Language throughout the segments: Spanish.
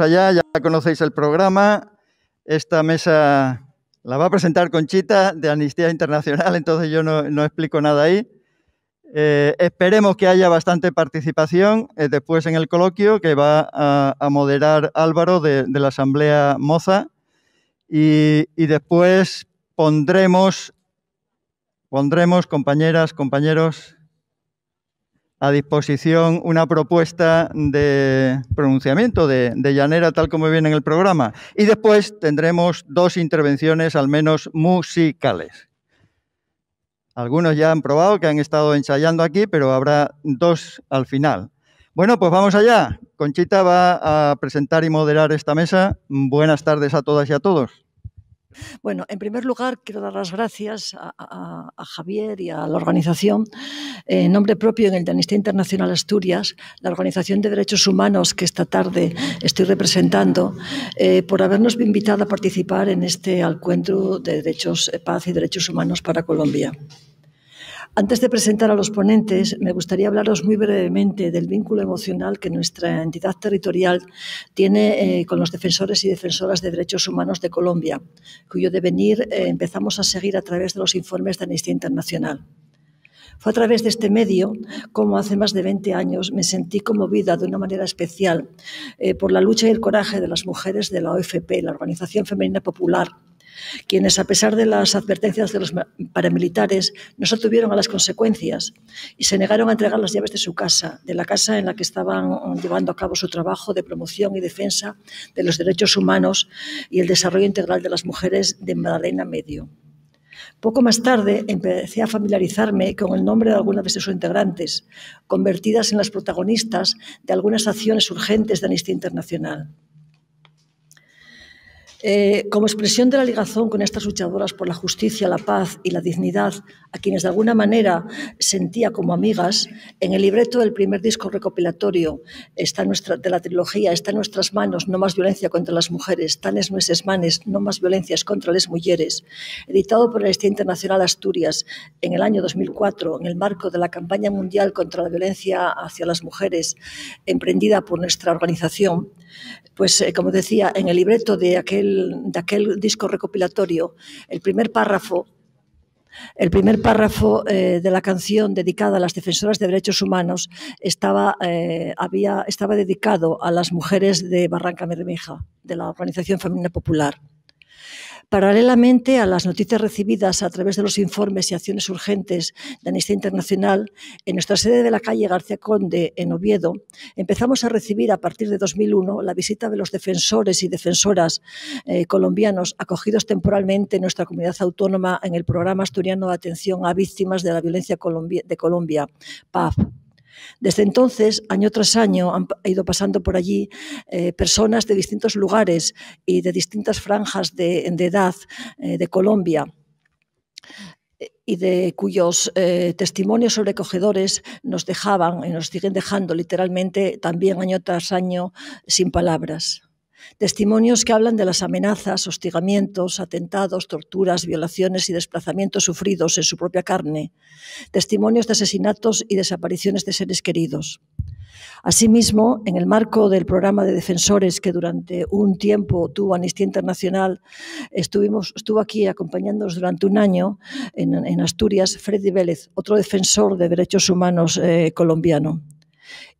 allá, ya conocéis el programa. Esta mesa la va a presentar Conchita de Amnistía Internacional, entonces yo no, explico nada ahí. Eh, esperemos que haya bastante participación eh, después en el coloquio que va a, moderar Álvaro de, la Asamblea Moza y, y después pondremos, pondremos, compañeras, compañeros, a disposición una propuesta de pronunciamiento de, Llanera tal como viene en el programa. Y después tendremos dos intervenciones al menos musicales. Algunos ya han probado que han estado ensayando aquí, pero habrá dos al final. Bueno, pues vamos allá. Conchita va a presentar y moderar esta mesa. Buenas tardes a todas y a todos. Bueno, en primer lugar, quiero dar las gracias a, Javier y a la organización, eh, en nombre propio en el de Amnistía Internacional Asturias, la Organización de Derechos Humanos que esta tarde estoy representando, eh, por habernos invitado a participar en este encuentro de derechos, eh, paz y derechos humanos para Colombia. Antes de presentar a los ponentes, me gustaría hablaros muy brevemente del vínculo emocional que nuestra entidad territorial tiene eh, con los defensores y defensoras de derechos humanos de Colombia, cuyo devenir eh, empezamos a seguir a través de los informes de Amnistía Internacional. Fue a través de este medio como hace más de 20 años me sentí conmovida de una manera especial eh, por la lucha y el coraje de las mujeres de la OFP, la Organización Femenina Popular, quienes a pesar de las advertencias de los paramilitares no se atuvieron a las consecuencias y se negaron a entregar las llaves de su casa, de la casa en la que estaban mm, llevando a cabo su trabajo de promoción y defensa de los derechos humanos y el desarrollo integral de las mujeres de Madalena Medio. Poco más tarde empecé a familiarizarme con el nombre de algunas de sus integrantes, convertidas en las protagonistas de algunas acciones urgentes de Amnistía Internacional. Eh, como expresión de la ligazón con estas luchadoras por la justicia, la paz y la dignidad, a quienes de alguna manera sentía como amigas, en el libreto del primer disco recopilatorio nuestra, de la trilogía Está en nuestras manos, no más violencia contra las mujeres, Tales nuestras manes, no más violencias contra las mujeres, editado por la Estado Internacional Asturias en el año 2004, en el marco de la campaña mundial contra la violencia hacia las mujeres, emprendida por nuestra organización, pues eh, como decía, en el libreto de aquel de aquel disco recopilatorio, el primer párrafo, el primer párrafo eh, de la canción dedicada a las defensoras de derechos humanos estaba, eh, dedicado a las mujeres de Barranca Mermeja, de la Organización Femenina Popular. Paralelamente a las noticias recibidas a través de los informes y acciones urgentes de Amnistía Internacional, en nuestra sede de la calle García Conde, en Oviedo, empezamos a recibir a partir de 2001 la visita de los defensores y defensoras eh, colombianos acogidos temporalmente en nuestra comunidad autónoma en el programa asturiano de atención a víctimas de la violencia de Colombia, PAF. Desde entonces, año tras año, han ido pasando por allí eh, personas de distintos lugares y de distintas franjas de, edad eh, de Colombia eh, y de cuyos testimonios sobrecogedores nos dejaban y nos siguen dejando literalmente también año tras año sin palabras. Testimonios que hablan de las amenazas, hostigamientos, atentados, torturas, violaciones y desplazamientos sufridos en su propia carne. Testimonios de asesinatos y desapariciones de seres queridos. Asimismo, en el marco del programa de defensores que durante un tiempo tuvo Amnistía Internacional, estuvimos, estuvo aquí acompañándonos durante un año en, Asturias Freddy Vélez, otro defensor de derechos humanos eh, colombiano.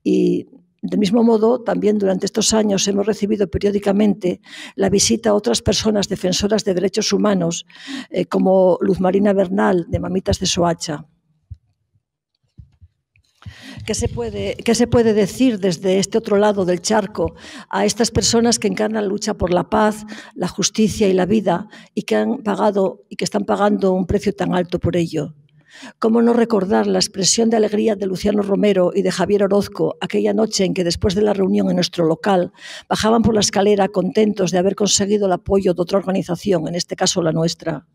Y del mismo modo, también durante estos años hemos recibido periódicamente la visita a otras personas defensoras de derechos humanos, eh, como Luz Marina Bernal, de Mamitas de Soacha. ¿Qué se, puede, ¿Qué se, puede, decir desde este otro lado del charco a estas personas que encarnan la lucha por la paz, la justicia y la vida y que han pagado y que están pagando un precio tan alto por ello? ¿Cómo no recordar la expresión de alegría de Luciano Romero y de Javier Orozco aquella noche en que después de la reunión en nuestro local bajaban por la escalera contentos de haber conseguido el apoyo de otra organización, en este caso la nuestra?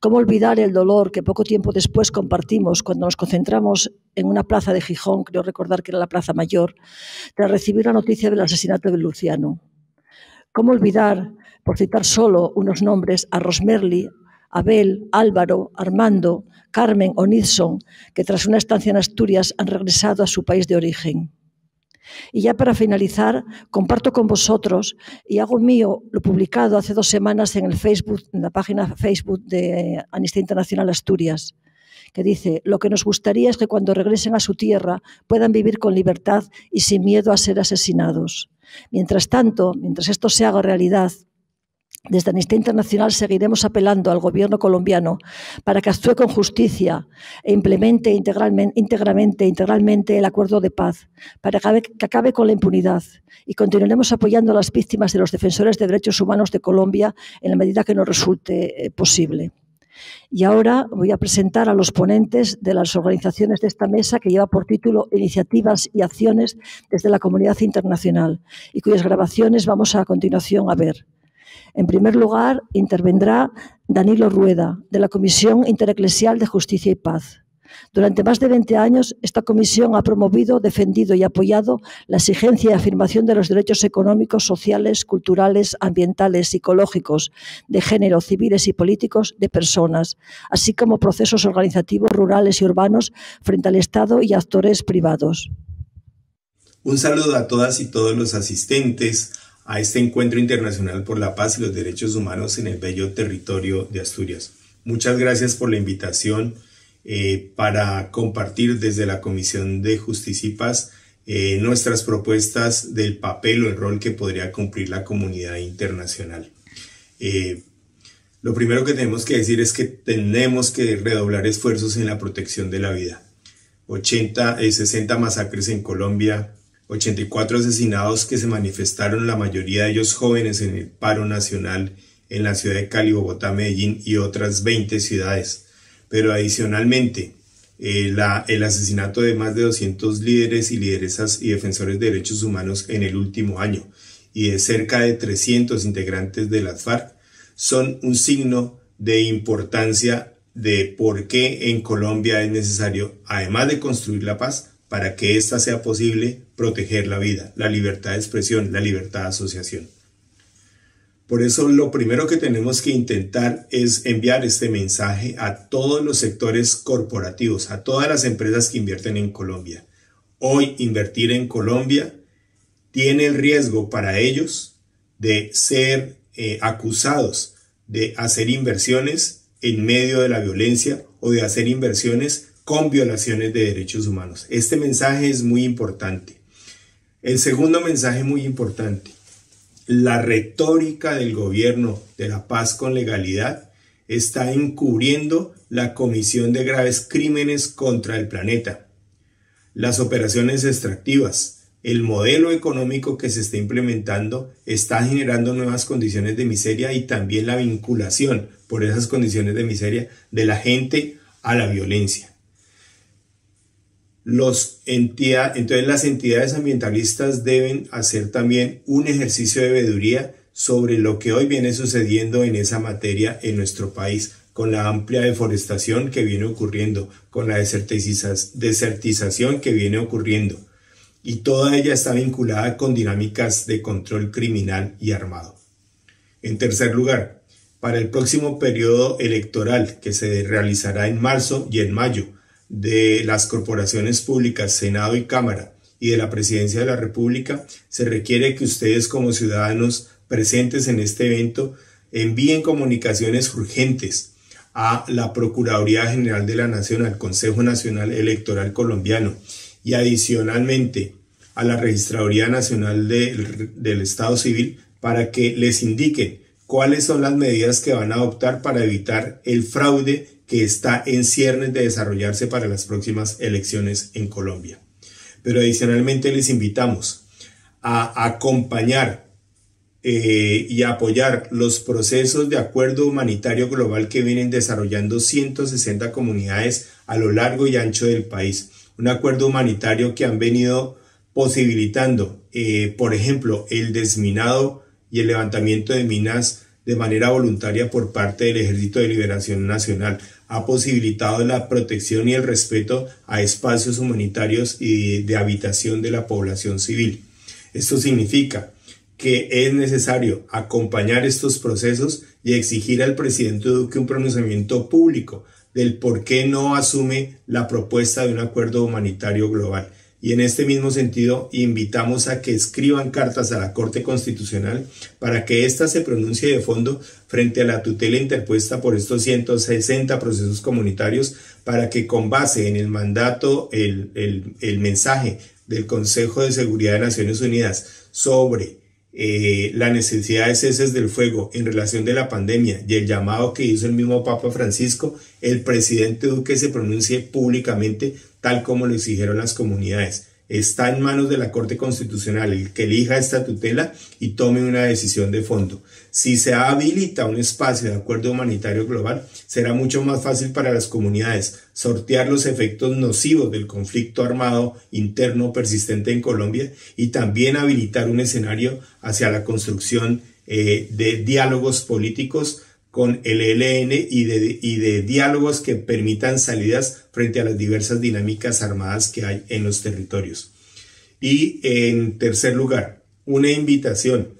¿Cómo olvidar el dolor que poco tiempo después compartimos cuando nos concentramos en una plaza de Gijón, creo recordar que era la Plaza Mayor, tras recibir la noticia del asesinato de Luciano? ¿Cómo olvidar, por citar solo unos nombres, a Rosmerli, Abel, Álvaro, Armando, Carmen o Nilsson, que tras una estancia en Asturias han regresado a su país de origen. Y ya para finalizar, comparto con vosotros y hago mío lo publicado hace dos semanas en la página Facebook de Amnistía Internacional Asturias, que dice: Lo que nos gustaría es que cuando regresen a su tierra puedan vivir con libertad y sin miedo a ser asesinados. Mientras tanto, mientras esto se haga realidad, desde Amnistía Internacional seguiremos apelando al gobierno colombiano para que actúe con justicia e implemente integralmente, integralmente el acuerdo de paz, para que acabe, con la impunidad y continuaremos apoyando a las víctimas de los defensores de derechos humanos de Colombia en la medida que nos resulte eh, posible. Y ahora voy a presentar a los ponentes de las organizaciones de esta mesa que lleva por título Iniciativas y Acciones desde la Comunidad Internacional y cuyas grabaciones vamos a continuación a ver. En primer lugar, intervendrá Danilo Rueda, de la Comisión Intereclesial de Justicia y Paz. Durante más de 20 años, esta comisión ha promovido, defendido y apoyado la exigencia y afirmación de los derechos económicos, sociales, culturales, ambientales, psicológicos, de género, civiles y políticos de personas, así como procesos organizativos rurales y urbanos frente al Estado y actores privados. Un saludo a todas y todos los asistentes a este encuentro internacional por la paz y los derechos humanos en el bello territorio de Asturias. Muchas gracias por la invitación eh, para compartir desde la Comisión de Justicia y Paz eh, nuestras propuestas del papel o el rol que podría cumplir la comunidad internacional. Eh, lo primero que tenemos que decir es que tenemos que redoblar esfuerzos en la protección de la vida. 80, 60 masacres en Colombia, 84 asesinados que se manifestaron, la mayoría de ellos jóvenes, en el paro nacional en la ciudad de Cali, Bogotá, Medellín y otras 20 ciudades. Pero adicionalmente, eh, el asesinato de más de 200 líderes y lideresas y defensores de derechos humanos en el último año y de cerca de 300 integrantes de las FARC son un signo de importancia de por qué en Colombia es necesario, además de construir la paz, para que ésta sea posible proteger la vida, la libertad de expresión, la libertad de asociación. Por eso lo primero que tenemos que intentar es enviar este mensaje a todos los sectores corporativos, a todas las empresas que invierten en Colombia. Hoy invertir en Colombia tiene el riesgo para ellos de ser eh, acusados de hacer inversiones en medio de la violencia o de hacer inversiones con violaciones de derechos humanos. Este mensaje es muy importante. El segundo mensaje muy importante, la retórica del gobierno de la paz con legalidad está encubriendo la comisión de graves crímenes contra el planeta, las operaciones extractivas, el modelo económico que se está implementando está generando nuevas condiciones de miseria y también la vinculación por esas condiciones de miseria de la gente a la violencia los entidad, entonces las entidades ambientalistas deben hacer también un ejercicio de veeduría sobre lo que hoy viene sucediendo en esa materia en nuestro país, con la amplia deforestación que viene ocurriendo, con la desertización que viene ocurriendo, y toda ella está vinculada con dinámicas de control criminal y armado. En tercer lugar, para el próximo periodo electoral que se realizará en marzo y en mayo, de las corporaciones públicas, Senado y Cámara, y de la Presidencia de la República, se requiere que ustedes como ciudadanos presentes en este evento envíen comunicaciones urgentes a la Procuraduría General de la Nación, al Consejo Nacional Electoral Colombiano y adicionalmente a la Registraduría Nacional del Estado Civil para que les indiquen cuáles son las medidas que van a adoptar para evitar el fraude que está en ciernes de desarrollarse para las próximas elecciones en Colombia. Pero adicionalmente les invitamos a acompañar eh, y apoyar los procesos de acuerdo humanitario global que vienen desarrollando 160 comunidades a lo largo y ancho del país. Un acuerdo humanitario que han venido posibilitando, eh, por ejemplo, el desminado y el levantamiento de minas de manera voluntaria por parte del Ejército de Liberación Nacional ha posibilitado la protección y el respeto a espacios humanitarios y de habitación de la población civil. Esto significa que es necesario acompañar estos procesos y exigir al presidente Duque un pronunciamiento público del por qué no asume la propuesta de un acuerdo humanitario global. Y en este mismo sentido, invitamos a que escriban cartas a la Corte Constitucional para que ésta se pronuncie de fondo frente a la tutela interpuesta por estos 160 procesos comunitarios para que con base en el mandato, el, mensaje del Consejo de Seguridad de Naciones Unidas sobre eh, la necesidad de ceses del fuego en relación de la pandemia y el llamado que hizo el mismo Papa Francisco, el presidente Duque se pronuncie públicamente tal como lo exigieron las comunidades. Está en manos de la Corte Constitucional el que elija esta tutela y tome una decisión de fondo. Si se habilita un espacio de acuerdo humanitario global, será mucho más fácil para las comunidades sortear los efectos nocivos del conflicto armado interno persistente en Colombia y también habilitar un escenario hacia la construcción eh, de diálogos políticos con el ELN y de, y de diálogos que permitan salidas frente a las diversas dinámicas armadas que hay en los territorios. Y en tercer lugar, una invitación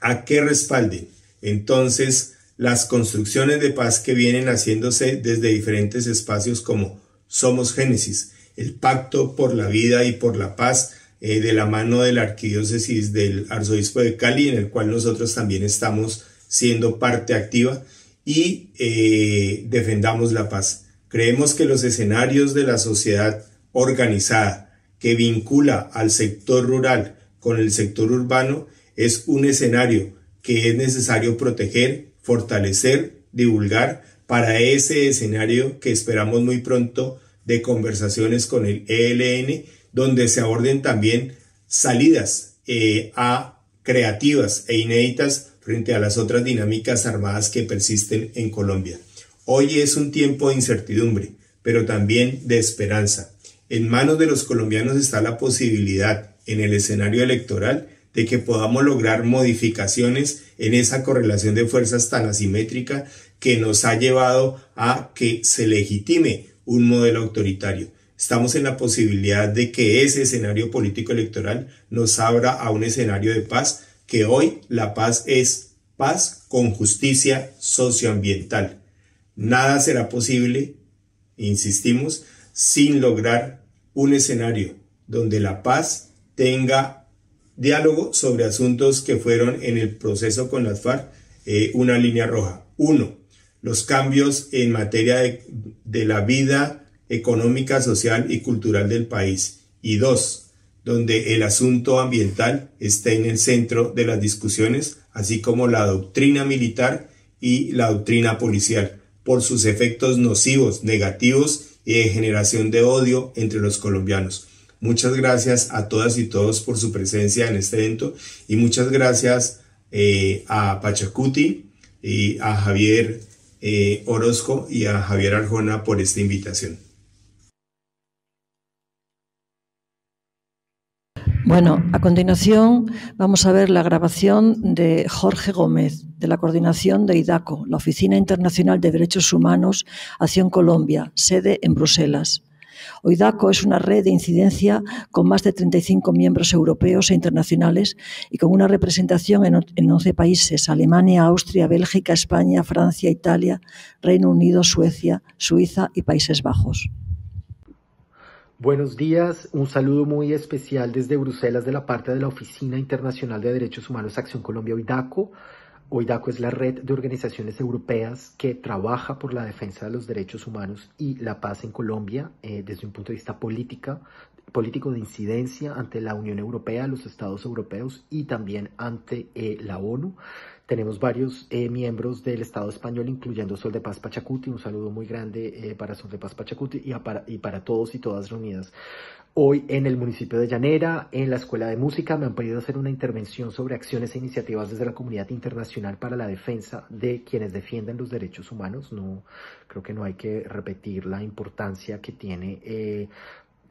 a que respalden entonces las construcciones de paz que vienen haciéndose desde diferentes espacios como Somos Génesis, el pacto por la vida y por la paz eh, de la mano de la arquidiócesis del arzobispo de Cali, en el cual nosotros también estamos siendo parte activa y eh, defendamos la paz. Creemos que los escenarios de la sociedad organizada que vincula al sector rural con el sector urbano es un escenario que es necesario proteger, fortalecer, divulgar para ese escenario que esperamos muy pronto de conversaciones con el ELN, donde se aborden también salidas eh, a creativas e inéditas frente a las otras dinámicas armadas que persisten en Colombia. Hoy es un tiempo de incertidumbre, pero también de esperanza. En manos de los colombianos está la posibilidad, en el escenario electoral, de que podamos lograr modificaciones en esa correlación de fuerzas tan asimétrica que nos ha llevado a que se legitime un modelo autoritario. Estamos en la posibilidad de que ese escenario político electoral nos abra a un escenario de paz que hoy la paz es paz con justicia socioambiental. Nada será posible, insistimos, sin lograr un escenario donde la paz tenga diálogo sobre asuntos que fueron en el proceso con las FARC eh, una línea roja. Uno, los cambios en materia de, de la vida económica, social y cultural del país. Y dos, donde el asunto ambiental esté en el centro de las discusiones, así como la doctrina militar y la doctrina policial, por sus efectos nocivos, negativos y de generación de odio entre los colombianos. Muchas gracias a todas y todos por su presencia en este evento y muchas gracias eh, a Pachacuti y a Javier eh, Orozco y a Javier Arjona por esta invitación. Bueno, a continuación vamos a ver la grabación de Jorge Gómez, de la coordinación de IDACO, la Oficina Internacional de Derechos Humanos, Acción Colombia, sede en Bruselas. OIDACO es una red de incidencia con más de 35 miembros europeos e internacionales y con una representación en 11 países, Alemania, Austria, Bélgica, España, Francia, Italia, Reino Unido, Suecia, Suiza y Países Bajos. Buenos días, un saludo muy especial desde Bruselas de la parte de la Oficina Internacional de Derechos Humanos Acción Colombia OIDACO. OIDACO es la red de organizaciones europeas que trabaja por la defensa de los derechos humanos y la paz en Colombia eh, desde un punto de vista política, político de incidencia ante la Unión Europea, los estados europeos y también ante eh, la ONU. Tenemos varios eh, miembros del Estado español, incluyendo Sol de Paz Pachacuti. Un saludo muy grande eh, para Sol de Paz Pachacuti y, para, y para todos y todas reunidas hoy en el municipio de Llanera, en la Escuela de Música, me han pedido hacer una intervención sobre acciones e iniciativas desde la comunidad internacional para la defensa de quienes defienden los derechos humanos. No, creo que no hay que repetir la importancia que tiene eh,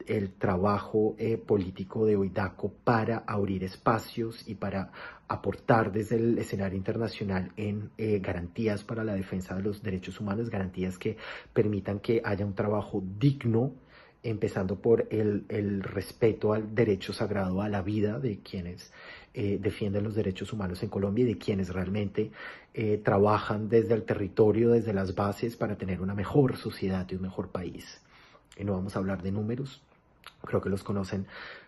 el trabajo político de OIDACO para abrir espacios y para aportar desde el escenario internacional en eh, garantías para la defensa de los derechos humanos, garantías que permitan que haya un trabajo digno, empezando por el, el respeto al derecho sagrado a la vida de quienes eh, defienden los derechos humanos en Colombia y de quienes realmente eh, trabajan desde el territorio, desde las bases, para tener una mejor sociedad y un mejor país. Y no vamos a hablar de números, creo que los conocen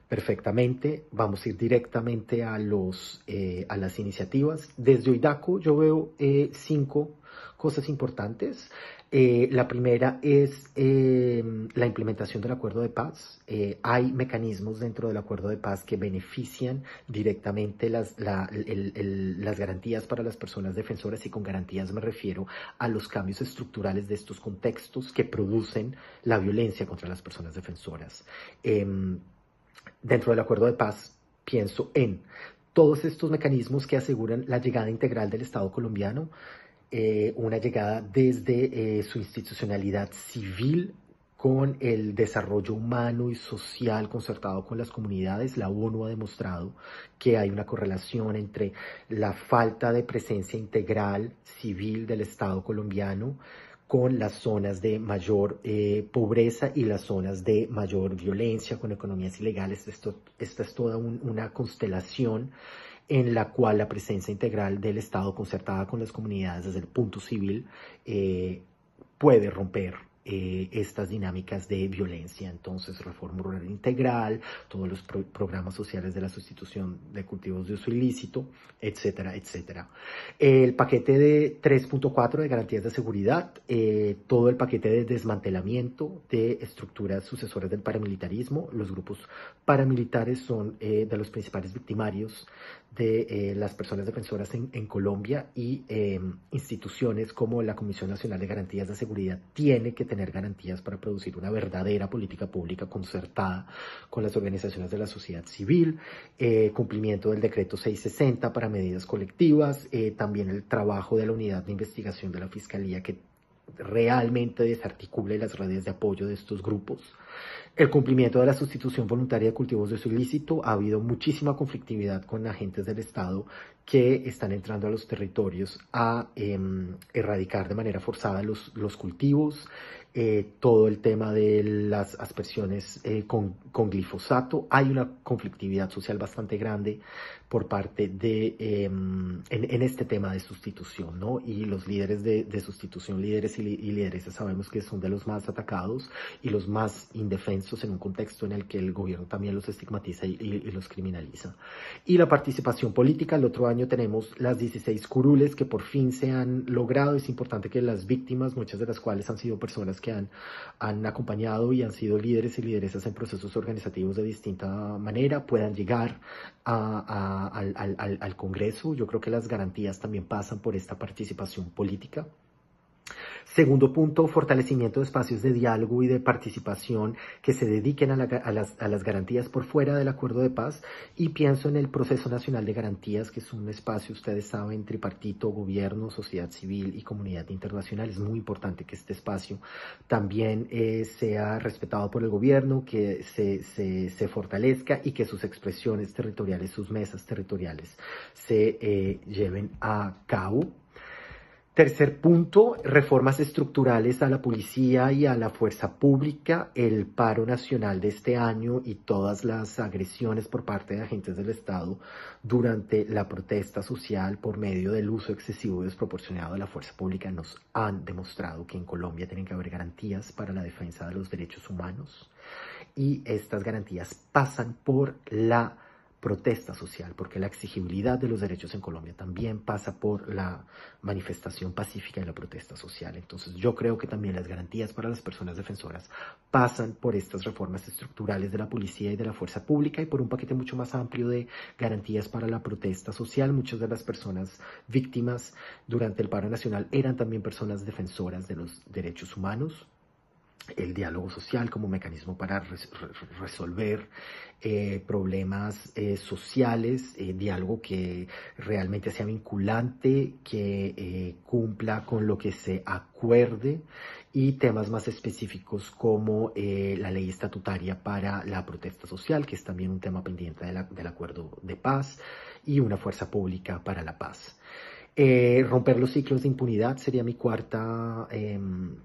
Perfectamente, vamos a ir directamente a, los, eh, a las iniciativas. Desde OIDACO yo veo eh, cinco cosas importantes. Eh, la primera es la implementación del acuerdo de paz. hay mecanismos dentro del acuerdo de paz que benefician directamente las, las garantías para las personas defensoras y con garantías me refiero a los cambios estructurales de estos contextos que producen la violencia contra las personas defensoras. Em, Dentro del acuerdo de paz pienso en todos estos mecanismos que aseguran la llegada integral del Estado colombiano, eh, una llegada desde eh, su institucionalidad civil con el desarrollo humano y social concertado con las comunidades. La ONU ha demostrado que hay una correlación entre la falta de presencia integral civil del Estado colombiano, con las zonas de mayor eh, pobreza y las zonas de mayor violencia, con economías ilegales. Esto, esta es toda una constelación en la cual la presencia integral del Estado concertada con las comunidades desde el punto civil eh, puede romper eh, estas dinámicas de violencia. Entonces, reforma rural integral, todos los programas sociales de la sustitución de cultivos de uso ilícito, etcétera, etcétera. El paquete de 3.4 de garantías de seguridad, eh, todo el paquete de desmantelamiento de estructuras sucesoras del paramilitarismo. Los grupos paramilitares son eh, de los principales victimarios de eh, las personas defensoras en, Colombia y em, instituciones como la Comisión Nacional de Garantías de Seguridad tiene que tener garantías para producir una verdadera política pública concertada con las organizaciones de la sociedad civil, eh, cumplimiento del decreto 660 para medidas colectivas, eh, también el trabajo de la unidad de investigación de la Fiscalía que realmente desarticule las redes de apoyo de estos grupos. El cumplimiento de la sustitución voluntaria de cultivos de uso ilícito ha habido muchísima conflictividad con agentes del Estado que están entrando a los territorios a em, erradicar de manera forzada los cultivos. Eh, todo el tema de las aspersiones eh, con, glifosato. Hay una conflictividad social bastante grande por parte de, em, en, este tema de sustitución, ¿no? Y los líderes de, sustitución, líderes y, y, lideresas, sabemos que son de los más atacados y los más indefensos en un contexto en el que el gobierno también los estigmatiza y, y los criminaliza. Y la participación política, el otro año tenemos las 16 curules que por fin se han logrado. Es importante que las víctimas, muchas de las cuales han sido personas que han, han acompañado y han sido líderes y lideresas en procesos organizativos de distinta manera puedan llegar al Congreso. Yo creo que las garantías también pasan por esta participación política. Segundo punto, fortalecimiento de espacios de diálogo y de participación que se dediquen a, las, garantías por fuera del acuerdo de paz. Y pienso en el proceso nacional de garantías, que es un espacio, ustedes saben, tripartito, gobierno, sociedad civil y comunidad internacional. Es muy importante que este espacio también eh, sea respetado por el gobierno, que se, fortalezca y que sus expresiones territoriales, sus mesas territoriales se eh, lleven a cabo Tercer punto, reformas estructurales a la policía y a la fuerza pública, el paro nacional de este año y todas las agresiones por parte de agentes del Estado durante la protesta social por medio del uso excesivo y desproporcionado de la fuerza pública nos han demostrado que en Colombia tienen que haber garantías para la defensa de los derechos humanos y estas garantías pasan por la protesta social, porque la exigibilidad de los derechos en Colombia también pasa por la manifestación pacífica y la protesta social. Entonces yo creo que también las garantías para las personas defensoras pasan por estas reformas estructurales de la policía y de la fuerza pública y por un paquete mucho más amplio de garantías para la protesta social. Muchas de las personas víctimas durante el paro nacional eran también personas defensoras de los derechos humanos, el diálogo social como mecanismo para resolver eh, problemas eh, sociales, eh, diálogo que realmente sea vinculante, que cumpla con lo que se acuerde y temas más específicos como la ley estatutaria para la protesta social, que es también un tema pendiente del acuerdo de paz, y una fuerza pública para la paz. romper los ciclos de impunidad sería mi cuarta em,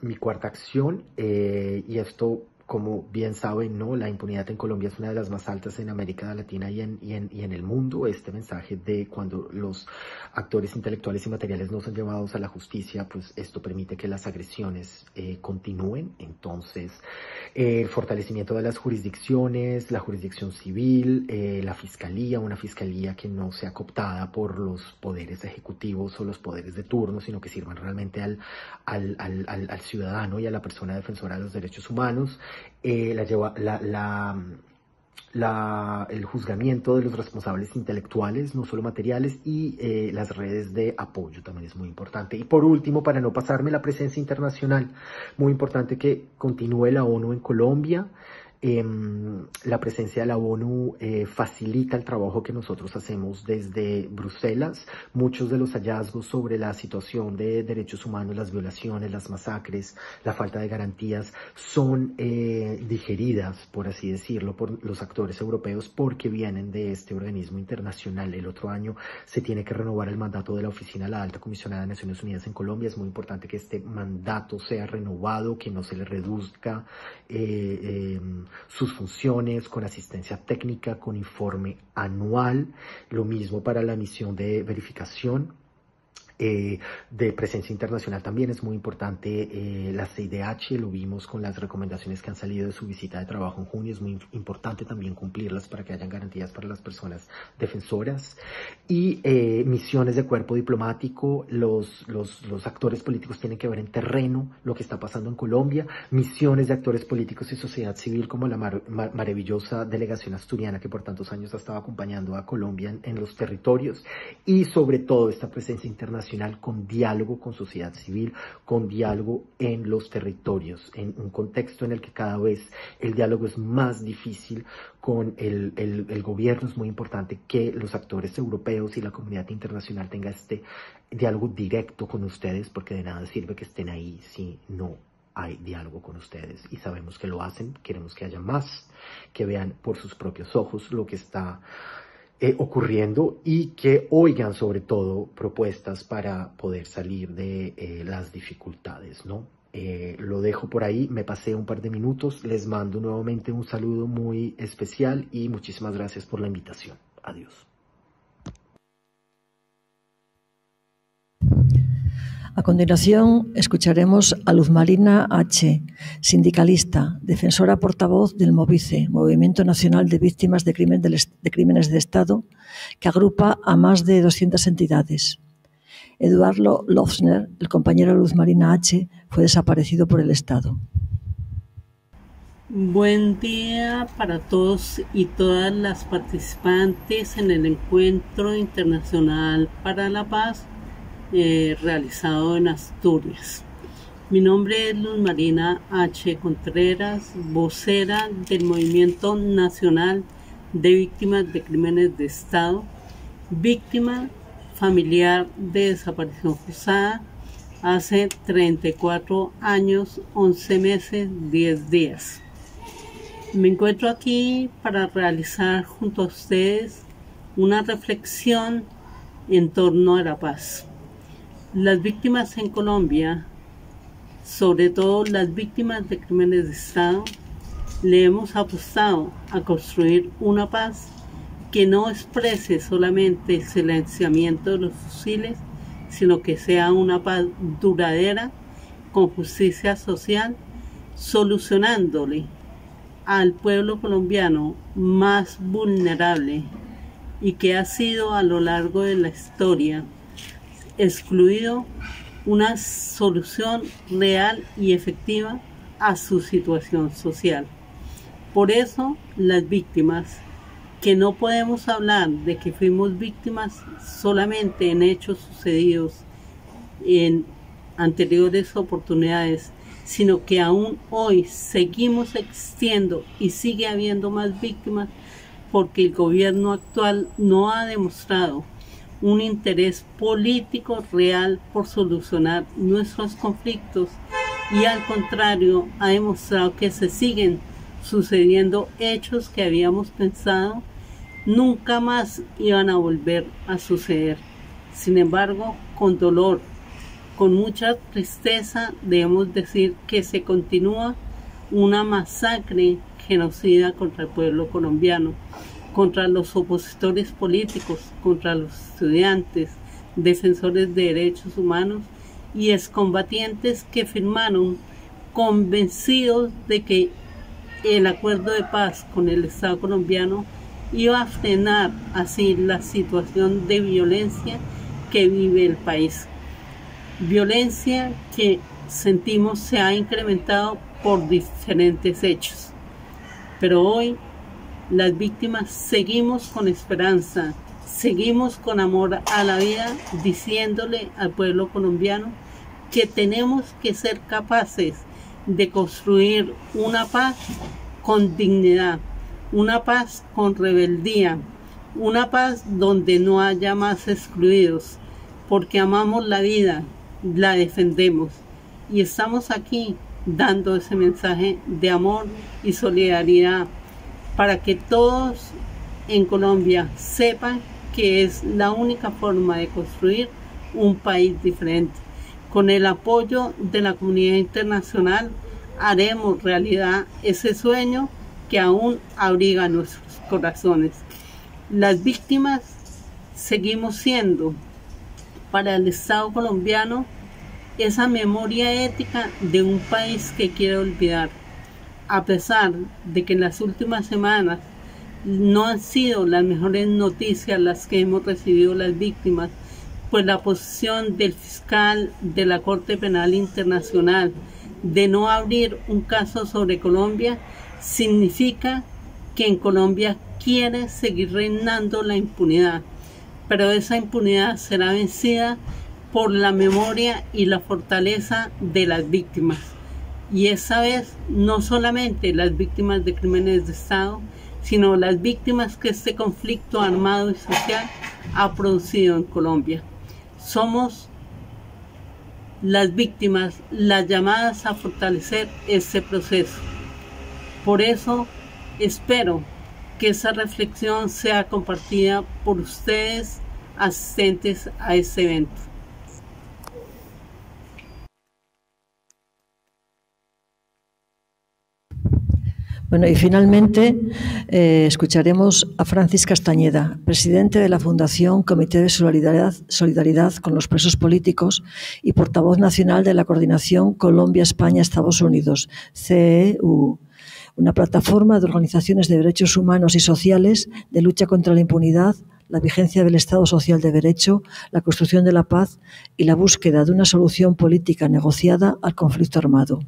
mi cuarta acción eh, y esto como bien saben, no, la impunidad en Colombia es una de las más altas en América Latina y en, y en, el mundo. Este mensaje de cuando los actores intelectuales y materiales no son llevados a la justicia, pues esto permite que las agresiones eh, continúen. Entonces, eh, el fortalecimiento de las jurisdicciones, la jurisdicción civil, eh, la fiscalía, una fiscalía que no sea cooptada por los poderes ejecutivos o los poderes de turno, sino que sirvan realmente al ciudadano y a la persona defensora de los derechos humanos. Eh, la, lleva, la, la, la, el juzgamiento de los responsables intelectuales, no solo materiales, y eh, las redes de apoyo también es muy importante. Y por último, para no pasarme la presencia internacional, muy importante que continúe la ONU en Colombia, Em, la presencia de la ONU eh, facilita el trabajo que nosotros hacemos desde Bruselas. Muchos de los hallazgos sobre la situación de derechos humanos, las violaciones, las masacres, la falta de garantías, son eh, digeridas, por así decirlo, por los actores europeos porque vienen de este organismo internacional. El otro año se tiene que renovar el mandato de la Oficina de la Alta Comisionada de Naciones Unidas en Colombia. Es muy importante que este mandato sea renovado, que no se le reduzca eh, em, sus funciones, con asistencia técnica, con informe anual, lo mismo para la misión de verificación. Eh, de presencia internacional también es muy importante eh, la CIDH, lo vimos con las recomendaciones que han salido de su visita de trabajo en junio, es muy importante también cumplirlas para que hayan garantías para las personas defensoras y eh, misiones de cuerpo diplomático, los, actores políticos tienen que ver en terreno lo que está pasando en Colombia, misiones de actores políticos y sociedad civil como la maravillosa delegación asturiana que por tantos años ha estado acompañando a Colombia en los territorios y sobre todo esta presencia internacional con diálogo con sociedad civil, con diálogo en los territorios, en un contexto en el que cada vez el diálogo es más difícil con el, el, el gobierno. Es muy importante que los actores europeos y la comunidad internacional tenga este diálogo directo con ustedes, porque de nada sirve que estén ahí si no hay diálogo con ustedes y sabemos que lo hacen, queremos que haya más, que vean por sus propios ojos lo que está eh, ocurriendo y que oigan sobre todo propuestas para poder salir de eh, las dificultades, ¿no? Eh, lo dejo por ahí, me pasé un par de minutos, les mando nuevamente un saludo muy especial y muchísimas gracias por la invitación. Adiós. A continuación, escucharemos a Luz Marina H., sindicalista, defensora portavoz del MOVICE, Movimiento Nacional de Víctimas de Crímenes de Estado, que agrupa a más de 200 entidades. Eduardo Lofsner, el compañero Luz Marina H., fue desaparecido por el Estado. Buen día para todos y todas las participantes en el Encuentro Internacional para la Paz eh, realizado en Asturias. Mi nombre es Luz Marina H. Contreras, vocera del Movimiento Nacional de Víctimas de Crímenes de Estado, víctima familiar de desaparición forzada hace 34 años, 11 meses, 10 días. Me encuentro aquí para realizar junto a ustedes una reflexión en torno a la paz. Las víctimas en Colombia, sobre todo las víctimas de crímenes de Estado, le hemos apostado a construir una paz que no exprese solamente el silenciamiento de los fusiles, sino que sea una paz duradera, con justicia social, solucionándole al pueblo colombiano más vulnerable y que ha sido a lo largo de la historia excluido una solución real y efectiva a su situación social. Por eso las víctimas, que no podemos hablar de que fuimos víctimas solamente en hechos sucedidos en anteriores oportunidades, sino que aún hoy seguimos existiendo y sigue habiendo más víctimas porque el gobierno actual no ha demostrado un interés político real por solucionar nuestros conflictos y al contrario ha demostrado que se siguen sucediendo hechos que habíamos pensado nunca más iban a volver a suceder. Sin embargo, con dolor, con mucha tristeza debemos decir que se continúa una masacre genocida contra el pueblo colombiano contra los opositores políticos, contra los estudiantes, defensores de derechos humanos y excombatientes que firmaron convencidos de que el acuerdo de paz con el Estado colombiano iba a frenar así la situación de violencia que vive el país. Violencia que sentimos se ha incrementado por diferentes hechos. Pero hoy las víctimas seguimos con esperanza, seguimos con amor a la vida, diciéndole al pueblo colombiano que tenemos que ser capaces de construir una paz con dignidad, una paz con rebeldía, una paz donde no haya más excluidos, porque amamos la vida, la defendemos y estamos aquí dando ese mensaje de amor y solidaridad para que todos en Colombia sepan que es la única forma de construir un país diferente. Con el apoyo de la comunidad internacional haremos realidad ese sueño que aún abriga nuestros corazones. Las víctimas seguimos siendo para el Estado colombiano esa memoria ética de un país que quiere olvidar a pesar de que en las últimas semanas no han sido las mejores noticias las que hemos recibido las víctimas, pues la posición del fiscal de la Corte Penal Internacional de no abrir un caso sobre Colombia significa que en Colombia quiere seguir reinando la impunidad, pero esa impunidad será vencida por la memoria y la fortaleza de las víctimas y esta vez no solamente las víctimas de crímenes de Estado, sino las víctimas que este conflicto armado y social ha producido en Colombia. Somos las víctimas, las llamadas a fortalecer este proceso. Por eso espero que esa reflexión sea compartida por ustedes asistentes a este evento. Bueno, y finalmente eh, escucharemos a Francis Castañeda, presidente de la Fundación Comité de Solidaridad, Solidaridad con los Presos Políticos y portavoz nacional de la Coordinación Colombia-España-Estados Unidos, CEU, una plataforma de organizaciones de derechos humanos y sociales de lucha contra la impunidad, la vigencia del Estado Social de Derecho, la construcción de la paz y la búsqueda de una solución política negociada al conflicto armado.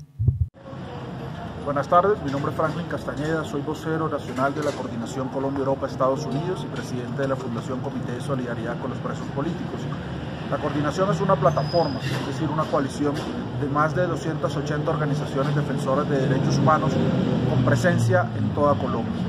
Buenas tardes, mi nombre es Franklin Castañeda, soy vocero nacional de la Coordinación Colombia-Europa-Estados Unidos y presidente de la Fundación Comité de Solidaridad con los Presos Políticos. La coordinación es una plataforma, es decir, una coalición de más de 280 organizaciones defensoras de derechos humanos con presencia en toda Colombia.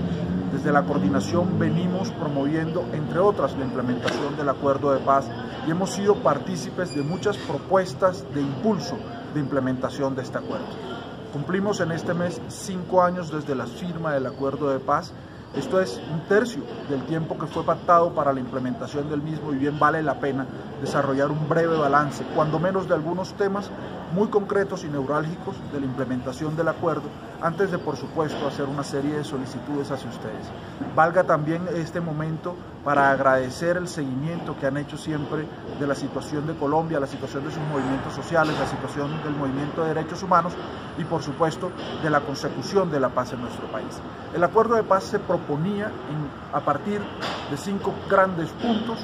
Desde la coordinación venimos promoviendo, entre otras, la implementación del acuerdo de paz y hemos sido partícipes de muchas propuestas de impulso de implementación de este acuerdo. Cumplimos en este mes cinco años desde la firma del acuerdo de paz. Esto es un tercio del tiempo que fue pactado para la implementación del mismo y bien vale la pena desarrollar un breve balance, cuando menos de algunos temas muy concretos y neurálgicos de la implementación del acuerdo antes de, por supuesto, hacer una serie de solicitudes hacia ustedes. Valga también este momento para agradecer el seguimiento que han hecho siempre de la situación de Colombia, la situación de sus movimientos sociales, la situación del movimiento de derechos humanos y, por supuesto, de la consecución de la paz en nuestro país. El acuerdo de paz se proponía a partir de cinco grandes puntos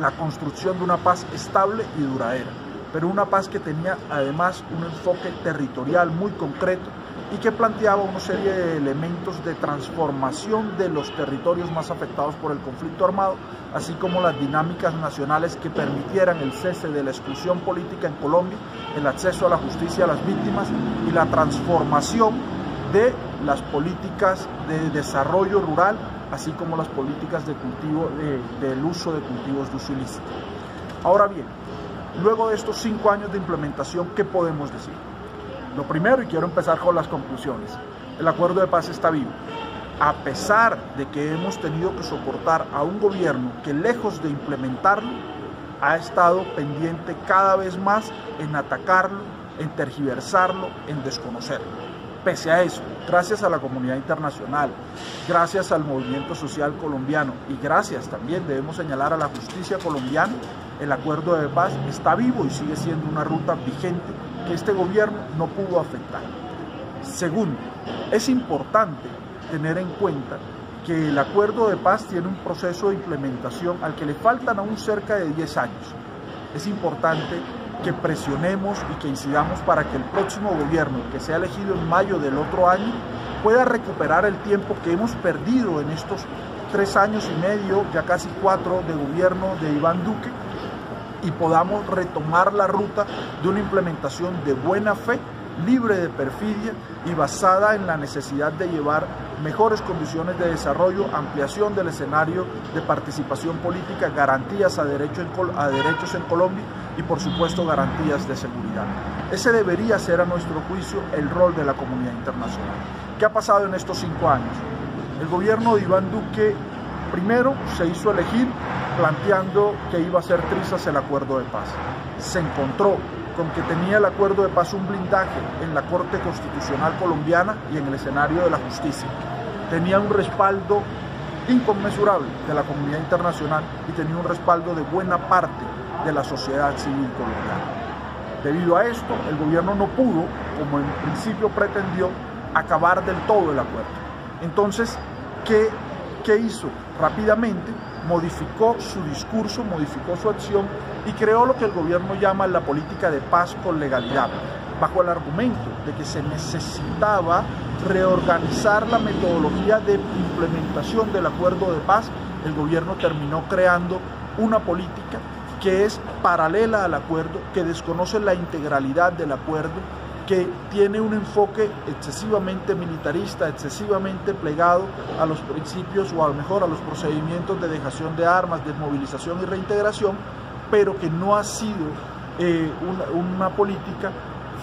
la construcción de una paz estable y duradera pero una paz que tenía además un enfoque territorial muy concreto y que planteaba una serie de elementos de transformación de los territorios más afectados por el conflicto armado, así como las dinámicas nacionales que permitieran el cese de la exclusión política en Colombia, el acceso a la justicia a las víctimas y la transformación de las políticas de desarrollo rural, así como las políticas de cultivo, del uso de cultivos de uso ilícito. Ahora bien, luego de estos cinco años de implementación, ¿qué podemos decir? Lo primero, y quiero empezar con las conclusiones, el acuerdo de paz está vivo. A pesar de que hemos tenido que soportar a un gobierno que lejos de implementarlo, ha estado pendiente cada vez más en atacarlo, en tergiversarlo, en desconocerlo pese a eso, gracias a la comunidad internacional, gracias al movimiento social colombiano y gracias también debemos señalar a la justicia colombiana, el acuerdo de paz está vivo y sigue siendo una ruta vigente que este gobierno no pudo afectar. Segundo, es importante tener en cuenta que el acuerdo de paz tiene un proceso de implementación al que le faltan aún cerca de 10 años. Es importante que presionemos y que incidamos para que el próximo gobierno, que sea elegido en mayo del otro año, pueda recuperar el tiempo que hemos perdido en estos tres años y medio, ya casi cuatro, de gobierno de Iván Duque y podamos retomar la ruta de una implementación de buena fe libre de perfidia y basada en la necesidad de llevar mejores condiciones de desarrollo, ampliación del escenario de participación política, garantías a derechos, en Colombia y por supuesto garantías de seguridad. Ese debería ser a nuestro juicio el rol de la comunidad internacional. ¿Qué ha pasado en estos cinco años? El gobierno de Iván Duque primero se hizo elegir planteando que iba a ser trizas el acuerdo de paz. Se encontró con que tenía el acuerdo de paz un blindaje en la Corte Constitucional colombiana y en el escenario de la justicia. Tenía un respaldo inconmensurable de la comunidad internacional y tenía un respaldo de buena parte de la sociedad civil colombiana. Debido a esto, el gobierno no pudo, como en principio pretendió, acabar del todo el acuerdo. Entonces, ¿qué, qué hizo? Rápidamente modificó su discurso, modificó su acción y creó lo que el gobierno llama la política de paz con legalidad, bajo el argumento de que se necesitaba reorganizar la metodología de implementación del acuerdo de paz, el gobierno terminó creando una política que es paralela al acuerdo, que desconoce la integralidad del acuerdo, que tiene un enfoque excesivamente militarista, excesivamente plegado a los principios o a lo mejor a los procedimientos de dejación de armas, desmovilización y reintegración, pero que no ha sido eh, una política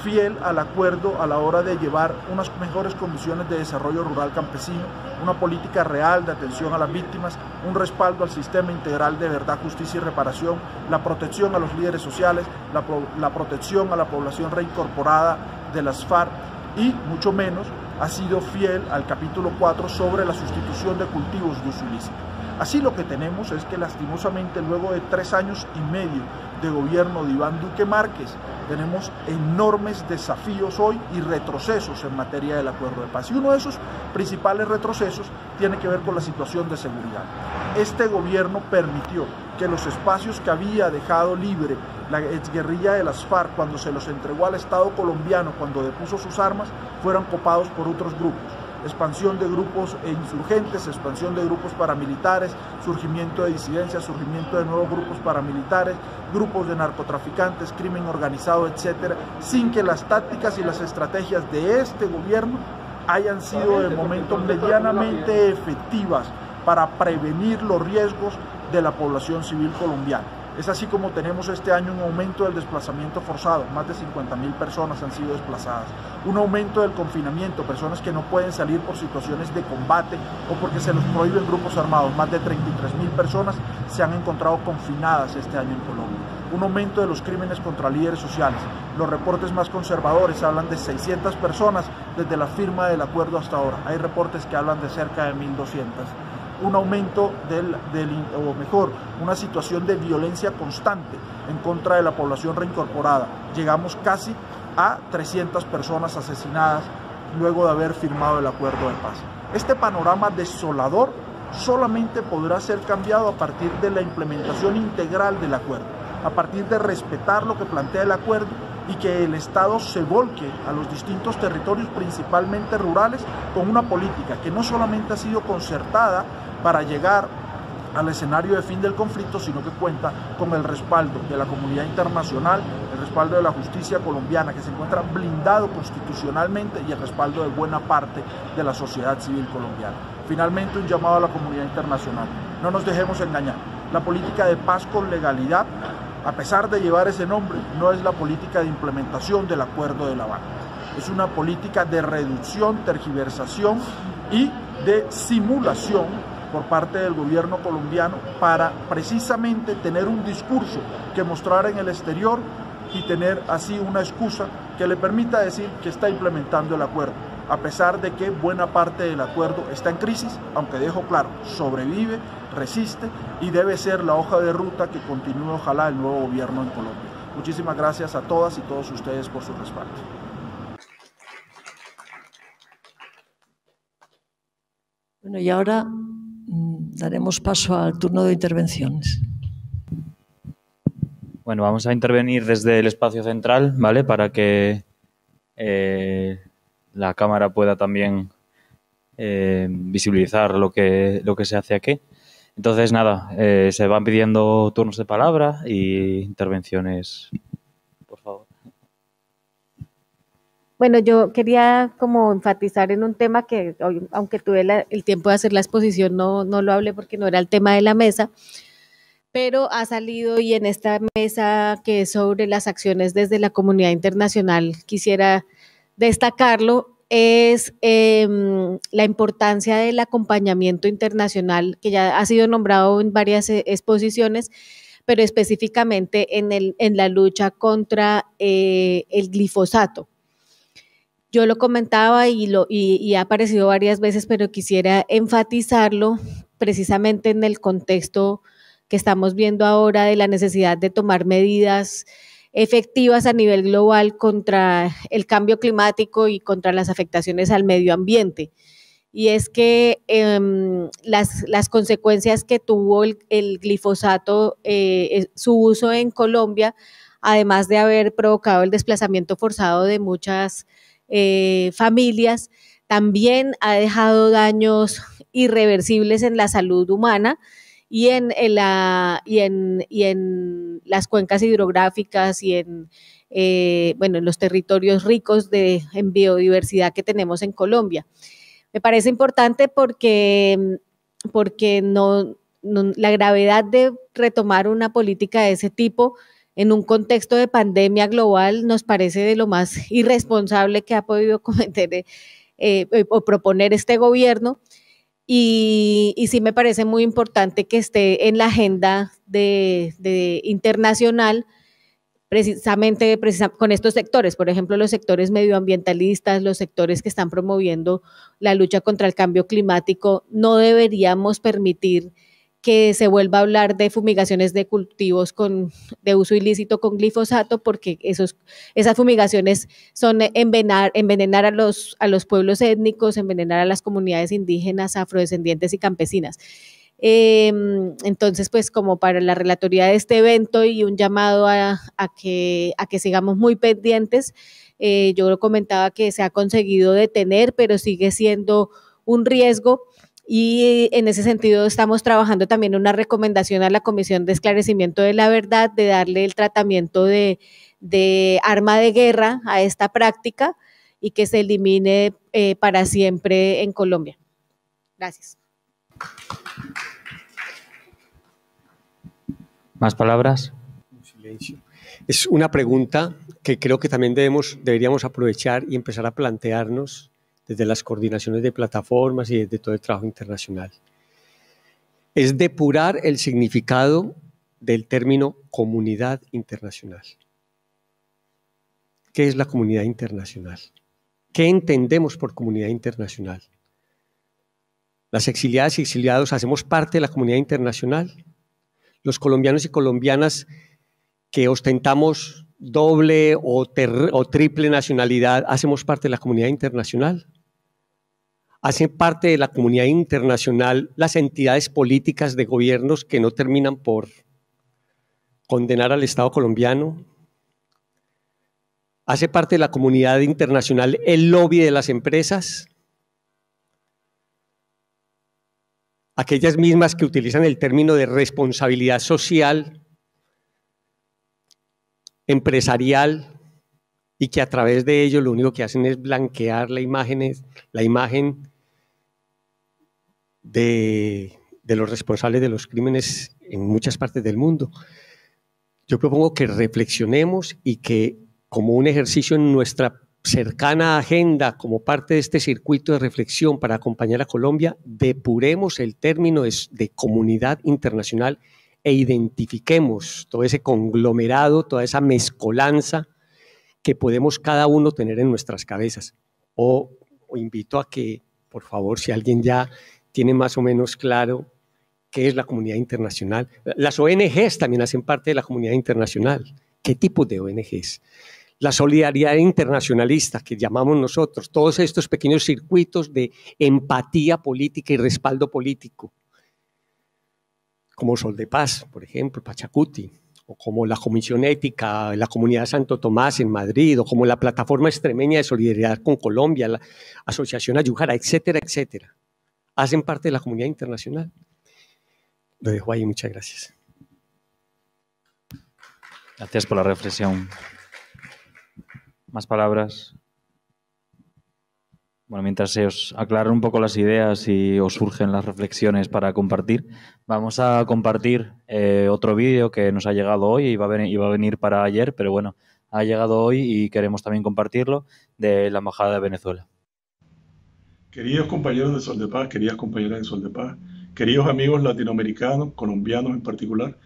fiel al acuerdo a la hora de llevar unas mejores condiciones de desarrollo rural campesino, una política real de atención a las víctimas, un respaldo al sistema integral de verdad, justicia y reparación, la protección a los líderes sociales, la, protección a la población reincorporada de las FARC y, mucho menos, ha sido fiel al capítulo 4 sobre la sustitución de cultivos de ilícito. Así lo que tenemos es que lastimosamente luego de tres años y medio de gobierno de Iván Duque Márquez, tenemos enormes desafíos hoy y retrocesos en materia del acuerdo de paz. Y uno de esos principales retrocesos tiene que ver con la situación de seguridad. Este gobierno permitió que los espacios que había dejado libre la exguerrilla de las FARC cuando se los entregó al Estado colombiano, cuando depuso sus armas, fueran copados por otros grupos expansión de grupos e insurgentes, expansión de grupos paramilitares, surgimiento de disidencias, surgimiento de nuevos grupos paramilitares, grupos de narcotraficantes, crimen organizado, etcétera, sin que las tácticas y las estrategias de este gobierno hayan sido de momento medianamente efectivas para prevenir los riesgos de la población civil colombiana. Es así como tenemos este año un aumento del desplazamiento forzado, más de 50.000 personas han sido desplazadas, un aumento del confinamiento, personas que no pueden salir por situaciones de combate o porque se los prohíben grupos armados, más de 33.000 personas se han encontrado confinadas este año en Colombia, un aumento de los crímenes contra líderes sociales, los reportes más conservadores hablan de 600 personas desde la firma del acuerdo hasta ahora, hay reportes que hablan de cerca de 1.200 un aumento del, o mejor, una situación de violencia constante en contra de la población reincorporada. Llegamos casi a 300 personas asesinadas luego de haber firmado el acuerdo de paz. Este panorama desolador solamente podrá ser cambiado a partir de la implementación integral del acuerdo, a partir de respetar lo que plantea el acuerdo y que el Estado se volque a los distintos territorios, principalmente rurales, con una política que no solamente ha sido concertada, para llegar al escenario de fin del conflicto, sino que cuenta con el respaldo de la comunidad internacional, el respaldo de la justicia colombiana, que se encuentra blindado constitucionalmente, y el respaldo de buena parte de la sociedad civil colombiana. Finalmente, un llamado a la comunidad internacional. No nos dejemos engañar. La política de paz con legalidad, a pesar de llevar ese nombre, no es la política de implementación del Acuerdo de La Habana. Es una política de reducción, tergiversación y de simulación por parte del gobierno colombiano para precisamente tener un discurso que mostrar en el exterior y tener así una excusa que le permita decir que está implementando el acuerdo, a pesar de que buena parte del acuerdo está en crisis, aunque dejo claro, sobrevive, resiste y debe ser la hoja de ruta que continúe ojalá el nuevo gobierno en Colombia. Muchísimas gracias a todas y todos ustedes por su respaldo. Bueno, y ahora Mm, daremos paso al turno de intervenciones. Bueno, vamos a intervenir desde el espacio central, ¿vale? Para que eh, la cámara pueda también eh, visibilizar lo que, lo que se hace aquí. Entonces, nada, eh, se van pidiendo turnos de palabra y intervenciones Bueno, yo quería como enfatizar en un tema que, aunque tuve el tiempo de hacer la exposición, no, lo hablé porque no era el tema de la mesa, pero ha salido y en esta mesa que es sobre las acciones desde la comunidad internacional quisiera destacarlo, es em, la importancia del acompañamiento internacional, que ya ha sido nombrado en varias eh, exposiciones, pero específicamente en, el, en la lucha contra eh, el glifosato. Yo lo comentaba y, lo, y, ha aparecido varias veces, pero quisiera enfatizarlo precisamente en el contexto que estamos viendo ahora de la necesidad de tomar medidas efectivas a nivel global contra el cambio climático y contra las afectaciones al medio ambiente. Y es que em, las, consecuencias que tuvo el, glifosato, eh, eh, su uso en Colombia, además de haber provocado el desplazamiento forzado de muchas eh, familias, también ha dejado daños irreversibles en la salud humana y en, las cuencas hidrográficas y eh, en, los territorios ricos de, en biodiversidad que tenemos en Colombia. Me parece importante porque, la gravedad de retomar una política de ese tipo en un contexto de pandemia global nos parece de lo más irresponsable que ha podido cometer eh, eh, o proponer este gobierno. Y, sí me parece muy importante que esté en la agenda internacional precisamente con estos sectores, por ejemplo, los sectores medioambientalistas, los sectores que están promoviendo la lucha contra el cambio climático, no deberíamos permitir que se vuelva a hablar de fumigaciones de cultivos con, de uso ilícito con glifosato, porque esos, esas fumigaciones son envenenar, a, los, a los pueblos étnicos, envenenar a las comunidades indígenas, afrodescendientes y campesinas. Em, entonces, pues como para la relatoría de este evento y un llamado a, que, a que sigamos muy pendientes, eh, yo lo comentaba que se ha conseguido detener, pero sigue siendo un riesgo y en ese sentido estamos trabajando también una recomendación a la Comisión de Esclarecimiento de la Verdad de darle el tratamiento de, arma de guerra a esta práctica y que se elimine eh, para siempre en Colombia. Gracias. ¿Más palabras? Es una pregunta que creo que también debemos, deberíamos aprovechar y empezar a plantearnos desde las coordinaciones de plataformas y desde todo el trabajo internacional. Es depurar el significado del término comunidad internacional. ¿Qué es la comunidad internacional? ¿Qué entendemos por comunidad internacional? Las exiliadas y exiliados hacemos parte de la comunidad internacional. Los colombianos y colombianas que ostentamos doble o, o, triple nacionalidad, hacemos parte de la comunidad internacional hacen parte de la comunidad internacional las entidades políticas de gobiernos que no terminan por condenar al Estado colombiano. Hace parte de la comunidad internacional el lobby de las empresas, aquellas mismas que utilizan el término de responsabilidad social, empresarial, y que a través de ello lo único que hacen es blanquear la imagen, la imagen de, los responsables de los crímenes en muchas partes del mundo. Yo propongo que reflexionemos y que como un ejercicio en nuestra cercana agenda, como parte de este circuito de reflexión para acompañar a Colombia, depuremos el término de, comunidad internacional e identifiquemos todo ese conglomerado, toda esa mezcolanza que podemos cada uno tener en nuestras cabezas. o invito a que, por favor, si alguien ya tiene más o menos claro qué es la comunidad internacional. Las ONGs también hacen parte de la comunidad internacional. ¿Qué tipo de ONGs? La solidaridad internacionalista que llamamos nosotros, todos estos pequeños circuitos de empatía política y respaldo político, como Sol de Paz, por ejemplo, Pachacuti, o como la Comisión Ética, la Comunidad Santo Tomás en Madrid, o como la Plataforma Extremeña de Solidaridad con Colombia, la Asociación Ayujara, etcétera, etcétera hacen parte de la comunidad internacional. Lo dejo ahí, muchas gracias. Gracias por la reflexión. Más palabras. Bueno, mientras se os aclaran un poco las ideas y os surgen las reflexiones para compartir, vamos a compartir eh, otro vídeo que nos ha llegado hoy, y va iba a venir para ayer, pero bueno, ha llegado hoy y queremos también compartirlo de la Embajada de Venezuela. Queridos compañeros de Sol de Paz, queridas compañeras de Sol de Paz, queridos amigos latinoamericanos, colombianos en particular,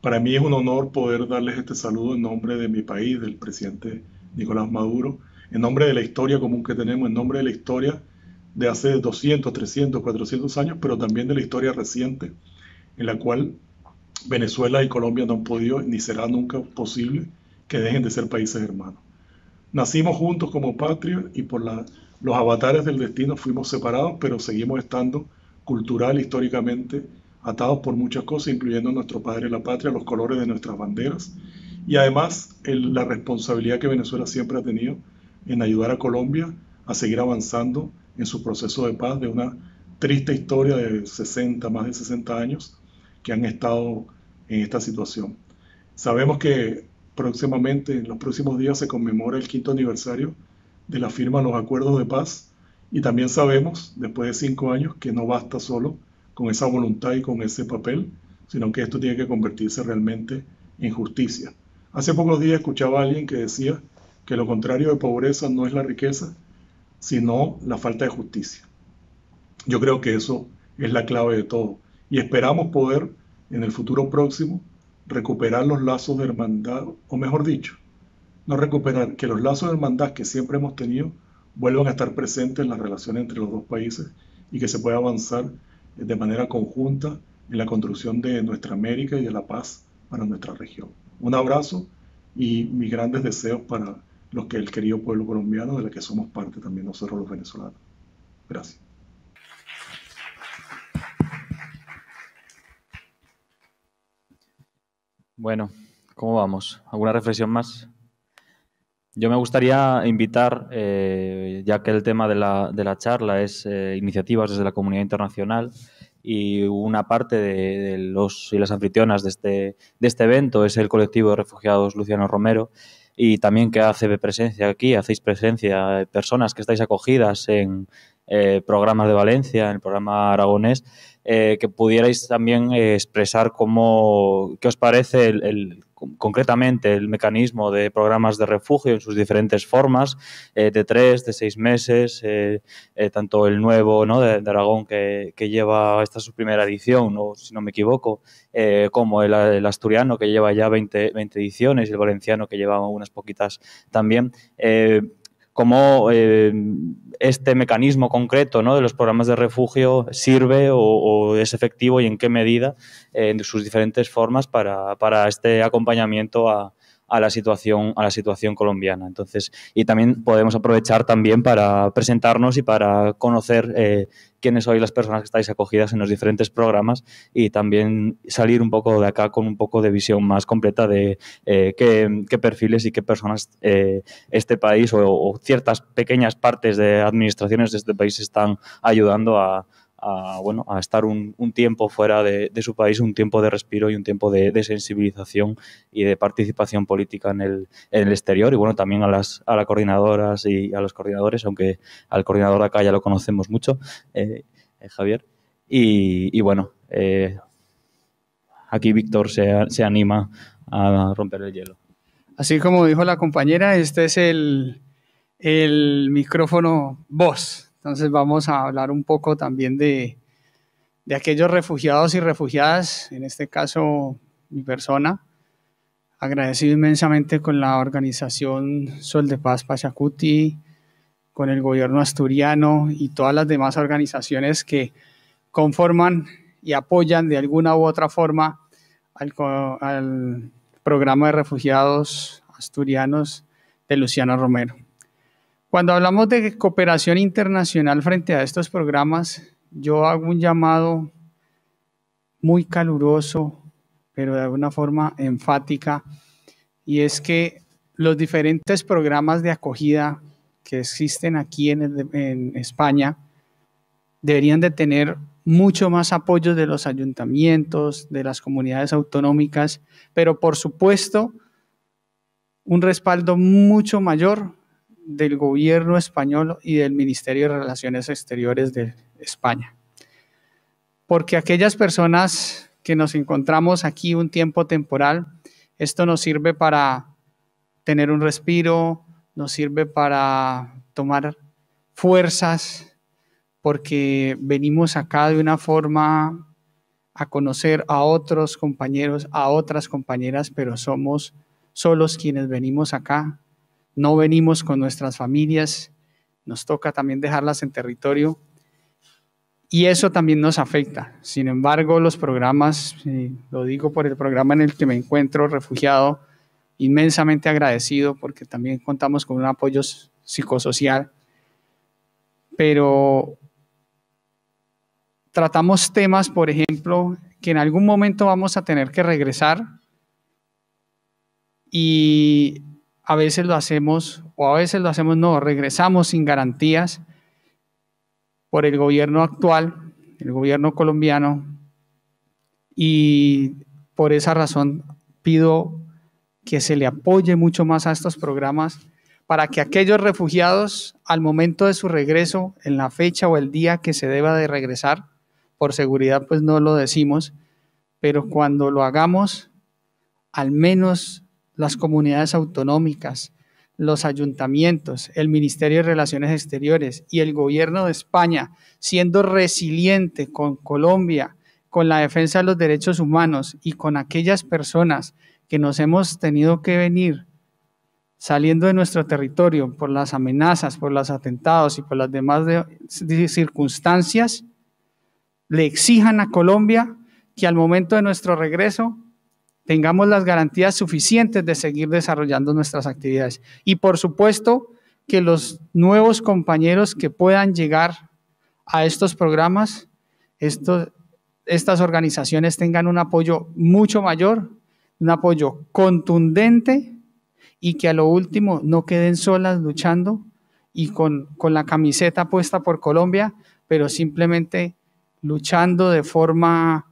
para mí es un honor poder darles este saludo en nombre de mi país, del presidente Nicolás Maduro, en nombre de la historia común que tenemos, en nombre de la historia de hace 200, 300, 400 años, pero también de la historia reciente, en la cual Venezuela y Colombia no han podido ni será nunca posible que dejen de ser países hermanos. Nacimos juntos como patria y por la los avatares del destino fuimos separados, pero seguimos estando cultural, históricamente, atados por muchas cosas, incluyendo nuestro padre la patria, los colores de nuestras banderas, y además la responsabilidad que Venezuela siempre ha tenido en ayudar a Colombia a seguir avanzando en su proceso de paz de una triste historia de 60, más de 60 años que han estado en esta situación. Sabemos que próximamente, en los próximos días, se conmemora el quinto aniversario de la firma de los acuerdos de paz y también sabemos, después de cinco años, que no basta solo con esa voluntad y con ese papel, sino que esto tiene que convertirse realmente en justicia. Hace pocos días escuchaba a alguien que decía que lo contrario de pobreza no es la riqueza, sino la falta de justicia. Yo creo que eso es la clave de todo y esperamos poder en el futuro próximo recuperar los lazos de hermandad, o mejor dicho, no recuperar que los lazos de hermandad que siempre hemos tenido vuelvan a estar presentes en las relaciones entre los dos países y que se pueda avanzar de manera conjunta en la construcción de nuestra América y de la paz para nuestra región. Un abrazo y mis grandes deseos para los que el querido pueblo colombiano de la que somos parte también nosotros los venezolanos. Gracias. Bueno, ¿cómo vamos? ¿Alguna reflexión más? Yo me gustaría invitar, eh, ya que el tema de la, de la charla es eh, iniciativas desde la comunidad internacional, y una parte de, los y las anfitrionas de este, de este evento es el colectivo de refugiados Luciano Romero y también que hace presencia aquí, hacéis presencia personas que estáis acogidas en eh, programas de Valencia, en el programa aragonés, que pudierais también expresar cómo, qué os parece el, concretamente el mecanismo de programas de refugio en sus diferentes formas, eh, de tres, de seis meses, eh, eh, tanto el nuevo ¿no? de, Aragón que, lleva esta su primera edición, o si no me equivoco, como el, asturiano que lleva ya 20, 20, ediciones y el valenciano que lleva unas poquitas también cómo eh, este mecanismo concreto ¿no? de los programas de refugio sirve o, es efectivo y en qué medida, eh, en sus diferentes formas, para este acompañamiento a, a la situación, a la situación colombiana. Entonces, y también podemos aprovechar también para presentarnos y para conocer eh, quiénes sois las personas que estáis acogidas en los diferentes programas y también salir un poco de acá con un poco de visión más completa de eh, qué, perfiles y qué personas eh, este país o ciertas pequeñas partes de administraciones de este país están ayudando a, a, bueno, a estar un, un tiempo fuera de, su país, un tiempo de respiro y un tiempo de, sensibilización y de participación política en el, en el, exterior. Y bueno, también a las a las coordinadoras y a los coordinadores, aunque al coordinador acá ya lo conocemos mucho, eh, eh, Javier. Y, bueno, eh, aquí Víctor se, anima a romper el hielo. Así como dijo la compañera, este es el, el micrófono voz. Entonces vamos a hablar un poco también de, aquellos refugiados y refugiadas, en este caso mi persona, agradecido inmensamente con la organización Sol de Paz Pachacuti, con el gobierno asturiano y todas las demás organizaciones que conforman y apoyan de alguna u otra forma al, al programa de refugiados asturianos de Luciano Romero. Cuando hablamos de cooperación internacional frente a estos programas, yo hago un llamado muy caluroso, pero de alguna forma enfática, y es que los diferentes programas de acogida que existen aquí en, España deberían de tener mucho más apoyo de los ayuntamientos, de las comunidades autonómicas, pero por supuesto un respaldo mucho mayor del gobierno español y del Ministerio de Relaciones Exteriores de España. Porque aquellas personas que nos encontramos aquí un tiempo temporal, esto nos sirve para tener un respiro, nos sirve para tomar fuerzas, porque venimos acá de una forma a conocer a otros compañeros, a otras compañeras, pero somos solos quienes venimos acá no venimos con nuestras familias, nos toca también dejarlas en territorio y eso también nos afecta. Sin embargo, los programas, lo digo por el programa en el que me encuentro refugiado, inmensamente agradecido porque también contamos con un apoyo psicosocial, pero tratamos temas, por ejemplo, que en algún momento vamos a tener que regresar y a veces lo hacemos o a veces lo hacemos no, regresamos sin garantías por el gobierno actual, el gobierno colombiano, y por esa razón pido que se le apoye mucho más a estos programas para que aquellos refugiados al momento de su regreso, en la fecha o el día que se deba de regresar, por seguridad pues no lo decimos, pero cuando lo hagamos, al menos las comunidades autonómicas, los ayuntamientos, el Ministerio de Relaciones Exteriores y el gobierno de España, siendo resiliente con Colombia, con la defensa de los derechos humanos y con aquellas personas que nos hemos tenido que venir saliendo de nuestro territorio por las amenazas, por los atentados y por las demás circunstancias, le exijan a Colombia que al momento de nuestro regreso tengamos las garantías suficientes de seguir desarrollando nuestras actividades. Y por supuesto que los nuevos compañeros que puedan llegar a estos programas, estos, estas organizaciones tengan un apoyo mucho mayor, un apoyo contundente y que a lo último no queden solas luchando y con, la camiseta puesta por Colombia, pero simplemente luchando de forma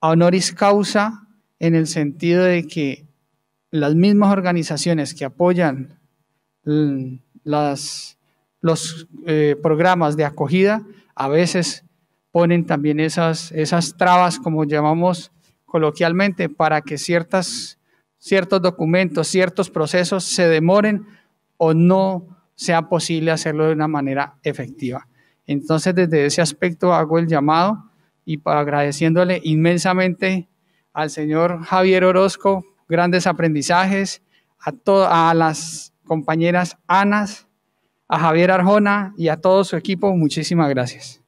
honoris causa en el sentido de que las mismas organizaciones que apoyan las, los eh, programas de acogida a veces ponen también esas, esas trabas, como llamamos coloquialmente, para que ciertas, ciertos documentos, ciertos procesos se demoren o no sea posible hacerlo de una manera efectiva. Entonces, desde ese aspecto hago el llamado y para agradeciéndole inmensamente al señor Javier Orozco, grandes aprendizajes, a, las compañeras Anas, a Javier Arjona y a todo su equipo, muchísimas gracias.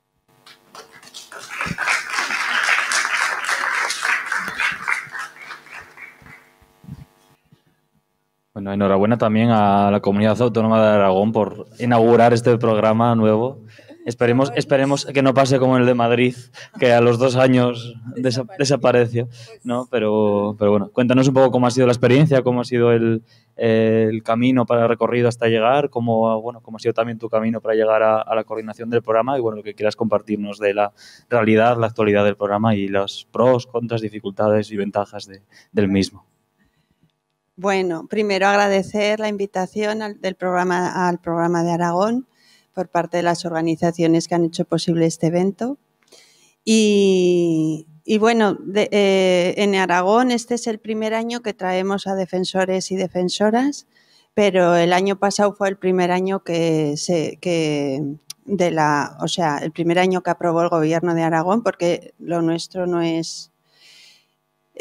Bueno, enhorabuena también a la comunidad autónoma de Aragón por inaugurar este programa nuevo Esperemos, pues esperemos que no pase como el de Madrid, que a los dos años desapareció, pues ¿no? Pero, pero bueno, cuéntanos un poco cómo ha sido la experiencia, cómo ha sido el, camino para el recorrido hasta llegar, cómo, bueno, cómo ha sido también tu camino para llegar a, la coordinación del programa y bueno, lo que quieras compartirnos de la realidad, la actualidad del programa y las pros, contras, dificultades y ventajas del mismo. Bueno, primero agradecer la invitación del programa, al programa de Aragón por parte de las organizaciones que han hecho posible este evento. Y, bueno, eh, en Aragón este es el primer año que traemos a defensores y defensoras, pero el año pasado fue el primer año que se de la, o sea, el primer año que aprobó el gobierno de Aragón, porque lo nuestro no es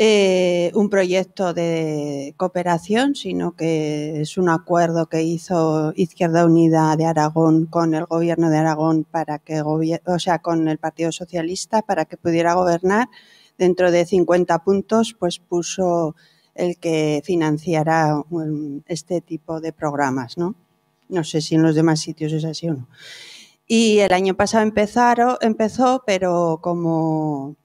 eh, un proyecto de cooperación, sino que es un acuerdo que hizo Izquierda Unida de Aragón con el gobierno de Aragón para que o sea, con el Partido Socialista para que pudiera gobernar. Dentro de 50 puntos, pues puso el que financiará um, este tipo de programas, ¿no? sé si en los demás sitios es así o no. Y el año pasado empezaron, empezó, pero como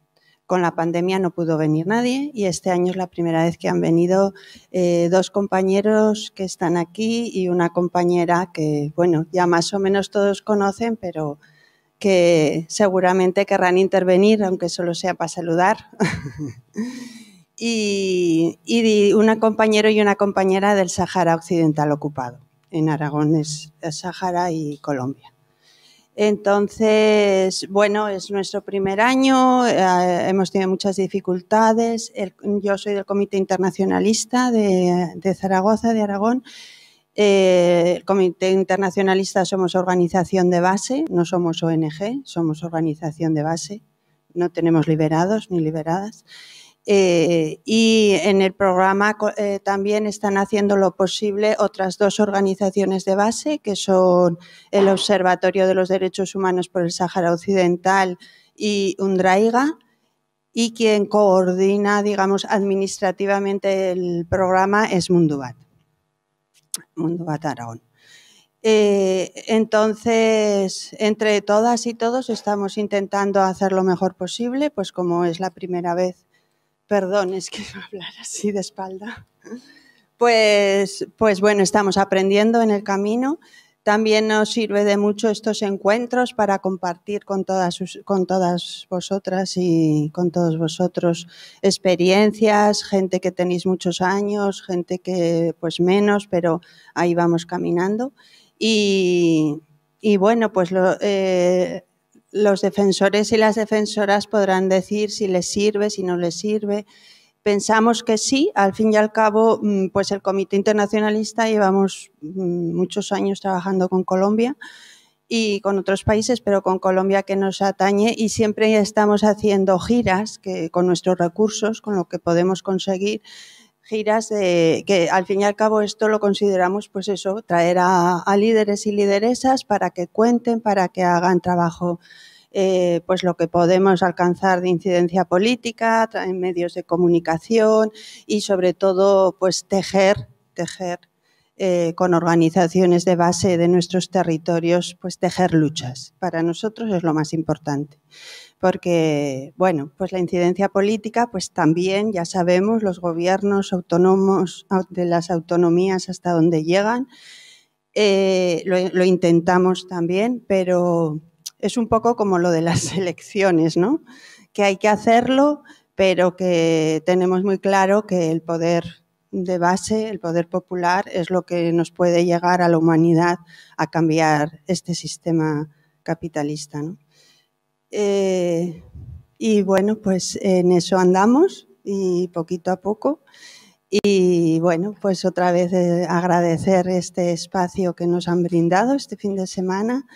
con la pandemia no pudo venir nadie y este año es la primera vez que han venido eh, dos compañeros que están aquí y una compañera que, bueno, ya más o menos todos conocen, pero que seguramente querrán intervenir, aunque solo sea para saludar. y, una compañero y una compañera del Sahara Occidental ocupado. En Aragón es Sahara y Colombia. Entonces, bueno, es nuestro primer año, eh, hemos tenido muchas dificultades. yo soy del Comité Internacionalista de, Zaragoza, de Aragón. Eh, el Comité Internacionalista somos organización de base, no somos ONG, somos organización de base. No tenemos liberados ni liberadas. Eh, y en el programa eh, también están haciendo lo posible otras dos organizaciones de base, que son el Observatorio de los Derechos Humanos por el Sáhara Occidental y UNDRAIGA, y quien coordina, digamos, administrativamente el programa es Mundubat, Mundubat Aragón. Eh, entonces, entre todas y todos estamos intentando hacer lo mejor posible, pues como es la primera vez Perdón, es que hablar así de espalda. Pues, pues bueno, estamos aprendiendo en el camino. También nos sirve de mucho estos encuentros para compartir con todas, vosotras y con todos vosotros experiencias, gente que tenéis muchos años, gente que pues menos, pero ahí vamos caminando. Y, bueno, pues lo, eh, los defensores y las defensoras podrán decir si les sirve, si no les sirve. Pensamos que sí, al fin y al cabo, mm, pues el Comité Internacionalista llevamos mm, muchos años trabajando con Colombia y con otros países, pero con Colombia que nos atañe y siempre estamos haciendo giras que, con nuestros recursos, con lo que podemos conseguir giras de, que al fin y al cabo esto lo consideramos pues eso, traer a, líderes y lideresas para que cuenten, para que hagan trabajo, eh, pues lo que podemos alcanzar de incidencia política, en medios de comunicación y sobre todo pues tejer, tejer eh, con organizaciones de base de nuestros territorios, pues tejer luchas. Para nosotros es lo más importante porque, bueno, pues la incidencia política, pues también, ya sabemos, los gobiernos autónomos de las autonomías hasta donde llegan, eh, lo, lo, intentamos también, pero es un poco como lo de las elecciones, ¿no? Que hay que hacerlo, pero que tenemos muy claro que el poder de base, el poder popular, es lo que nos puede llegar a la humanidad a cambiar este sistema capitalista, ¿no? Eh, y bueno, pues en eso andamos y poquito a poco. Y bueno, pues otra vez eh, agradecer este espacio que nos han brindado este fin de semana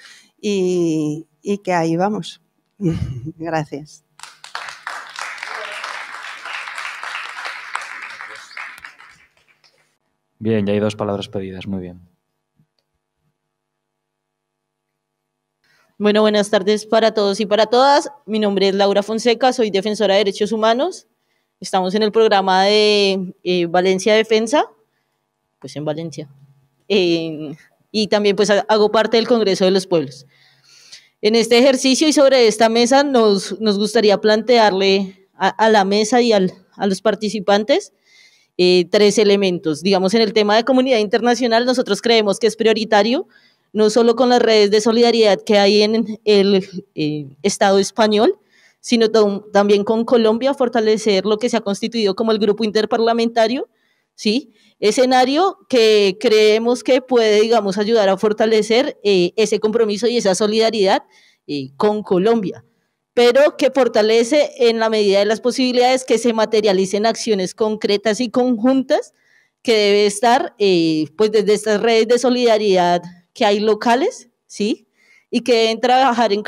y que ahí vamos. Gracias. Bien, ya hay dos palabras pedidas, muy bien. Bueno, buenas tardes para todos y para todas. Mi nombre es Laura Fonseca, soy defensora de derechos humanos. Estamos en el programa de eh, Valencia Defensa, pues en Valencia. y también pues hago parte del Congreso de los Pueblos. En este ejercicio y sobre esta mesa nos, nos gustaría plantearle a, la mesa y al, a los participantes eh, tres elementos. Digamos, en el tema de comunidad internacional nosotros creemos que es prioritario no solo con las redes de solidaridad que hay en el eh, Estado español, sino también con Colombia, fortalecer lo que se ha constituido como el grupo interparlamentario, ¿sí? Escenario que creemos que puede, digamos, ayudar a fortalecer eh, ese compromiso y esa solidaridad eh, con Colombia, pero que fortalece en la medida de las posibilidades que se materialicen acciones concretas y conjuntas que debe estar, pues, desde estas redes de solidaridad que hay locales, ¿sí? Y que deben trabajar en,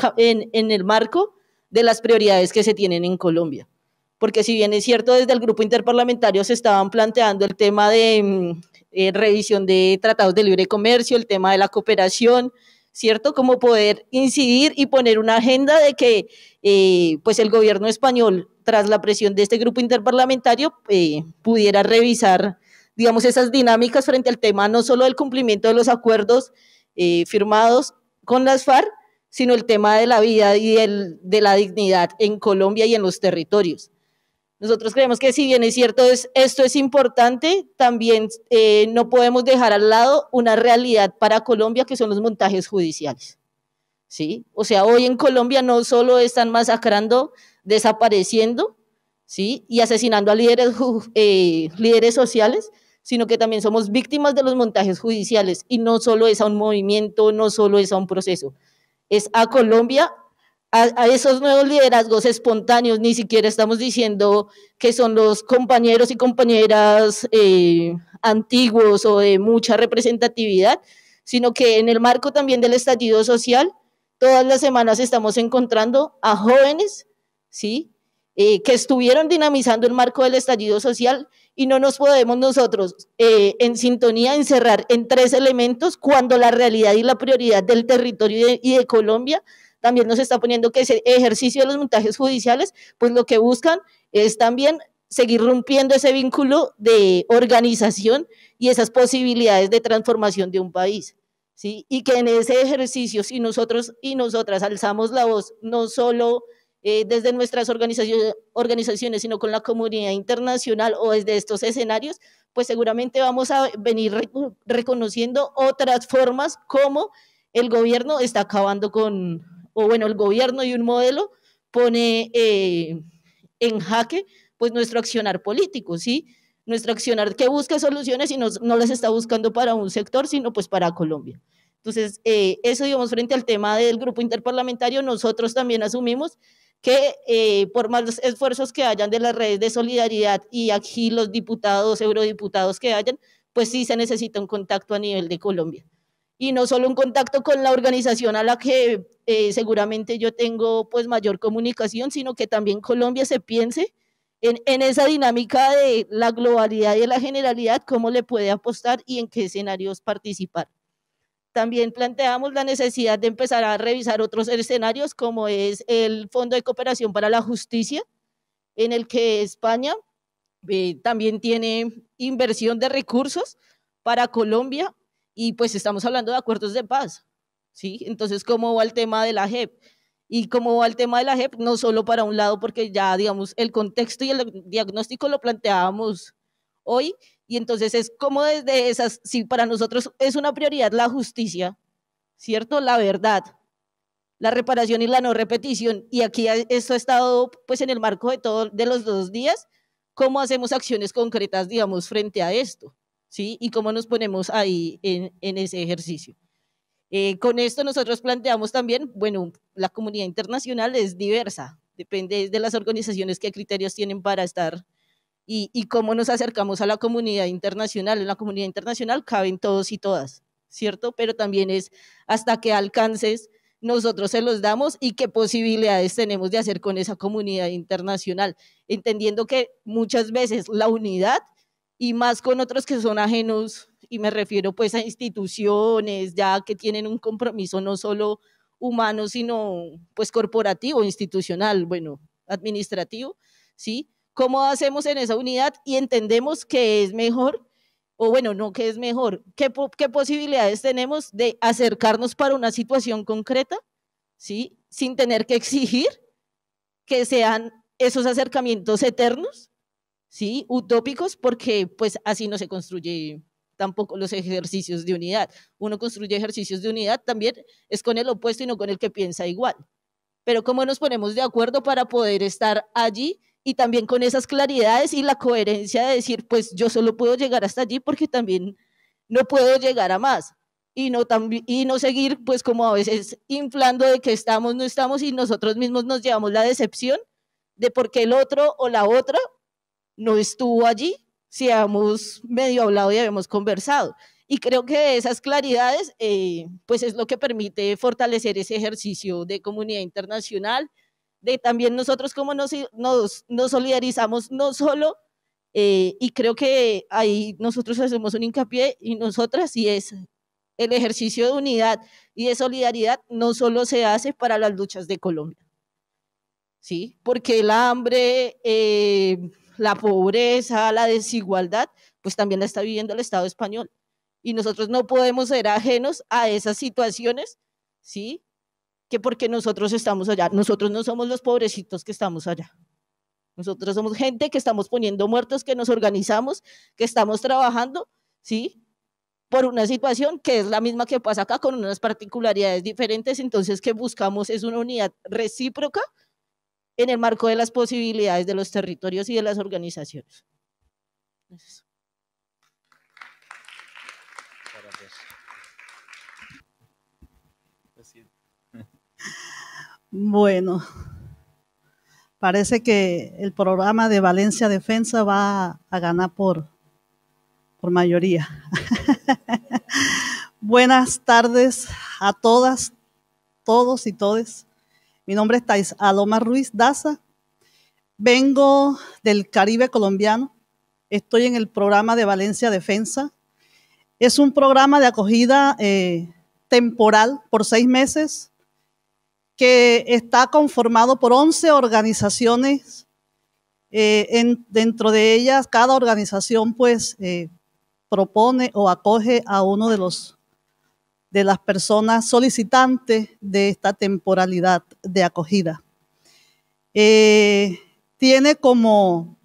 el marco de las prioridades que se tienen en Colombia. Porque si bien es cierto, desde el grupo interparlamentario se estaban planteando el tema de mm, eh, revisión de tratados de libre comercio, el tema de la cooperación, ¿cierto? Como poder incidir y poner una agenda de que eh, pues el gobierno español, tras la presión de este grupo interparlamentario, eh, pudiera revisar, digamos, esas dinámicas frente al tema no solo del cumplimiento de los acuerdos eh, firmados con las FARC, sino el tema de la vida y de la dignidad en Colombia y en los territorios. Nosotros creemos que si bien es cierto, es, esto es importante, también eh, no podemos dejar al lado una realidad para Colombia que son los montajes judiciales. ¿sí? O sea, hoy en Colombia no solo están masacrando, desapareciendo ¿sí? y asesinando a líderes, eh, líderes sociales, sino que también somos víctimas de los montajes judiciales y no solo es a un movimiento, no solo es a un proceso, es a Colombia, a, esos nuevos liderazgos espontáneos, ni siquiera estamos diciendo que son los compañeros y compañeras eh, antiguos o de mucha representatividad, sino que en el marco también del estallido social, todas las semanas estamos encontrando a jóvenes, ¿sí? Eh, que estuvieron dinamizando el marco del estallido social y no nos podemos nosotros eh, en sintonía encerrar en tres elementos cuando la realidad y la prioridad del territorio y de, Colombia también nos está poniendo que ese ejercicio de los montajes judiciales, pues lo que buscan es también seguir rompiendo ese vínculo de organización y esas posibilidades de transformación de un país. ¿sí? Y que en ese ejercicio, si nosotros y nosotras alzamos la voz, no solo eh, desde nuestras organizaciones, sino con la comunidad internacional o desde estos escenarios, pues seguramente vamos a venir reconociendo otras formas como el gobierno está acabando con, o bueno, el gobierno y un modelo pone eh, en jaque pues nuestro accionar político, ¿sí? Nuestro accionar que busca soluciones y no, las está buscando para un sector, sino pues para Colombia. Entonces, eh, eso, digamos, frente al tema del grupo interparlamentario, nosotros también asumimos que eh, por más esfuerzos que hayan de las redes de solidaridad y aquí los diputados, eurodiputados que hayan, pues sí se necesita un contacto a nivel de Colombia. Y no solo un contacto con la organización a la que eh, seguramente yo tengo pues mayor comunicación, sino que también Colombia se piense en, en esa dinámica de la globalidad y de la generalidad, cómo le puede apostar y en qué escenarios participar. También planteamos la necesidad de empezar a revisar otros escenarios, como es el Fondo de Cooperación para la Justicia, en el que España eh, también tiene inversión de recursos para Colombia y pues estamos hablando de acuerdos de paz, ¿sí? Entonces, ¿cómo va el tema de la JEP? Y cómo va el tema de la JEP, no solo para un lado, porque ya, digamos, el contexto y el diagnóstico lo planteábamos hoy, y entonces es como desde esas, si para nosotros es una prioridad la justicia, ¿cierto? La verdad, la reparación y la no repetición. Y aquí esto ha estado pues en el marco de todo, de los dos días, cómo hacemos acciones concretas, digamos, frente a esto, ¿sí? Y cómo nos ponemos ahí en, ese ejercicio. Eh, con esto nosotros planteamos también, bueno, la comunidad internacional es diversa, depende de las organizaciones qué criterios tienen para estar y, cómo nos acercamos a la comunidad internacional. En la comunidad internacional caben todos y todas, ¿cierto? Pero también es hasta qué alcances nosotros se los damos y qué posibilidades tenemos de hacer con esa comunidad internacional, entendiendo que muchas veces la unidad y más con otros que son ajenos, y me refiero pues a instituciones ya que tienen un compromiso no solo humano, sino pues corporativo, institucional, bueno, administrativo, ¿sí? cómo hacemos en esa unidad y entendemos que es mejor, o bueno, no que es mejor, qué, posibilidades tenemos de acercarnos para una situación concreta, ¿sí? Sin tener que exigir que sean esos acercamientos eternos, ¿sí? Utópicos, porque pues así no se construye tampoco los ejercicios de unidad. Uno construye ejercicios de unidad también es con el opuesto y no con el que piensa igual. Pero cómo nos ponemos de acuerdo para poder estar allí y también con esas claridades y la coherencia de decir, pues yo solo puedo llegar hasta allí porque también no puedo llegar a más y no, y no seguir pues como a veces inflando de que estamos, no estamos y nosotros mismos nos llevamos la decepción de por qué el otro o la otra no estuvo allí si habíamos medio hablado y habíamos conversado. Y creo que esas claridades eh, pues es lo que permite fortalecer ese ejercicio de comunidad internacional de también nosotros cómo nos, nos, solidarizamos, no solo, eh, y creo que ahí nosotros hacemos un hincapié y nosotras, y es el ejercicio de unidad y de solidaridad no solo se hace para las luchas de Colombia, ¿sí? Porque el hambre, eh, la pobreza, la desigualdad, pues también la está viviendo el Estado español. Y nosotros no podemos ser ajenos a esas situaciones, ¿sí? que porque nosotros estamos allá. Nosotros no somos los pobrecitos que estamos allá. Nosotros somos gente que estamos poniendo muertos, que nos organizamos, que estamos trabajando, ¿sí? Por una situación que es la misma que pasa acá, con unas particularidades diferentes. Entonces, que buscamos es una unidad recíproca en el marco de las posibilidades de los territorios y de las organizaciones. Bueno, parece que el programa de Valencia Defensa va a, ganar por, por mayoría. Buenas tardes a todas, todos y todes. Mi nombre es Thais Aloma Ruiz Daza. Vengo del Caribe colombiano. Estoy en el programa de Valencia Defensa. Es un programa de acogida eh, temporal por seis meses que está conformado por 11 organizaciones. Eh, dentro de ellas, cada organización pues eh, propone o acoge a uno de los de las personas solicitantes de esta temporalidad de acogida. Eh, tiene como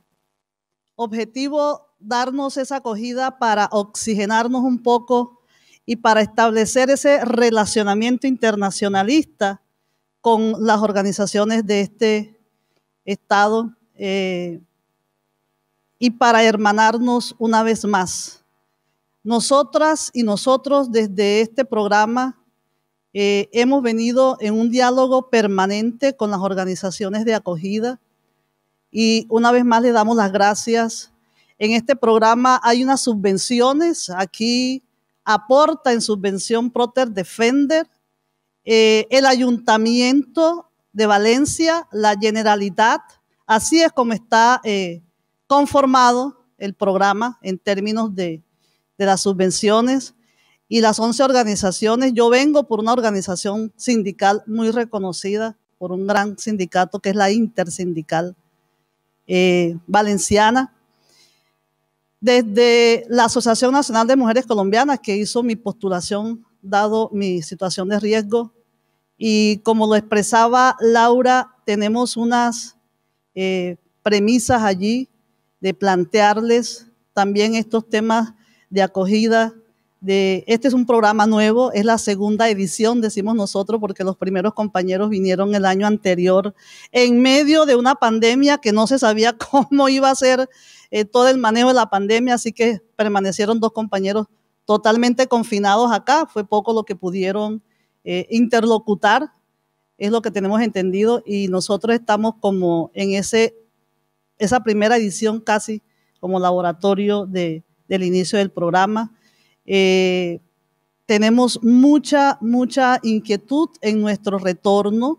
objetivo darnos esa acogida para oxigenarnos un poco y para establecer ese relacionamiento internacionalista con las organizaciones de este Estado eh, y para hermanarnos una vez más. Nosotras y nosotros desde este programa eh, hemos venido en un diálogo permanente con las organizaciones de acogida y una vez más le damos las gracias. En este programa hay unas subvenciones, aquí aporta en subvención Proter Defender eh, el Ayuntamiento de Valencia, la Generalitat. Así es como está eh, conformado el programa en términos de, las subvenciones y las 11 organizaciones. Yo vengo por una organización sindical muy reconocida, por un gran sindicato que es la Intersindical eh, Valenciana. Desde la Asociación Nacional de Mujeres Colombianas, que hizo mi postulación, dado mi situación de riesgo, y como lo expresaba Laura, tenemos unas eh, premisas allí de plantearles también estos temas de acogida. De, este es un programa nuevo, es la segunda edición, decimos nosotros, porque los primeros compañeros vinieron el año anterior, en medio de una pandemia que no se sabía cómo iba a ser eh, todo el manejo de la pandemia, así que permanecieron dos compañeros totalmente confinados acá, fue poco lo que pudieron eh, interlocutar, es lo que tenemos entendido y nosotros estamos como en ese, esa primera edición casi como laboratorio del inicio del programa. Eh, tenemos mucha, mucha inquietud en nuestro retorno.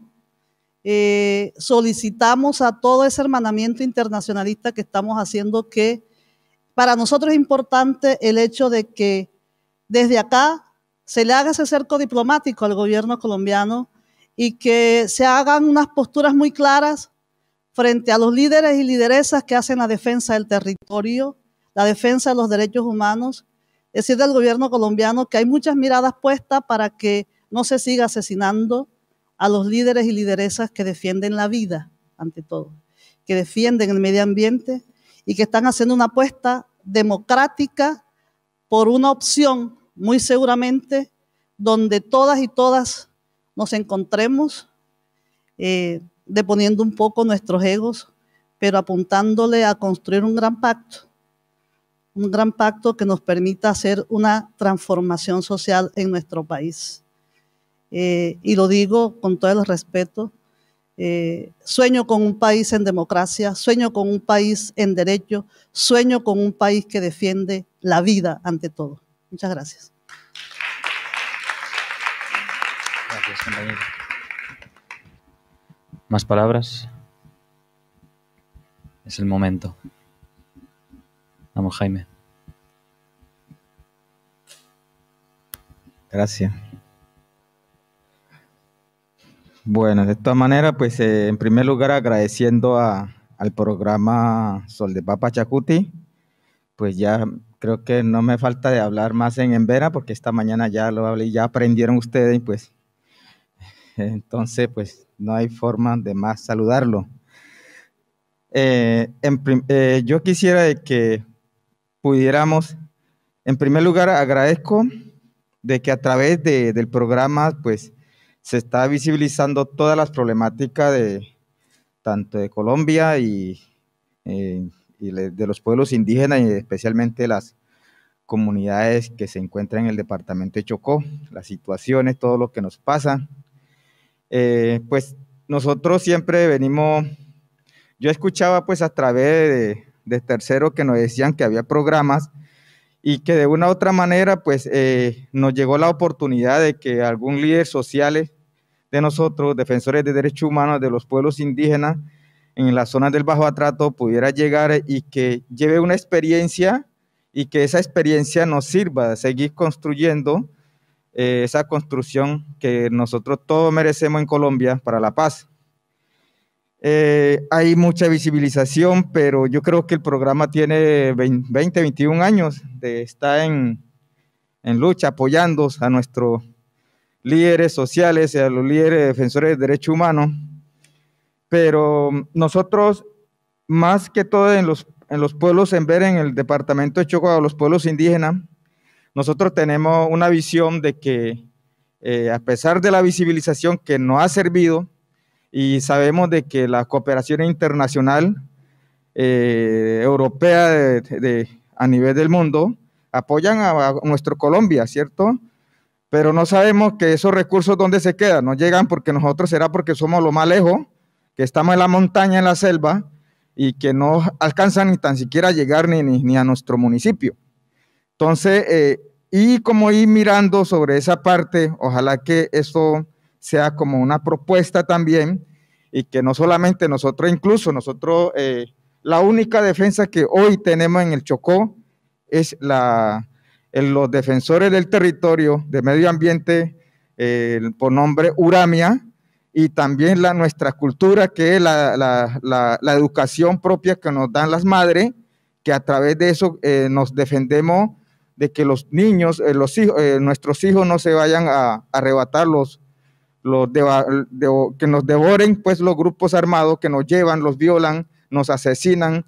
Eh, solicitamos a todo ese hermanamiento internacionalista que estamos haciendo que para nosotros es importante el hecho de que desde acá se le haga ese cerco diplomático al gobierno colombiano y que se hagan unas posturas muy claras frente a los líderes y lideresas que hacen la defensa del territorio, la defensa de los derechos humanos, decir del gobierno colombiano que hay muchas miradas puestas para que no se siga asesinando a los líderes y lideresas que defienden la vida, ante todo, que defienden el medio ambiente y que están haciendo una apuesta democrática por una opción muy seguramente, donde todas y todas nos encontremos, eh, deponiendo un poco nuestros egos, pero apuntándole a construir un gran pacto, un gran pacto que nos permita hacer una transformación social en nuestro país. Eh, y lo digo con todo el respeto, eh, sueño con un país en democracia, sueño con un país en derecho, sueño con un país que defiende la vida ante todo. Muchas gracias. Gracias, compañero. ¿Más palabras? Es el momento. Vamos, Jaime. Gracias. Bueno, de todas maneras, pues eh, en primer lugar agradeciendo al programa Sol de Papa Chacuti pues ya creo que no me falta de hablar más en Envera porque esta mañana ya lo hablé, ya aprendieron ustedes y pues entonces pues no hay forma de más saludarlo. Eh, eh, yo quisiera que pudiéramos, en primer lugar agradezco de que a través del programa pues se está visibilizando todas las problemáticas de tanto de Colombia y eh, y de los pueblos indígenas y especialmente las comunidades que se encuentran en el departamento de Chocó, las situaciones, todo lo que nos pasa. Eh, pues nosotros siempre venimos, yo escuchaba pues a través de, Tercero que nos decían que había programas y que de una u otra manera pues eh, nos llegó la oportunidad de que algún líder social de nosotros, defensores de derechos humanos de los pueblos indígenas, en las zonas del bajo atrato pudiera llegar y que lleve una experiencia y que esa experiencia nos sirva de seguir construyendo eh, esa construcción que nosotros todos merecemos en Colombia para la paz. Eh, hay mucha visibilización, pero yo creo que el programa tiene 20, 21 años de estar en, en lucha, apoyando a nuestros líderes sociales a los líderes defensores de derechos humanos pero mm, nosotros, más que todo en los, en los pueblos, en ver en el departamento de Chocó, los pueblos indígenas, nosotros tenemos una visión de que, eh, a pesar de la visibilización que no ha servido, y sabemos de que la cooperación internacional eh, europea a nivel del mundo apoyan a, a, nuestro Colombia, ¿cierto? Pero no sabemos que esos recursos dónde se quedan, no llegan porque nosotros será porque somos lo más lejos que estamos en la montaña, en la selva, y que no alcanzan ni tan siquiera a llegar ni, ni, a nuestro municipio. Entonces, eh, y como ir mirando sobre esa parte, ojalá que esto sea como una propuesta también y que no solamente nosotros, incluso nosotros, eh, la única defensa que hoy tenemos en el Chocó es la, los defensores del territorio de medio ambiente eh, por nombre Uramia, y también la, nuestra cultura, que es la, la, la, educación propia que nos dan las madres, que a través de eso eh, nos defendemos de que los niños, eh, los hijos, eh, nuestros hijos no se vayan a, arrebatar los, los que nos devoren pues los grupos armados que nos llevan, los violan, nos asesinan.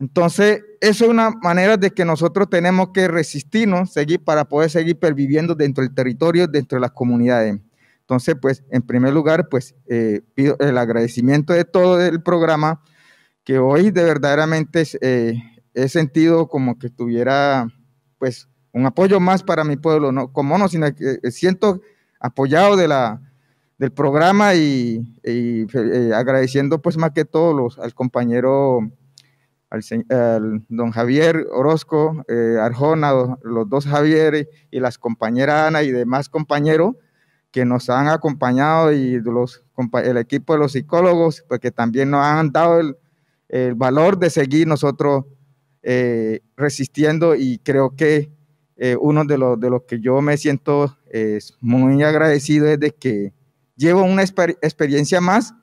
Entonces, eso es una manera de que nosotros tenemos que resistirnos, seguir para poder seguir perviviendo dentro del territorio, dentro de las comunidades. Entonces, pues, en primer lugar, pues, eh, pido el agradecimiento de todo el programa, que hoy de verdaderamente eh, he sentido como que tuviera, pues, un apoyo más para mi pueblo, no como no, sino que eh, siento apoyado de la, del programa y, agradeciendo pues más que todo los, al compañero, al, don Javier Orozco, Arjona, los dos Javier y, y, las compañeras Ana y demás compañeros que nos han acompañado y los, el equipo de los psicólogos, porque pues, también nos han dado el, el valor de seguir nosotros eh, resistiendo y creo que eh, uno de los, de los que yo me siento muy agradecido es de que llevo una experiencia más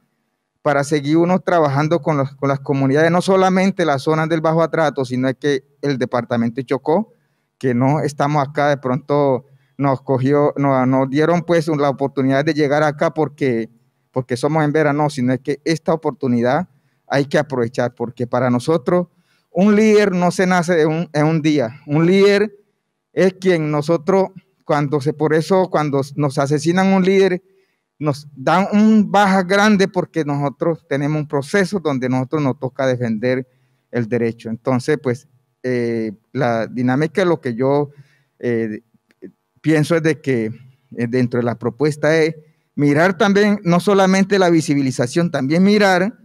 para seguir uno trabajando con, con las comunidades, no solamente las zonas del Bajo Atrato, sino que el departamento de Chocó, que no estamos acá de pronto nos cogió, no, nos dieron pues la oportunidad de llegar acá porque, porque somos en verano, sino es que esta oportunidad hay que aprovechar porque para nosotros un líder no se nace en un, día, un líder es quien nosotros, cuando se, por eso cuando nos asesinan un líder, nos dan un baja grande porque nosotros tenemos un proceso donde nosotros nos toca defender el derecho. Entonces, pues eh, la dinámica es lo que yo eh, pienso es de que eh, dentro de la propuesta es mirar también, no solamente la visibilización, también mirar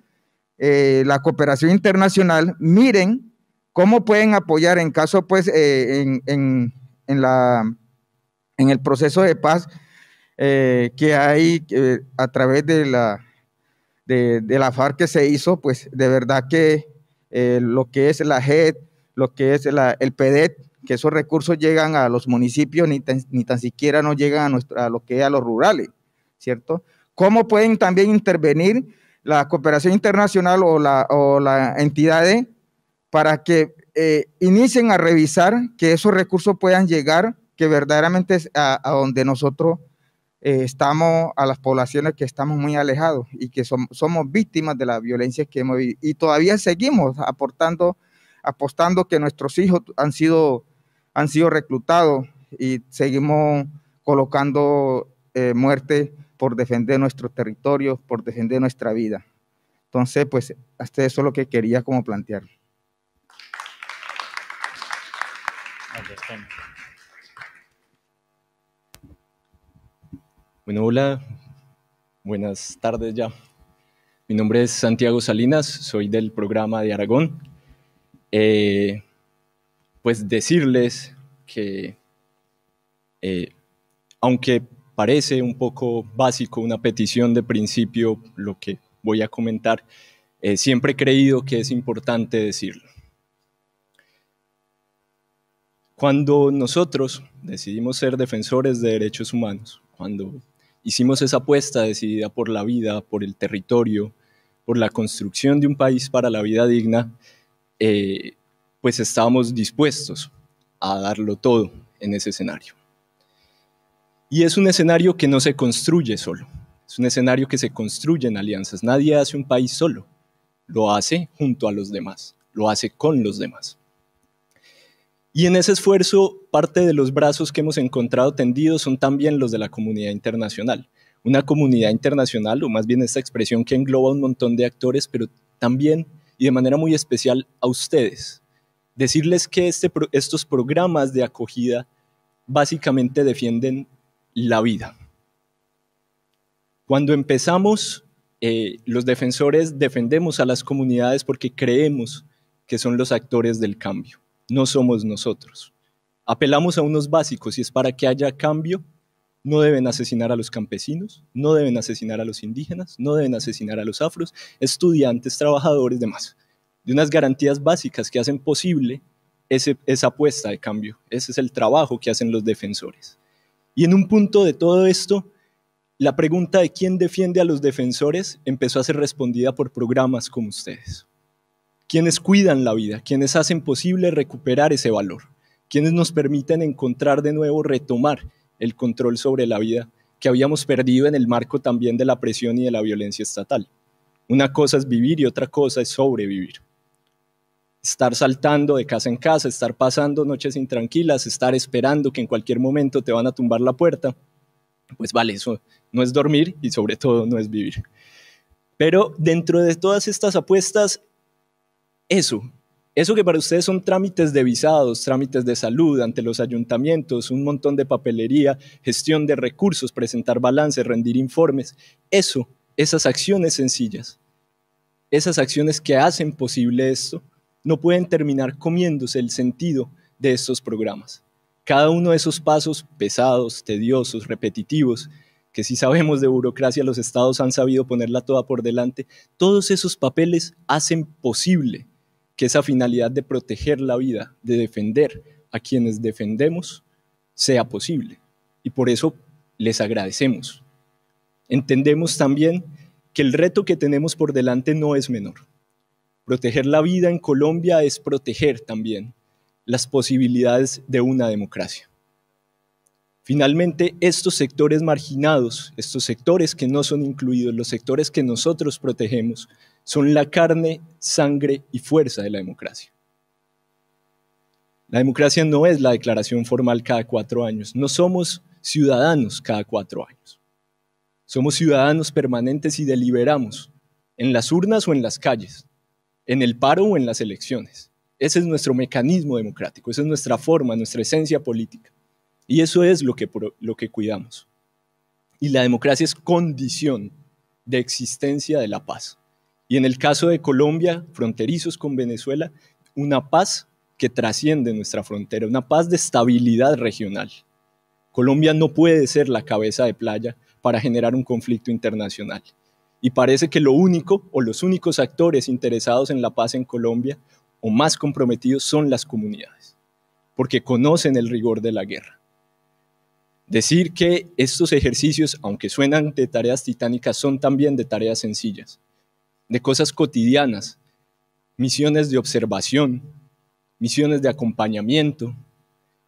eh, la cooperación internacional, miren cómo pueden apoyar en caso, pues, eh, en, en, la, en el proceso de paz que hay a través de la, de, la FARC que se hizo, pues, de verdad que lo que es la JED, lo que es la, el PEDET, que esos recursos llegan a los municipios, ni tan, siquiera no llegan a, nuestra, lo que es a los rurales, ¿cierto? ¿Cómo pueden también intervenir la cooperación internacional o las o la entidades para que eh, inicien a revisar que esos recursos puedan llegar que verdaderamente a, a donde nosotros eh, estamos, a las poblaciones que estamos muy alejados y que somos víctimas de las violencia que hemos vivido. Y todavía seguimos aportando, apostando que nuestros hijos han sido han sido reclutados y seguimos colocando eh, muerte por defender nuestro territorio, por defender nuestra vida. Entonces, pues, hasta eso es lo que quería como plantear. Bueno, hola, buenas tardes ya. Mi nombre es Santiago Salinas, soy del programa de Aragón. Eh, pues decirles que eh, aunque parece un poco básico, una petición de principio, lo que voy a comentar, eh, siempre he creído que es importante decirlo. Cuando nosotros decidimos ser defensores de derechos humanos, cuando hicimos esa apuesta decidida por la vida, por el territorio, por la construcción de un país para la vida digna, eh, pues estábamos dispuestos a darlo todo en ese escenario. Y es un escenario que no se construye solo, es un escenario que se construye en alianzas. Nadie hace un país solo, lo hace junto a los demás, lo hace con los demás. Y en ese esfuerzo, parte de los brazos que hemos encontrado tendidos son también los de la comunidad internacional. Una comunidad internacional, o más bien esta expresión que engloba un montón de actores, pero también y de manera muy especial a ustedes, decirles que este estos programas de acogida básicamente defienden la vida. Cuando empezamos, eh, los defensores defendemos a las comunidades porque creemos que son los actores del cambio, no somos nosotros. Apelamos a unos básicos y es para que haya cambio. No deben asesinar a los campesinos, no deben asesinar a los indígenas, no deben asesinar a los afros, estudiantes, trabajadores, demás de unas garantías básicas que hacen posible esa apuesta de cambio. Ese es el trabajo que hacen los defensores. Y en un punto de todo esto, la pregunta de quién defiende a los defensores empezó a ser respondida por programas como ustedes. Quienes cuidan la vida, quienes hacen posible recuperar ese valor, quienes nos permiten encontrar de nuevo, retomar el control sobre la vida que habíamos perdido en el marco también de la presión y de la violencia estatal. Una cosa es vivir y otra cosa es sobrevivir estar saltando de casa en casa, estar pasando noches intranquilas, estar esperando que en cualquier momento te van a tumbar la puerta, pues vale, eso no es dormir y sobre todo no es vivir. Pero dentro de todas estas apuestas, eso, eso que para ustedes son trámites de visados, trámites de salud ante los ayuntamientos, un montón de papelería, gestión de recursos, presentar balances, rendir informes, eso, esas acciones sencillas, esas acciones que hacen posible esto, no pueden terminar comiéndose el sentido de estos programas. Cada uno de esos pasos pesados, tediosos, repetitivos, que si sabemos de burocracia, los estados han sabido ponerla toda por delante, todos esos papeles hacen posible que esa finalidad de proteger la vida, de defender a quienes defendemos, sea posible. Y por eso les agradecemos. Entendemos también que el reto que tenemos por delante no es menor. Proteger la vida en Colombia es proteger también las posibilidades de una democracia. Finalmente, estos sectores marginados, estos sectores que no son incluidos, los sectores que nosotros protegemos, son la carne, sangre y fuerza de la democracia. La democracia no es la declaración formal cada cuatro años, no somos ciudadanos cada cuatro años. Somos ciudadanos permanentes y deliberamos en las urnas o en las calles en el paro o en las elecciones. Ese es nuestro mecanismo democrático, esa es nuestra forma, nuestra esencia política. Y eso es lo que, lo que cuidamos. Y la democracia es condición de existencia de la paz. Y en el caso de Colombia, fronterizos con Venezuela, una paz que trasciende nuestra frontera, una paz de estabilidad regional. Colombia no puede ser la cabeza de playa para generar un conflicto internacional y parece que lo único o los únicos actores interesados en la paz en Colombia o más comprometidos son las comunidades, porque conocen el rigor de la guerra. Decir que estos ejercicios, aunque suenan de tareas titánicas, son también de tareas sencillas, de cosas cotidianas, misiones de observación, misiones de acompañamiento,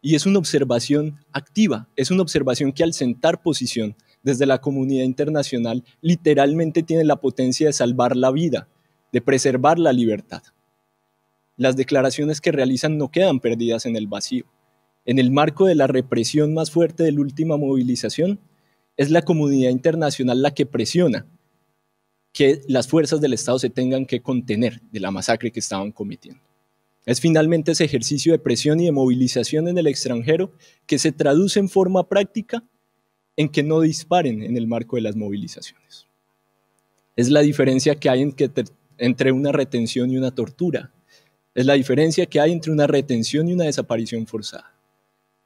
y es una observación activa, es una observación que al sentar posición desde la comunidad internacional literalmente tiene la potencia de salvar la vida, de preservar la libertad. Las declaraciones que realizan no quedan perdidas en el vacío. En el marco de la represión más fuerte de la última movilización, es la comunidad internacional la que presiona que las fuerzas del Estado se tengan que contener de la masacre que estaban cometiendo. Es finalmente ese ejercicio de presión y de movilización en el extranjero que se traduce en forma práctica en que no disparen en el marco de las movilizaciones. Es la diferencia que hay entre una retención y una tortura. Es la diferencia que hay entre una retención y una desaparición forzada.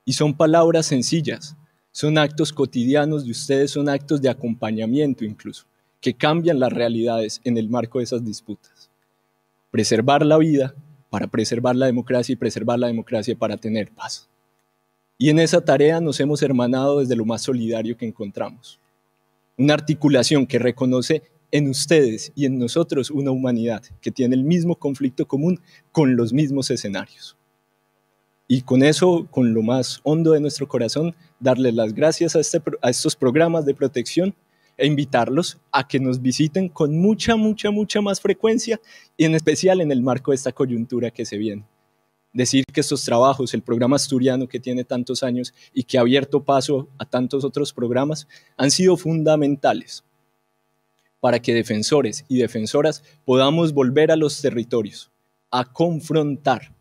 Y son palabras sencillas, son actos cotidianos de ustedes, son actos de acompañamiento incluso, que cambian las realidades en el marco de esas disputas. Preservar la vida para preservar la democracia y preservar la democracia para tener paz. Y en esa tarea nos hemos hermanado desde lo más solidario que encontramos. Una articulación que reconoce en ustedes y en nosotros una humanidad que tiene el mismo conflicto común con los mismos escenarios. Y con eso, con lo más hondo de nuestro corazón, darles las gracias a, este a estos programas de protección e invitarlos a que nos visiten con mucha, mucha, mucha más frecuencia y en especial en el marco de esta coyuntura que se viene decir que estos trabajos, el programa asturiano que tiene tantos años y que ha abierto paso a tantos otros programas, han sido fundamentales para que defensores y defensoras podamos volver a los territorios, a confrontar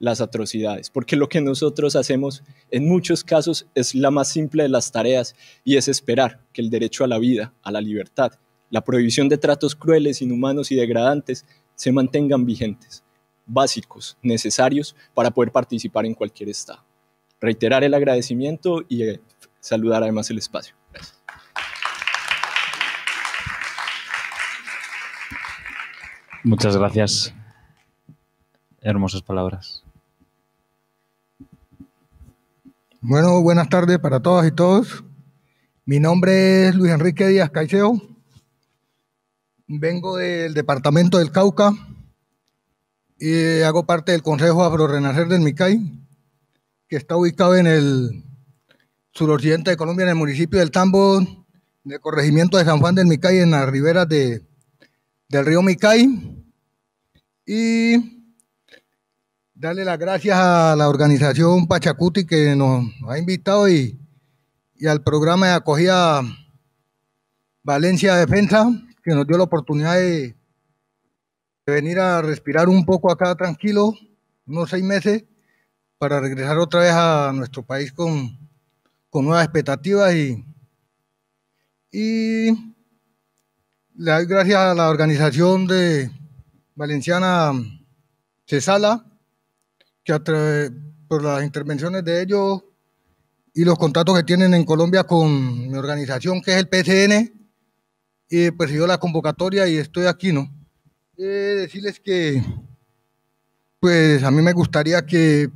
las atrocidades, porque lo que nosotros hacemos en muchos casos es la más simple de las tareas y es esperar que el derecho a la vida, a la libertad, la prohibición de tratos crueles, inhumanos y degradantes se mantengan vigentes básicos necesarios para poder participar en cualquier estado. Reiterar el agradecimiento y eh, saludar además el espacio. Muchas gracias. Hermosas palabras. Bueno, buenas tardes para todas y todos. Mi nombre es Luis Enrique Díaz Caicedo. Vengo del departamento del Cauca, y hago parte del Consejo Afro Renacer del MICAI, que está ubicado en el suroccidente de Colombia, en el municipio del Tambo, en el corregimiento de San Juan del Micay, en las riberas de, del río Micay. Y darle las gracias a la organización Pachacuti que nos ha invitado y al programa de acogida Valencia Defensa, que nos dio la oportunidad de venir a respirar un poco acá tranquilo, unos seis meses, para regresar otra vez a nuestro país con, con nuevas expectativas y, y le doy gracias a la organización de Valenciana Cesala, que por las intervenciones de ellos y los contratos que tienen en Colombia con mi organización, que es el PCN, y eh, la convocatoria y estoy aquí, ¿no? eh, decirles que, pues a mí me gustaría que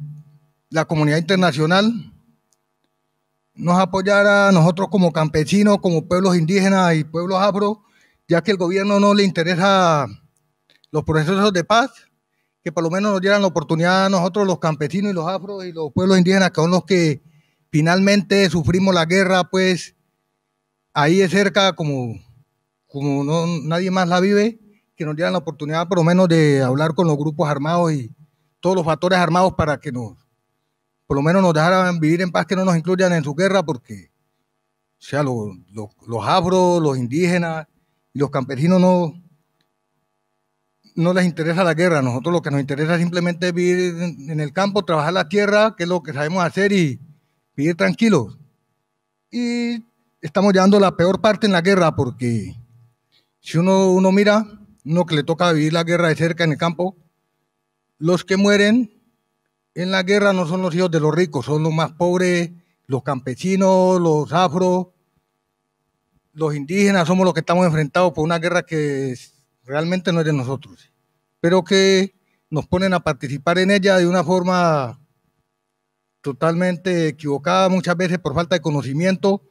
la comunidad internacional nos apoyara a nosotros como campesinos, como pueblos indígenas y pueblos afro, ya que el gobierno no le interesa los procesos de paz, que por lo menos nos dieran la oportunidad a nosotros los campesinos y los afros y los pueblos indígenas, que son los que finalmente sufrimos la guerra, pues ahí de cerca, como, como no, nadie más la vive, que nos dieran la oportunidad por lo menos de hablar con los grupos armados y todos los factores armados para que nos, por lo menos nos dejaran vivir en paz, que no nos incluyan en su guerra, porque, sea, los, los, los los indígenas y los campesinos no, no les interesa la guerra. A nosotros lo que nos interesa es simplemente vivir en, el campo, trabajar la tierra, que es lo que sabemos hacer y vivir tranquilos. Y estamos llevando la peor parte en la guerra, porque si uno, uno mira, uno que le toca vivir la guerra de cerca en el campo, los que mueren en la guerra no son los hijos de los ricos, son los más pobres, los campesinos, los afro, los indígenas, somos los que estamos enfrentados por una guerra que realmente no es de nosotros, pero que nos ponen a participar en ella de una forma totalmente equivocada, muchas veces por falta de conocimiento,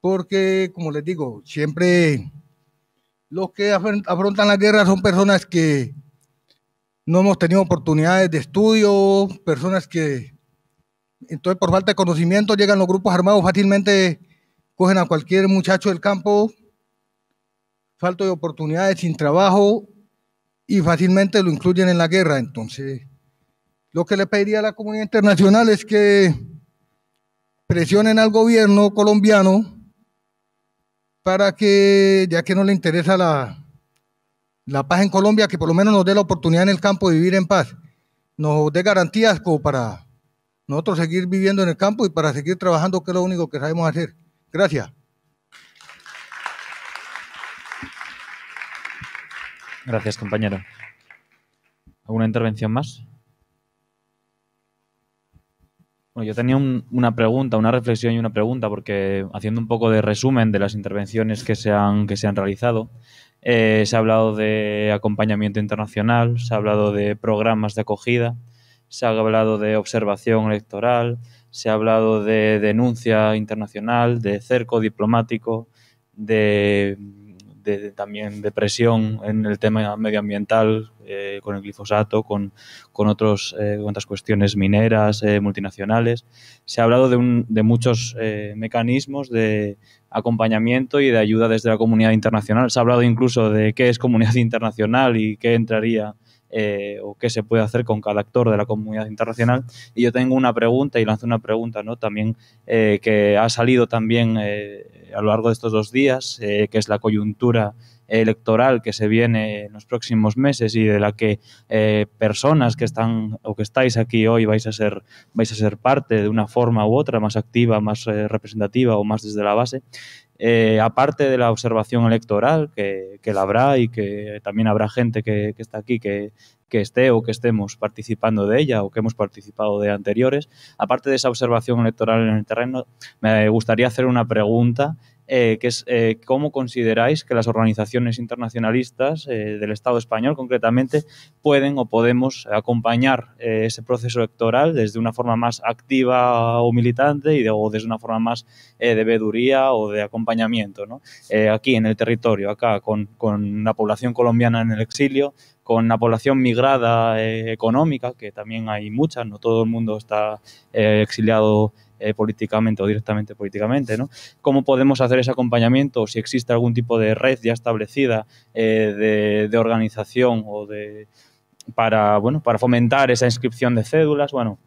porque, como les digo, siempre los que afrontan la guerra son personas que no hemos tenido oportunidades de estudio, personas que, entonces por falta de conocimiento, llegan los grupos armados fácilmente, cogen a cualquier muchacho del campo, falto de oportunidades, sin trabajo, y fácilmente lo incluyen en la guerra. Entonces, lo que le pediría a la comunidad internacional es que presionen al gobierno colombiano para que, ya que no le interesa la, la paz en Colombia, que por lo menos nos dé la oportunidad en el campo de vivir en paz, nos dé garantías como para nosotros seguir viviendo en el campo y para seguir trabajando, que es lo único que sabemos hacer. Gracias. Gracias, compañero. ¿Alguna intervención más? Bueno, yo tenía una pregunta, una reflexión y una pregunta, porque haciendo un poco de resumen de las intervenciones que se han, que se han realizado, eh, se ha hablado de acompañamiento internacional, se ha hablado de programas de acogida, se ha hablado de observación electoral, se ha hablado de denuncia internacional, de cerco diplomático, de también de presión en el tema medioambiental, eh, con el glifosato, con, con otros, eh, otras cuestiones mineras, eh, multinacionales. Se ha hablado de, un, de muchos mecanismos de acompañamiento y de ayuda desde la comunidad internacional. Se ha hablado incluso de qué es comunidad internacional y qué entraría eh, o qué se puede hacer con cada actor de la comunidad internacional. Y yo tengo una pregunta y lanzo una pregunta ¿no? también eh, que ha salido también eh, a lo largo de estos dos días, que es la coyuntura electoral que se viene en los próximos meses y de la que personas que están o que estáis aquí hoy vais a ser vais a ser parte de una forma u otra más activa, más representativa o más desde la base. Eh, aparte de la observación electoral, que, la habrá y que también habrá gente que, está aquí que, esté o que estemos participando de ella o que hemos participado de anteriores, aparte de esa observación electoral en el terreno, me gustaría hacer una pregunta eh, que es eh, cómo consideráis que las organizaciones internacionalistas eh, del Estado español concretamente pueden o podemos acompañar ese proceso electoral desde una forma más activa o militante y o desde una forma más de veduría o de acompañamiento. aquí en el territorio, acá con, con la población colombiana en el exilio, con la población migrada económica, que también hay muchas, no todo el mundo está exiliado eh, políticamente o directamente políticamente, ¿no? ¿Cómo podemos hacer ese acompañamiento? Si existe algún tipo de red ya establecida eh, de, organización o de para bueno para fomentar esa inscripción de cédulas, bueno,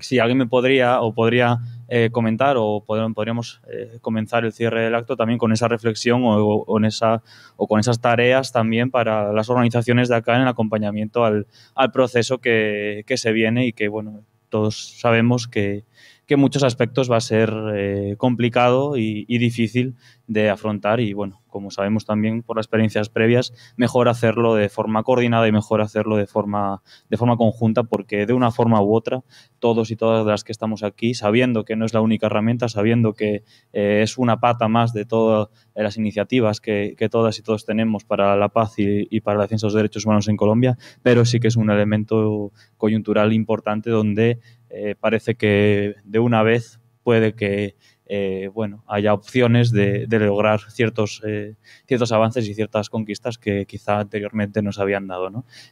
si alguien me podría o podría eh, comentar o podríamos comenzar el cierre del acto también con esa reflexión o, esa, o, con esas tareas también para las organizaciones de acá en el acompañamiento al, proceso que, que, se viene y que, bueno, todos sabemos que, que muchos aspectos va a ser eh, complicado y, difícil de afrontar y bueno, como sabemos también por las experiencias previas, mejor hacerlo de forma coordinada y mejor hacerlo de forma, de forma conjunta porque de una forma u otra todos y todas las que estamos aquí, sabiendo que no es la única herramienta, sabiendo que eh, es una pata más de todas eh, las iniciativas que, todas y todos tenemos para la paz y para la defensa de los derechos humanos en Colombia, pero sí que es un elemento coyuntural importante donde eh, parece que de una vez puede que eh, bueno, haya opciones de, lograr ciertos, eh, ciertos avances y ciertas conquistas que quizá anteriormente nos habían dado.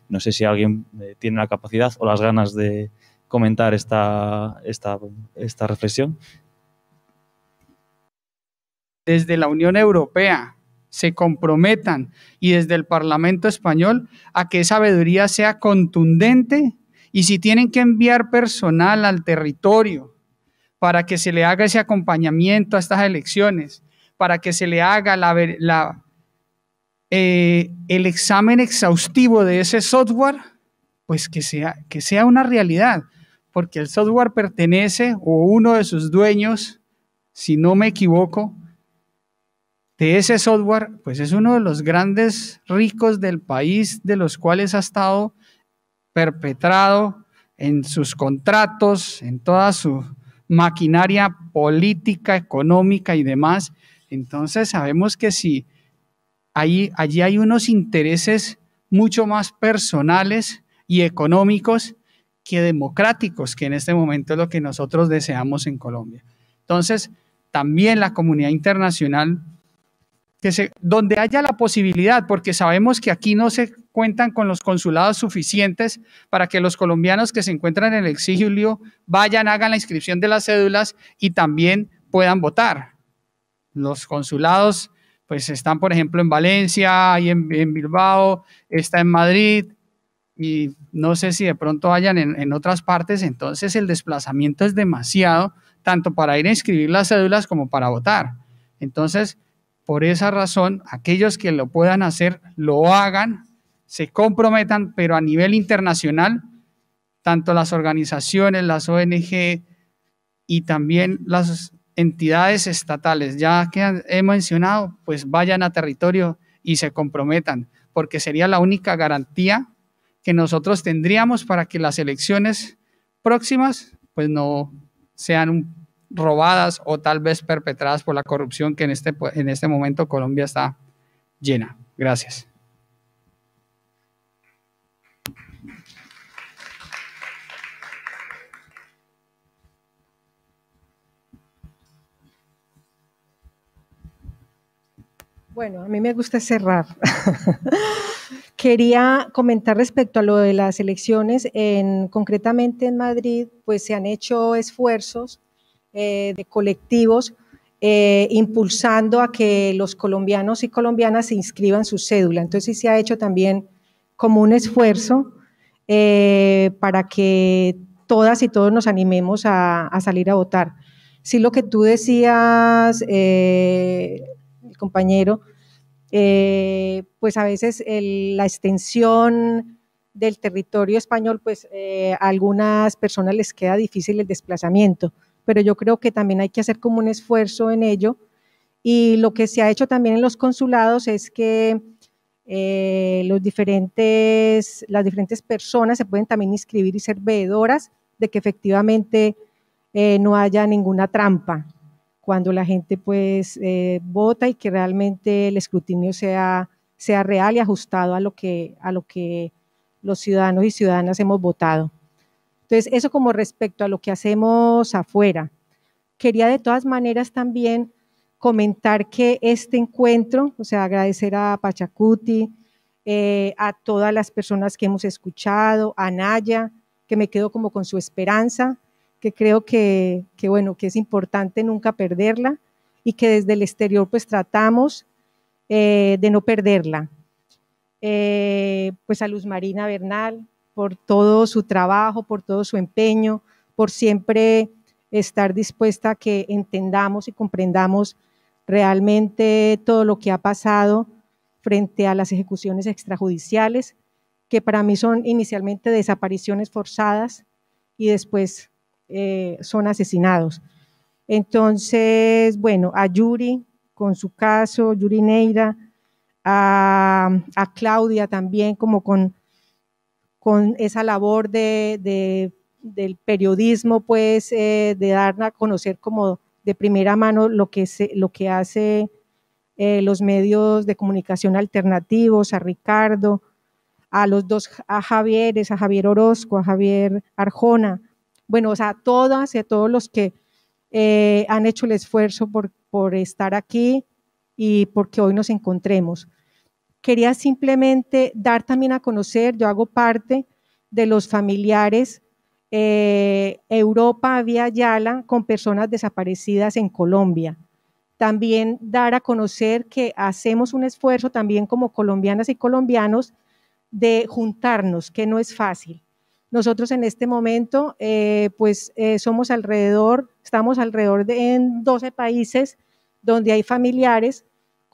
No, sé si alguien tiene la capacidad o las ganas de comentar esta, esta, esta reflexión. Desde la Unión Europea se comprometan y desde el Parlamento Español a que esa sabiduría sea contundente y si tienen que enviar personal al territorio para que se le haga ese acompañamiento a estas elecciones, para que se le haga eh, el examen exhaustivo de ese software, pues que sea, que sea una realidad, porque el software pertenece o uno de sus dueños, si no me equivoco, de ese software, pues es uno de los grandes ricos del país de los cuales ha estado perpetrado en sus contratos, en toda su maquinaria política, económica y demás. Entonces sabemos que si allí, allí hay unos intereses mucho más personales y económicos que democráticos, que en este momento es lo que nosotros deseamos en Colombia. Entonces, también la comunidad internacional donde haya la posibilidad, porque sabemos que aquí no se cuentan con los consulados suficientes para que los colombianos que se encuentran en el exilio vayan, hagan la inscripción de las cédulas y también puedan votar. Los consulados, pues están, por ejemplo, en Valencia, hay en, Bilbao, está en Madrid, y no sé si de pronto vayan en, en otras partes, entonces el desplazamiento es demasiado, tanto para ir a inscribir las cédulas como para votar. Entonces, por esa razón, aquellos que lo puedan hacer, lo hagan, se comprometan, pero a nivel internacional, tanto las organizaciones, las ONG y también las entidades estatales, ya que he mencionado, pues vayan a territorio y se comprometan, porque sería la única garantía que nosotros tendríamos para que las elecciones próximas pues no sean un robadas o tal vez perpetradas por la corrupción que en este, en este momento Colombia está llena. Gracias. Bueno, a mí me gusta cerrar. Quería comentar respecto a lo de las elecciones. En, concretamente en Madrid, pues se han hecho esfuerzos eh, de colectivos eh, impulsando a que los colombianos y colombianas se inscriban su cédula. Entonces sí se ha hecho también como un esfuerzo eh, para que todas y todos nos animemos a, salir a votar. Sí, lo que tú decías, compañero, pues a veces la extensión del territorio español, pues a algunas personas les queda difícil el desplazamiento pero yo creo que también hay que hacer como un esfuerzo en ello. Y lo que se ha hecho también en los consulados es que eh, los diferentes, las diferentes personas se pueden también inscribir y ser veedoras de que efectivamente eh, no haya ninguna trampa cuando la gente pues eh, vota y que realmente el escrutinio sea, sea real y ajustado a lo que, a lo que los ciudadanos y ciudadanas hemos votado. Entonces, eso como respecto a lo que hacemos afuera. Quería de todas maneras también comentar que este encuentro, o sea, agradecer a Pachacuti, eh, a todas las personas que hemos escuchado, a Naya, que me quedo como con su esperanza, que creo que, bueno, que es importante nunca perderla y que desde el exterior pues tratamos eh, de no perderla. Eh, pues a Luz Marina Bernal, por todo su trabajo, por todo su empeño, por siempre estar dispuesta a que entendamos y comprendamos realmente todo lo que ha pasado frente a las ejecuciones extrajudiciales, que para mí son inicialmente desapariciones forzadas y después eh, son asesinados. Entonces, bueno, a Yuri con su caso, Yuri Neira, a Claudia también como con con esa labor de, del periodismo, pues, eh, de dar a conocer como de primera mano lo que, se, lo que hace eh, los medios de comunicación alternativos, a Ricardo, a los dos, a Javieres, a Javier Orozco, a Javier Arjona, bueno, o sea, a todas y a todos los que eh, han hecho el esfuerzo por, por estar aquí y porque hoy nos encontremos. Quería simplemente dar también a conocer, yo hago parte de los familiares eh, Europa Vía Yala con personas desaparecidas en Colombia. También dar a conocer que hacemos un esfuerzo también como colombianas y colombianos de juntarnos, que no es fácil. Nosotros en este momento, eh, pues eh, somos alrededor, estamos alrededor de 12 países donde hay familiares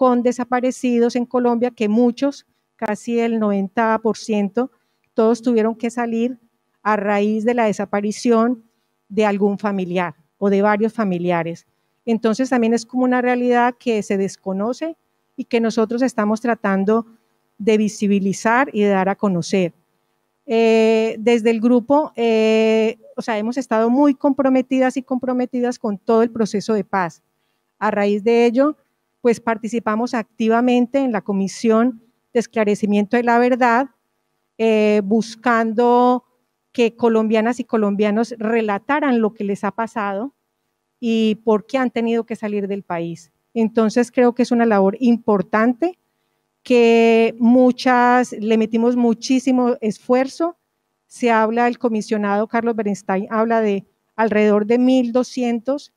con desaparecidos en Colombia, que muchos, casi el 90%, todos tuvieron que salir a raíz de la desaparición de algún familiar o de varios familiares. Entonces también es como una realidad que se desconoce y que nosotros estamos tratando de visibilizar y de dar a conocer. Eh, desde el grupo, eh, o sea, hemos estado muy comprometidas y comprometidas con todo el proceso de paz. A raíz de ello, pues participamos activamente en la Comisión de Esclarecimiento de la Verdad, eh, buscando que colombianas y colombianos relataran lo que les ha pasado y por qué han tenido que salir del país. Entonces creo que es una labor importante que muchas, le metimos muchísimo esfuerzo. Se habla, el comisionado Carlos Bernstein habla de alrededor de 1.200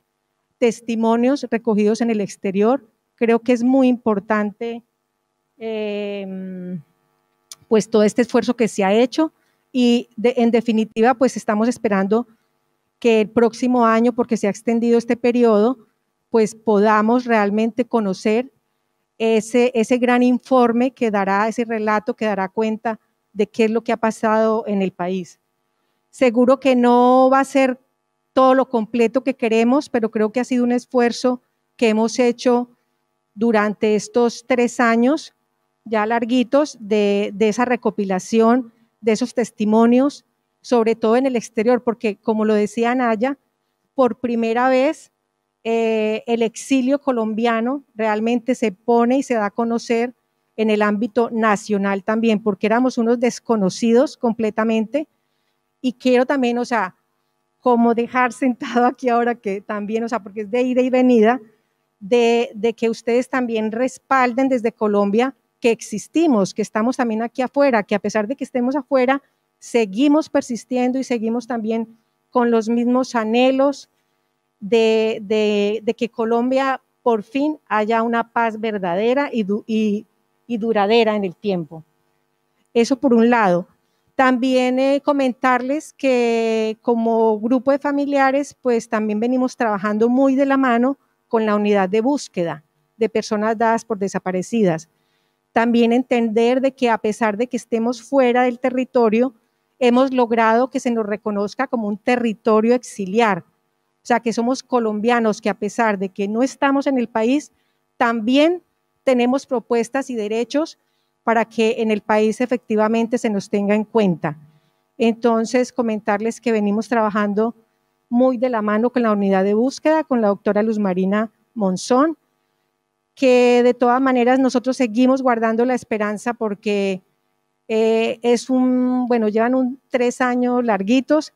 testimonios recogidos en el exterior, creo que es muy importante em, pues todo este esfuerzo que se ha hecho y en definitiva pues estamos esperando que el próximo año, porque se ha extendido este periodo, pues podamos realmente conocer ese, ese gran informe que dará, ese relato que dará cuenta de qué es lo que ha pasado en el país. Seguro que no va a ser todo lo completo que queremos, pero creo que ha sido un esfuerzo que hemos hecho durante estos tres años ya larguitos de, esa recopilación, de esos testimonios, sobre todo en el exterior, porque como lo decía Naya, por primera vez eh, el exilio colombiano realmente se pone y se da a conocer en el ámbito nacional también, porque éramos unos desconocidos completamente. Y quiero también, o sea, como dejar sentado aquí ahora que también, o sea, porque es de ida y venida, de, que ustedes también respalden desde Colombia que existimos, que estamos también aquí afuera, que a pesar de que estemos afuera, seguimos persistiendo y seguimos también con los mismos anhelos de, que Colombia por fin haya una paz verdadera y, duradera en el tiempo. Eso por un lado. También eh, comentarles que como grupo de familiares, pues también venimos trabajando muy de la mano con la unidad de búsqueda de personas dadas por desaparecidas. También entender de que a pesar de que estemos fuera del territorio, hemos logrado que se nos reconozca como un territorio exiliar. O sea, que somos colombianos que a pesar de que no estamos en el país, también tenemos propuestas y derechos para que en el país efectivamente se nos tenga en cuenta. Entonces, comentarles que venimos trabajando muy de la mano con la unidad de búsqueda, con la doctora Luz Marina Monzón, que de todas maneras nosotros seguimos guardando la esperanza porque eh, es un, bueno, llevan tres años larguitos.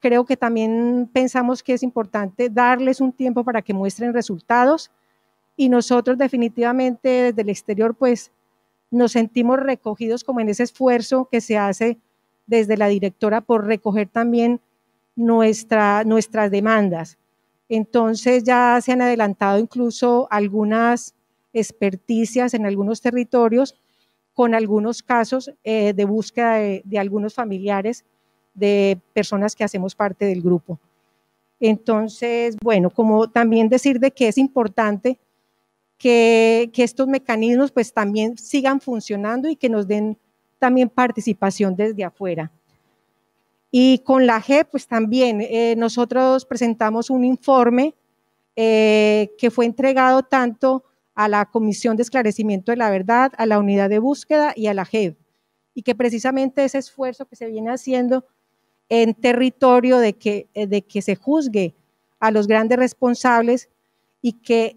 Creo que también pensamos que es importante darles un tiempo para que muestren resultados y nosotros definitivamente desde el exterior pues nos sentimos recogidos como en ese esfuerzo que se hace desde la directora por recoger también nuestras demandas. Entonces ya se han adelantado incluso algunas experticias en algunos territorios con algunos casos eh, de búsqueda de, algunos familiares de personas que hacemos parte del grupo. Entonces, bueno, como también decir de que es importante que estos mecanismos pues también sigan funcionando y que nos den también participación desde afuera. Y con la G, pues también eh, nosotros presentamos un informe eh, que fue entregado tanto a la Comisión de Esclarecimiento de la Verdad, a la Unidad de Búsqueda y a la JEP, y que precisamente ese esfuerzo que se viene haciendo en territorio de que, eh, se juzgue a los grandes responsables y que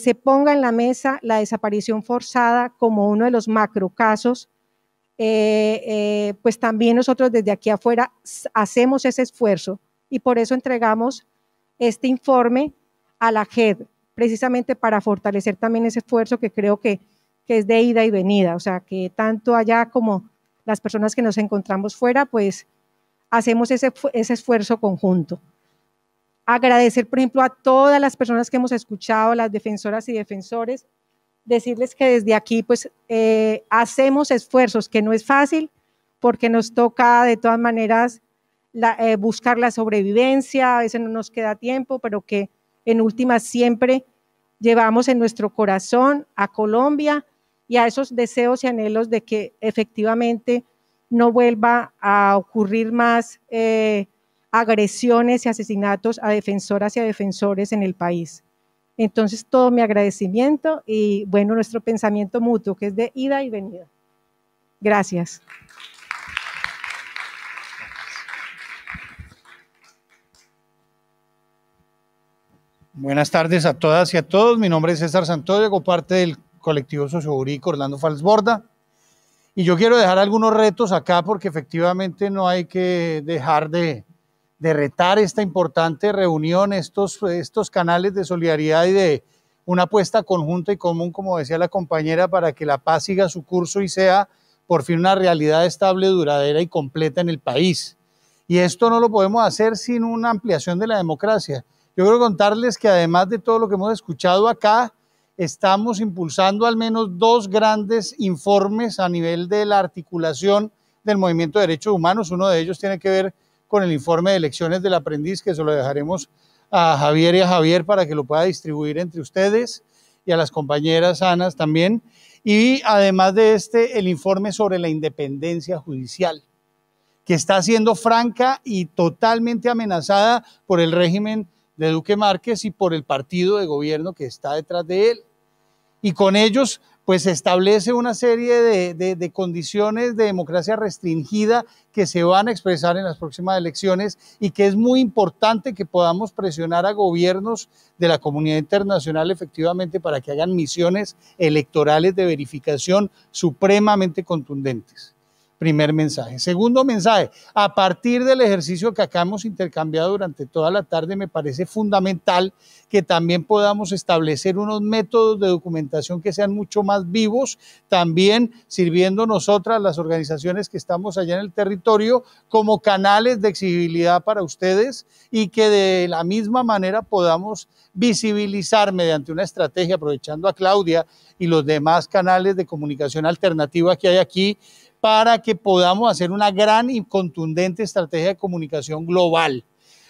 se ponga en la mesa la desaparición forzada como uno de los macrocasos eh, eh, pues también nosotros desde aquí afuera hacemos ese esfuerzo y por eso entregamos este informe a la JED, precisamente para fortalecer también ese esfuerzo que creo que, es de ida y venida, o sea, que tanto allá como las personas que nos encontramos fuera, pues hacemos ese, ese esfuerzo conjunto agradecer, por ejemplo, a todas las personas que hemos escuchado, las defensoras y defensores, decirles que desde aquí pues eh, hacemos esfuerzos, que no es fácil, porque nos toca de todas maneras eh, buscar la sobrevivencia, a veces no nos queda tiempo, pero que en última siempre llevamos en nuestro corazón a Colombia y a esos deseos y anhelos de que efectivamente no vuelva a ocurrir más eh, agresiones y asesinatos a defensoras y a defensores en el país. Entonces, todo mi agradecimiento y bueno, nuestro pensamiento mutuo, que es de ida y venida. Gracias. Buenas tardes a todas y a todos. Mi nombre es César Santoyo, parte del colectivo sociojurídico Orlando Falsborda. Y yo quiero dejar algunos retos acá porque efectivamente no hay que dejar de, de retar esta importante reunión, estos, estos canales de solidaridad y de una apuesta conjunta y común, como decía la compañera, para que la paz siga su curso y sea por fin una realidad estable, duradera y completa en el país. Y esto no lo podemos hacer sin una ampliación de la democracia. Yo quiero contarles que además de todo lo que hemos escuchado acá, estamos impulsando al menos dos grandes informes a nivel de la articulación del movimiento de derechos humanos. Uno de ellos tiene que ver con el informe de elecciones del aprendiz, que se lo dejaremos a Javier y a Javier para que lo pueda distribuir entre ustedes y a las compañeras sanas también. Y además de este, el informe sobre la independencia judicial, que está siendo franca y totalmente amenazada por el régimen de Duque Márquez y por el partido de gobierno que está detrás de él. Y con ellos pues establece una serie de, de, condiciones de democracia restringida que se van a expresar en las próximas elecciones y que es muy importante que podamos presionar a gobiernos de la comunidad internacional efectivamente para que hagan misiones electorales de verificación supremamente contundentes. Primer mensaje. Segundo mensaje, a partir del ejercicio que acá hemos intercambiado durante toda la tarde, me parece fundamental que también podamos establecer unos métodos de documentación que sean mucho más vivos, también sirviendo nosotras, las organizaciones que estamos allá en el territorio, como canales de exigibilidad para ustedes y que de la misma manera podamos visibilizar mediante una estrategia, aprovechando a Claudia y los demás canales de comunicación alternativa que hay aquí, para que podamos hacer una gran y contundente estrategia de comunicación global.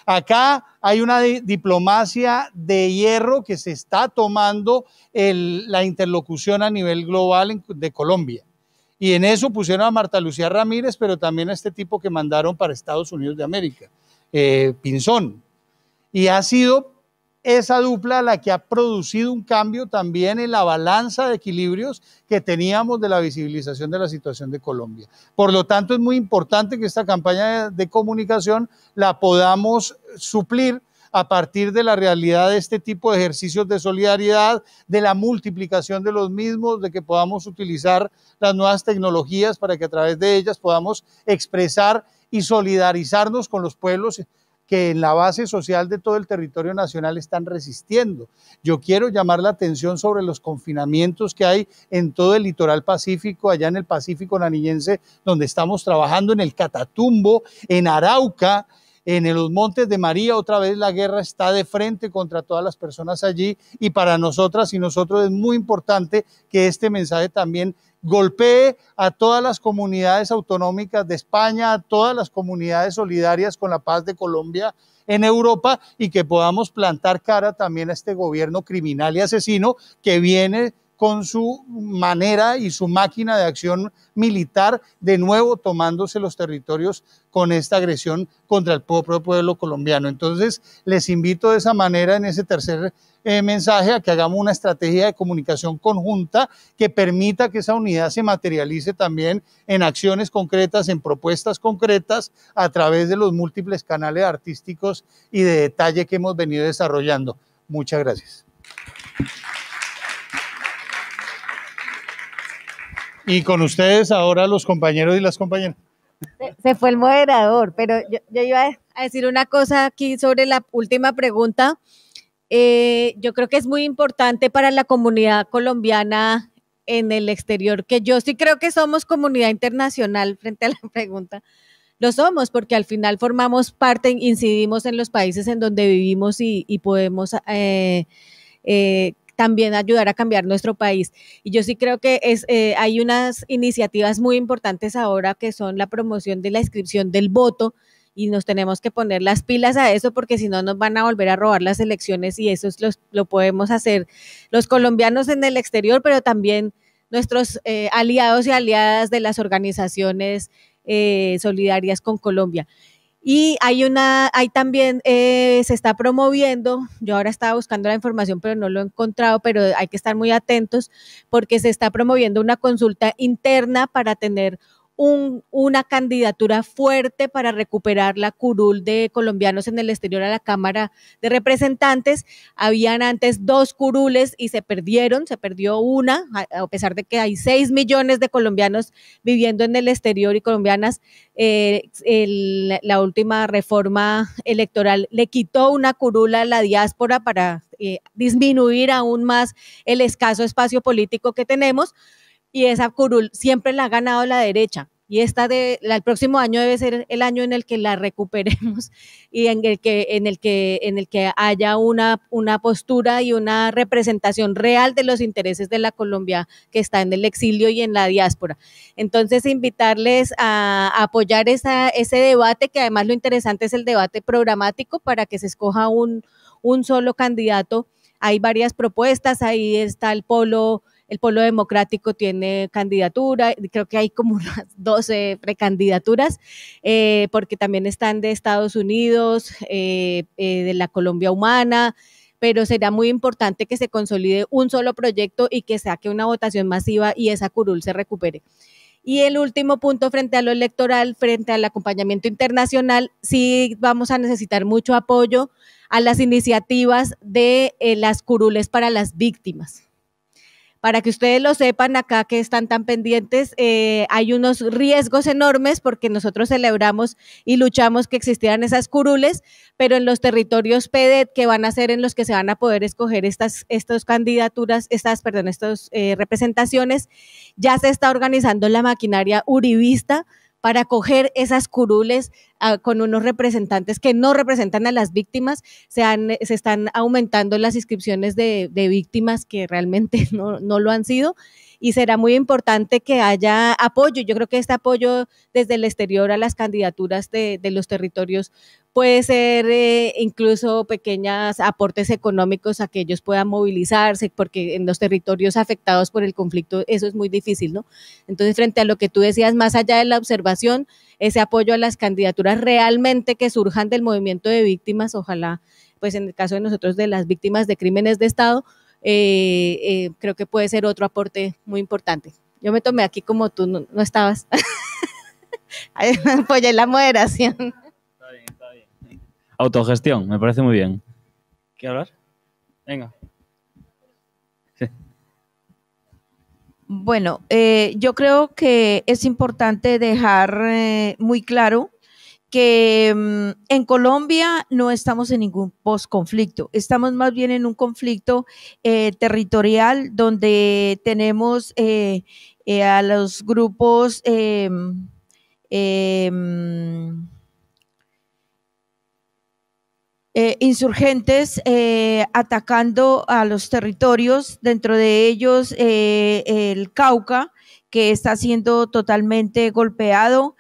Acá hay una diplomacia de hierro que se está tomando la interlocución a nivel global de Colombia. Y en eso pusieron a Marta Lucía Ramírez, pero también a este tipo que mandaron para Estados Unidos de América, eh, Pinzón. Y ha sido esa dupla la que ha producido un cambio también en la balanza de equilibrios que teníamos de la visibilización de la situación de Colombia. Por lo tanto, es muy importante que esta campaña de comunicación la podamos suplir a partir de la realidad de este tipo de ejercicios de solidaridad, de la multiplicación de los mismos, de que podamos utilizar las nuevas tecnologías para que a través de ellas podamos expresar y solidarizarnos con los pueblos que en la base social de todo el territorio nacional están resistiendo. Yo quiero llamar la atención sobre los confinamientos que hay en todo el litoral pacífico, allá en el Pacífico naniñense, donde estamos trabajando, en el Catatumbo, en Arauca, en los Montes de María, otra vez la guerra está de frente contra todas las personas allí y para nosotras y nosotros es muy importante que este mensaje también golpee a todas las comunidades autonómicas de España, a todas las comunidades solidarias con la paz de Colombia en Europa y que podamos plantar cara también a este gobierno criminal y asesino que viene con su manera y su máquina de acción militar, de nuevo tomándose los territorios con esta agresión contra el propio pueblo colombiano. Entonces, les invito de esa manera en ese tercer eh, mensaje a que hagamos una estrategia de comunicación conjunta que permita que esa unidad se materialice también en acciones concretas, en propuestas concretas, a través de los múltiples canales artísticos y de detalle que hemos venido desarrollando. Muchas gracias. Y con ustedes ahora los compañeros y las compañeras. Se, fue el moderador, pero yo, iba a decir una cosa aquí sobre la última pregunta. Eh, yo creo que es muy importante para la comunidad colombiana en el exterior, que yo sí creo que somos comunidad internacional frente a la pregunta. Lo somos porque al final formamos parte, incidimos en los países en donde vivimos y, podemos eh, eh, también ayudar a cambiar nuestro país. Y yo sí creo que es, eh, hay unas iniciativas muy importantes ahora que son la promoción de la inscripción del voto y nos tenemos que poner las pilas a eso porque si no nos van a volver a robar las elecciones y eso es lo podemos hacer los colombianos en el exterior, pero también nuestros eh, aliados y aliadas de las organizaciones eh, solidarias con Colombia. Y hay una, hay también, eh, se está promoviendo, yo ahora estaba buscando la información, pero no lo he encontrado, pero hay que estar muy atentos porque se está promoviendo una consulta interna para tener una candidatura fuerte para recuperar la curul de colombianos en el exterior a la Cámara de Representantes. Habían antes dos curules y se perdieron, se perdió una, a pesar de que hay seis millones de colombianos viviendo en el exterior y colombianas. Eh, la última reforma electoral le quitó una curula a la diáspora para eh, disminuir aún más el escaso espacio político que tenemos y esa curul siempre la ha ganado la derecha. Y esta de, el próximo año debe ser el año en el que la recuperemos y en el que, en el que, en el que haya una, una postura y una representación real de los intereses de la Colombia que está en el exilio y en la diáspora. Entonces, invitarles a, apoyar ese debate, que además lo interesante es el debate programático para que se escoja un, un solo candidato. Hay varias propuestas, ahí está el polo el pueblo Democrático tiene candidatura, creo que hay como unas 12 precandidaturas, eh, porque también están de Estados Unidos, eh, eh, de la Colombia Humana, pero será muy importante que se consolide un solo proyecto y que saque una votación masiva y esa curul se recupere. Y el último punto frente a lo electoral, frente al acompañamiento internacional, sí vamos a necesitar mucho apoyo a las iniciativas de las curules para las víctimas para que ustedes lo sepan acá que están tan pendientes, eh, hay unos riesgos enormes porque nosotros celebramos y luchamos que existieran esas curules, pero en los territorios PEDET que van a ser en los que se van a poder escoger estas, estas candidaturas, estas, perdón, estas eh, representaciones, ya se está organizando la maquinaria uribista para coger esas curules ah, con unos representantes que no representan a las víctimas. Se, están aumentando las inscripciones de, víctimas que realmente no, lo han sido y será muy importante que haya apoyo. Yo creo que este apoyo desde el exterior a las candidaturas de, de los territorios puede ser eh, incluso pequeños aportes económicos a que ellos puedan movilizarse, porque en los territorios afectados por el conflicto eso es muy difícil, ¿no? Entonces, frente a lo que tú decías, más allá de la observación, ese apoyo a las candidaturas realmente que surjan del movimiento de víctimas, ojalá, pues en el caso de nosotros, de las víctimas de crímenes de Estado, eh, eh, creo que puede ser otro aporte muy importante. Yo me tomé aquí como tú no, no estabas. Apoyé la moderación. Autogestión, me parece muy bien. ¿Qué hablar? Venga. Bueno, eh, yo creo que es importante dejar eh, muy claro que mm, en Colombia no estamos en ningún post-conflicto. estamos más bien en un conflicto eh, territorial donde tenemos a los grupos... Em, em, eh, insurgentes eh, atacando a los territorios, dentro de ellos eh, el Cauca, que está siendo totalmente golpeado,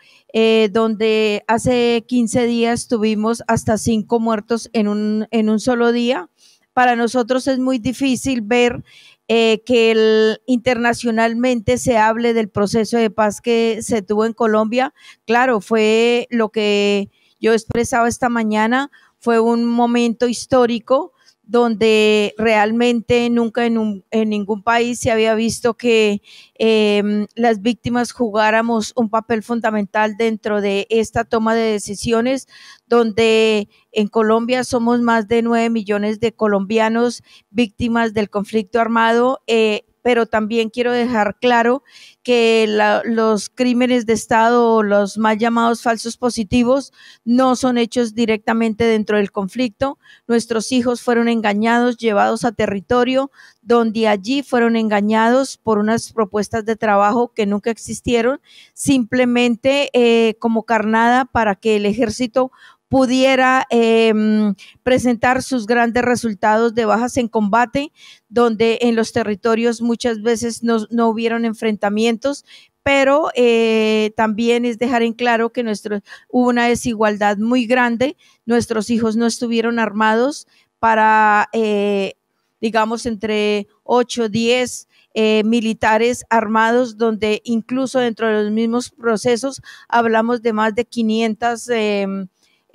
donde hace 15 días tuvimos hasta cinco muertos en un, solo día. Para nosotros es muy difícil ver que internacionalmente se hable del proceso de paz que se tuvo en Colombia. Claro, fue lo que yo expresaba esta mañana, fue un momento histórico donde realmente nunca en, ningún país se había visto que em, las víctimas jugáramos un papel fundamental dentro de esta toma de decisiones, donde en Colombia somos más de 9 millones de colombianos víctimas del conflicto armado. Eh, pero también quiero dejar claro que los crímenes de Estado los mal llamados falsos positivos no son hechos directamente dentro del conflicto. Nuestros hijos fueron engañados, llevados a territorio donde allí fueron engañados por unas propuestas de trabajo que nunca existieron, simplemente eh, como carnada para que el ejército pudiera em, presentar sus grandes resultados de bajas en combate, donde en los territorios muchas veces no, no hubieron enfrentamientos, pero eh, también es dejar en claro que nuestro, hubo una desigualdad muy grande, nuestros hijos no estuvieron armados para, eh, digamos, entre 8, 10 eh, militares armados, donde incluso dentro de los mismos procesos hablamos de más de 500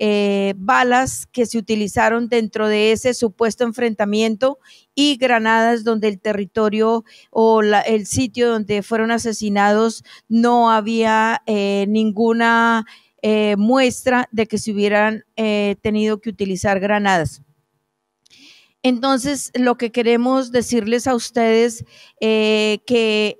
eh, balas que se utilizaron dentro de ese supuesto enfrentamiento y granadas donde el territorio o el sitio donde fueron asesinados no había eh, ninguna eh, muestra de que se hubieran tenido que utilizar granadas. Entonces, lo que queremos decirles a ustedes que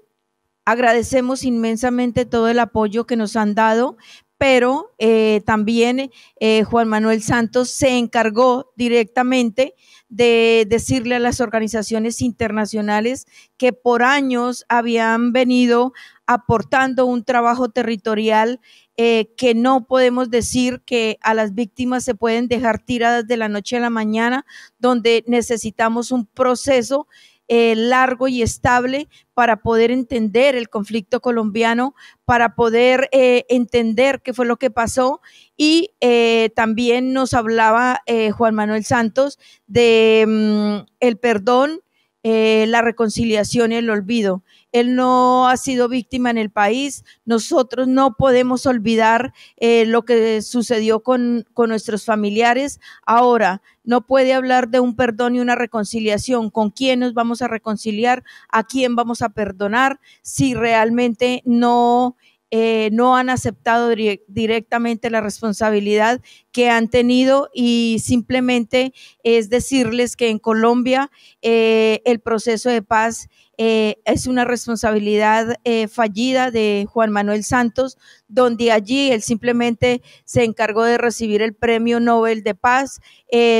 Agradecemos inmensamente todo el apoyo que nos han dado, pero eh, también eh, Juan Manuel Santos se encargó directamente de decirle a las organizaciones internacionales que por años habían venido aportando un trabajo territorial eh, que no podemos decir que a las víctimas se pueden dejar tiradas de la noche a la mañana, donde necesitamos un proceso eh, largo y estable para poder entender el conflicto colombiano, para poder eh, entender qué fue lo que pasó. Y eh, también nos hablaba Juan Manuel Santos de mm, el perdón eh, la reconciliación y el olvido. Él no ha sido víctima en el país. Nosotros no podemos olvidar eh, lo que sucedió con, con nuestros familiares. Ahora, no puede hablar de un perdón y una reconciliación. ¿Con quién nos vamos a reconciliar? ¿A quién vamos a perdonar? Si realmente no eh, no han aceptado directamente la responsabilidad que han tenido y simplemente es decirles que en Colombia eh, el proceso de paz eh, es una responsabilidad fallida de Juan Manuel Santos, donde allí él simplemente se encargó de recibir el Premio Nobel de Paz,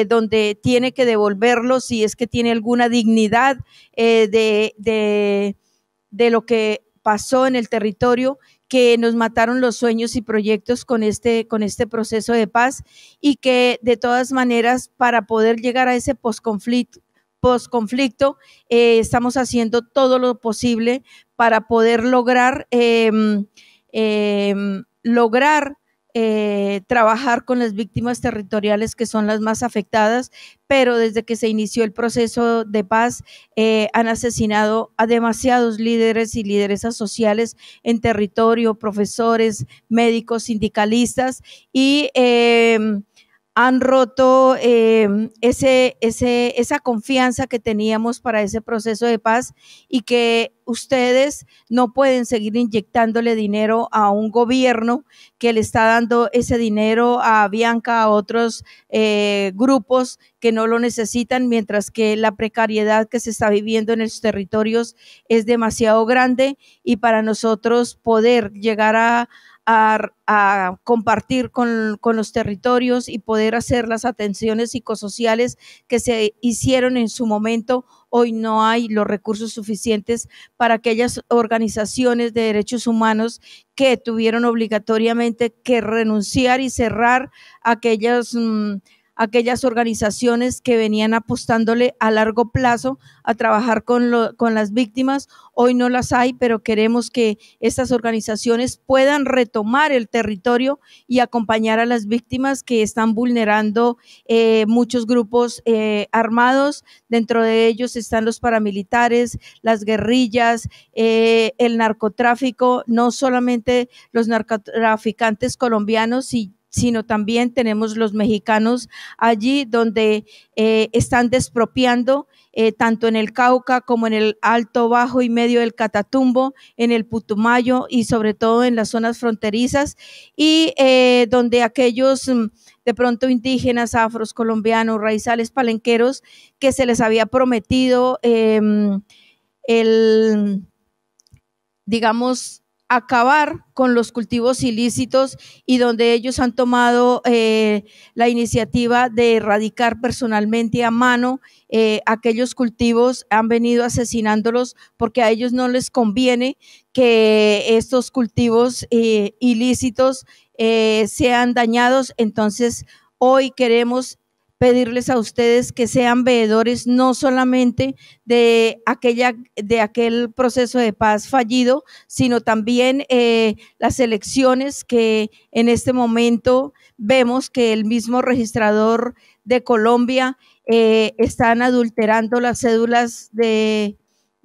donde tiene que devolverlo si es que tiene alguna dignidad de lo que pasó en el territorio que nos mataron los sueños y proyectos con este, con este proceso de paz y que de todas maneras para poder llegar a ese posconflicto conflicto eh, estamos haciendo todo lo posible para poder lograr, em, em, lograr eh, trabajar con las víctimas territoriales que son las más afectadas, pero desde que se inició el proceso de paz eh, han asesinado a demasiados líderes y lideresas sociales en territorio, profesores, médicos, sindicalistas y eh, han roto em, ese, ese, esa confianza que teníamos para ese proceso de paz y que ustedes no pueden seguir inyectándole dinero a un gobierno que le está dando ese dinero a Bianca, a otros eh, grupos que no lo necesitan, mientras que la precariedad que se está viviendo en los territorios es demasiado grande y para nosotros poder llegar a a, compartir con, los territorios y poder hacer las atenciones psicosociales que se hicieron en su momento. Hoy no hay los recursos suficientes para aquellas organizaciones de derechos humanos que tuvieron obligatoriamente que renunciar y cerrar aquellas... Mm, aquellas organizaciones que venían apostándole a largo plazo a trabajar con, las víctimas. Hoy no las hay, pero queremos que estas organizaciones puedan retomar el territorio y acompañar a las víctimas que están vulnerando eh, muchos grupos eh, armados. Dentro de ellos están los paramilitares, las guerrillas, eh, el narcotráfico, no solamente los narcotraficantes colombianos, y sino también tenemos los mexicanos allí donde eh, están despropiando eh, tanto en el Cauca como en el Alto, Bajo y Medio del Catatumbo, en el Putumayo y sobre todo en las zonas fronterizas y eh, donde aquellos mm, de pronto indígenas, afros, colombianos, raizales, palenqueros, que se les había prometido em, el, digamos, acabar con los cultivos ilícitos y donde ellos han tomado eh, la iniciativa de erradicar personalmente a mano eh, aquellos cultivos, han venido asesinándolos porque a ellos no les conviene que estos cultivos eh, ilícitos sean dañados. Entonces, hoy queremos pedirles a ustedes que sean veedores no solamente de, aquella, de aquel proceso de paz fallido, sino también eh, las elecciones que en este momento vemos que el mismo registrador de Colombia eh, están adulterando las cédulas de,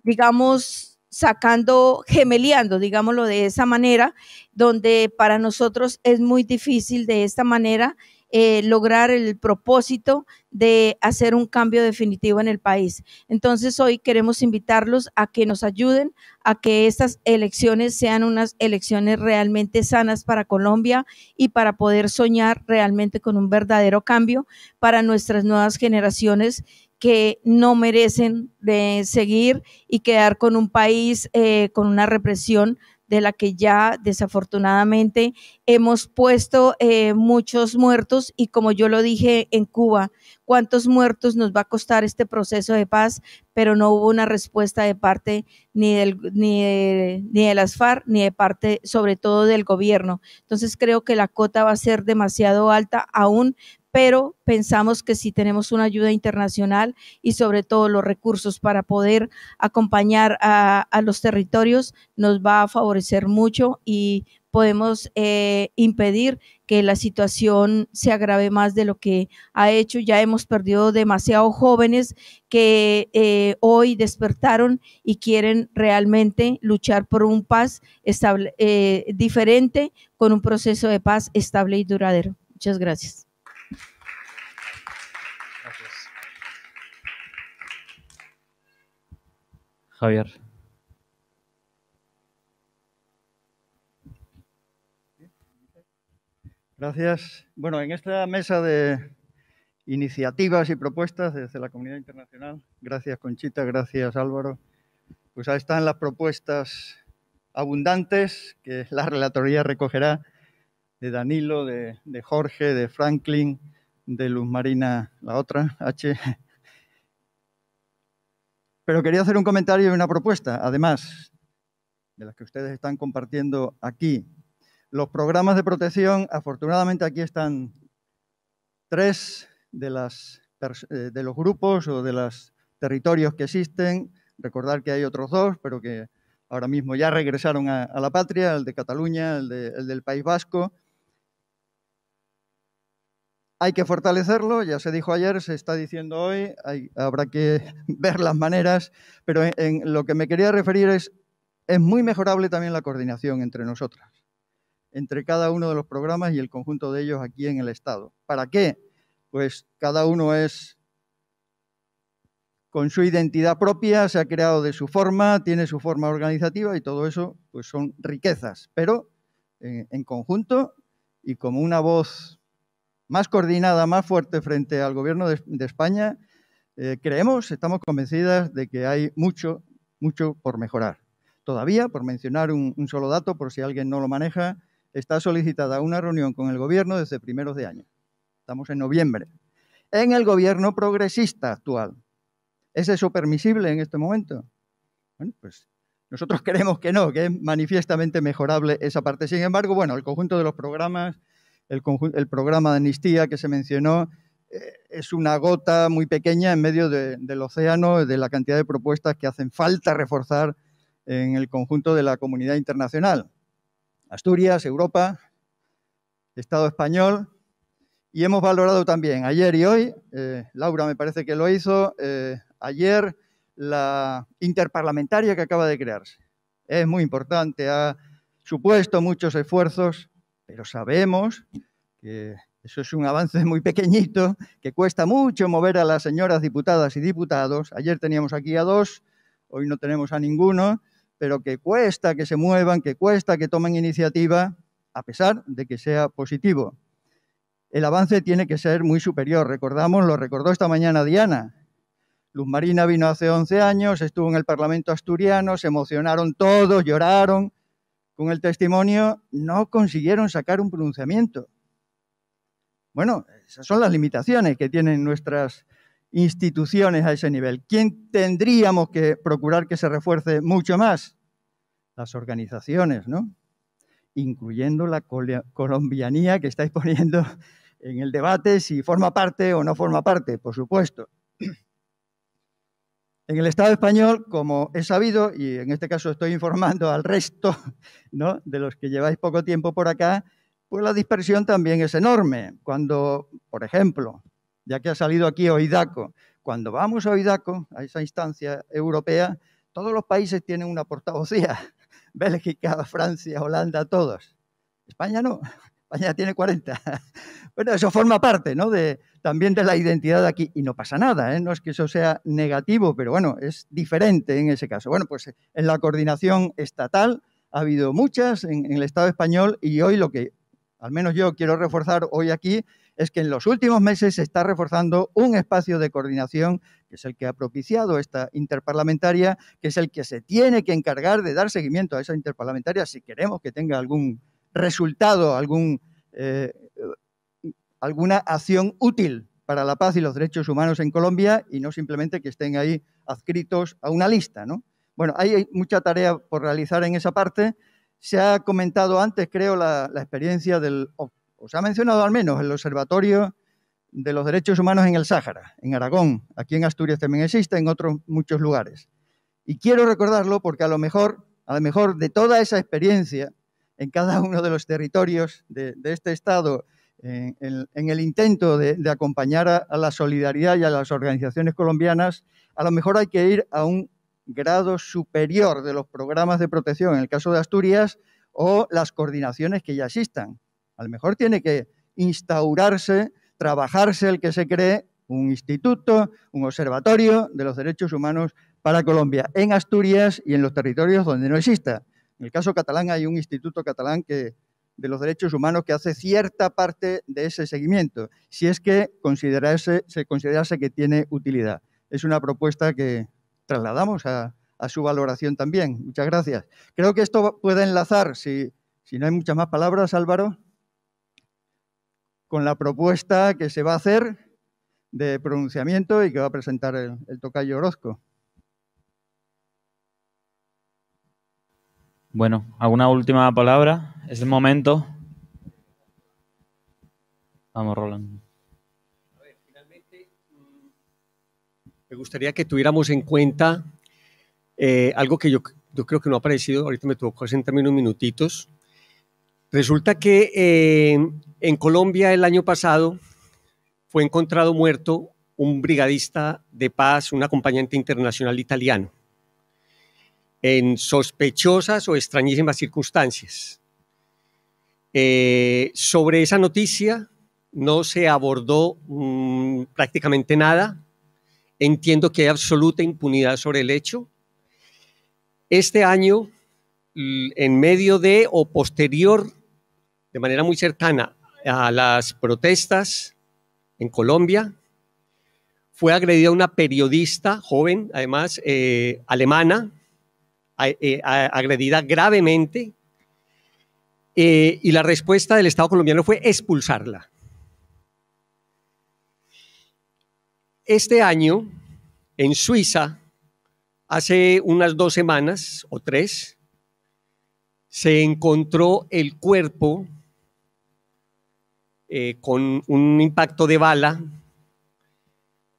digamos, sacando, gemeliando, digámoslo de esa manera, donde para nosotros es muy difícil de esta manera eh, lograr el propósito de hacer un cambio definitivo en el país. Entonces hoy queremos invitarlos a que nos ayuden a que estas elecciones sean unas elecciones realmente sanas para Colombia y para poder soñar realmente con un verdadero cambio para nuestras nuevas generaciones que no merecen de seguir y quedar con un país eh, con una represión de la que ya desafortunadamente hemos puesto eh, muchos muertos y como yo lo dije en Cuba, cuántos muertos nos va a costar este proceso de paz, pero no hubo una respuesta de parte ni, del, ni, de, ni las FARC, ni de parte sobre todo del gobierno. Entonces creo que la cota va a ser demasiado alta aún pero pensamos que si tenemos una ayuda internacional y sobre todo los recursos para poder acompañar a, los territorios nos va a favorecer mucho y podemos eh, impedir que la situación se agrave más de lo que ha hecho. Ya hemos perdido demasiados jóvenes que eh, hoy despertaron y quieren realmente luchar por un paz eh, diferente, con un proceso de paz estable y duradero. Muchas gracias. Javier? Gracias. Bueno, en esta mesa de iniciativas y propuestas desde la comunidad internacional, gracias Conchita, gracias Álvaro, pues ahí están las propuestas abundantes que la relatoría recogerá de Danilo, de, Jorge, de Franklin, de Luz Marina, la otra, H, pero quería hacer un comentario y una propuesta, además de las que ustedes están compartiendo aquí. Los programas de protección, afortunadamente aquí están tres de, las, eh, de los grupos o de los territorios que existen. Recordar que hay otros dos, pero que ahora mismo ya regresaron a, la patria, el de Cataluña, el del País Vasco hay que fortalecerlo, ya se dijo ayer, se está diciendo hoy, habrá que ver las maneras, pero en, lo que me quería referir es, es muy mejorable también la coordinación entre nosotras, entre cada uno de los programas y el conjunto de ellos aquí en el Estado. ¿Para qué? Pues cada uno es con su identidad propia, se ha creado de su forma, tiene su forma organizativa y todo eso pues son riquezas, pero eh, en conjunto y como una voz más coordinada, más fuerte frente al gobierno de, España, eh, creemos, estamos convencidas de que hay mucho, mucho por mejorar. Todavía, por mencionar un, un solo dato, por si alguien no lo maneja, está solicitada una reunión con el gobierno desde primeros de año. Estamos en noviembre. En el gobierno progresista actual. ¿Es eso permisible en este momento? Bueno, pues nosotros creemos que no, que es manifiestamente mejorable esa parte. Sin embargo, bueno, el conjunto de los programas el, programa de amnistía que se mencionó eh, es una gota muy pequeña en medio del océano de la cantidad de propuestas que hacen falta reforzar en el conjunto de la comunidad internacional. Asturias, Europa, Estado español. Y hemos valorado también ayer y hoy, eh, Laura me parece que lo hizo, eh, ayer la interparlamentaria que acaba de crearse. Es muy importante, ha supuesto muchos esfuerzos pero sabemos que eso es un avance muy pequeñito, que cuesta mucho mover a las señoras diputadas y diputados. Ayer teníamos aquí a dos, hoy no tenemos a ninguno, pero que cuesta que se muevan, que cuesta que tomen iniciativa, a pesar de que sea positivo. El avance tiene que ser muy superior. Recordamos, lo recordó esta mañana Diana. Luz Marina vino hace 11 años, estuvo en el Parlamento asturiano, se emocionaron todos, lloraron, con el testimonio no consiguieron sacar un pronunciamiento. Bueno, esas son las limitaciones que tienen nuestras instituciones a ese nivel. ¿Quién tendríamos que procurar que se refuerce mucho más? Las organizaciones, ¿no? Incluyendo la colombianía que estáis poniendo en el debate, si forma parte o no forma parte, por supuesto. En el Estado español, como he sabido, y en este caso estoy informando al resto ¿no? de los que lleváis poco tiempo por acá, pues la dispersión también es enorme. Cuando, por ejemplo, ya que ha salido aquí OIDACO, cuando vamos a OIDACO, a esa instancia europea, todos los países tienen una portavocía. Bélgica, Francia, Holanda, todos. España no. España tiene 40. Bueno, eso forma parte ¿no? de, también de la identidad aquí. Y no pasa nada, ¿eh? no es que eso sea negativo, pero bueno, es diferente en ese caso. Bueno, pues en la coordinación estatal ha habido muchas en, el Estado español y hoy lo que al menos yo quiero reforzar hoy aquí es que en los últimos meses se está reforzando un espacio de coordinación, que es el que ha propiciado esta interparlamentaria, que es el que se tiene que encargar de dar seguimiento a esa interparlamentaria si queremos que tenga algún resultado, algún eh, alguna acción útil para la paz y los derechos humanos en Colombia y no simplemente que estén ahí adscritos a una lista, ¿no? Bueno, hay mucha tarea por realizar en esa parte. Se ha comentado antes, creo, la, experiencia del, o, se ha mencionado al menos, el Observatorio de los Derechos Humanos en el Sáhara, en Aragón, aquí en Asturias también existe, en otros muchos lugares. Y quiero recordarlo porque a lo mejor, a lo mejor de toda esa experiencia en cada uno de los territorios de este Estado en, el intento de, acompañar a, la solidaridad y a las organizaciones colombianas, a lo mejor hay que ir a un grado superior de los programas de protección, en el caso de Asturias, o las coordinaciones que ya existan. A lo mejor tiene que instaurarse, trabajarse el que se cree un instituto, un observatorio de los derechos humanos para Colombia, en Asturias y en los territorios donde no exista. En el caso catalán hay un instituto catalán que, de los Derechos Humanos que hace cierta parte de ese seguimiento, si es que se considerase que tiene utilidad. Es una propuesta que trasladamos a, su valoración también. Muchas gracias. Creo que esto puede enlazar, si, no hay muchas más palabras, Álvaro, con la propuesta que se va a hacer de pronunciamiento y que va a presentar el, el tocayo Orozco. Bueno, ¿alguna última palabra? Es el momento. Vamos, Roland. A ver, finalmente, mm, me gustaría que tuviéramos en cuenta eh, algo que yo, creo que no ha aparecido. Ahorita me tocó sentarme unos minutitos. Resulta que eh, en Colombia el año pasado fue encontrado muerto un brigadista de paz, un acompañante internacional italiano, en sospechosas o extrañísimas circunstancias. Eh, sobre esa noticia no se abordó mm, prácticamente nada. Entiendo que hay absoluta impunidad sobre el hecho. Este año, en medio de o posterior, de manera muy cercana a las protestas en Colombia, fue agredida una periodista joven, además eh, alemana, eh, agredida gravemente eh, y la respuesta del Estado colombiano fue expulsarla. Este año, en Suiza, hace unas dos semanas o tres, se encontró el cuerpo eh, con un impacto de bala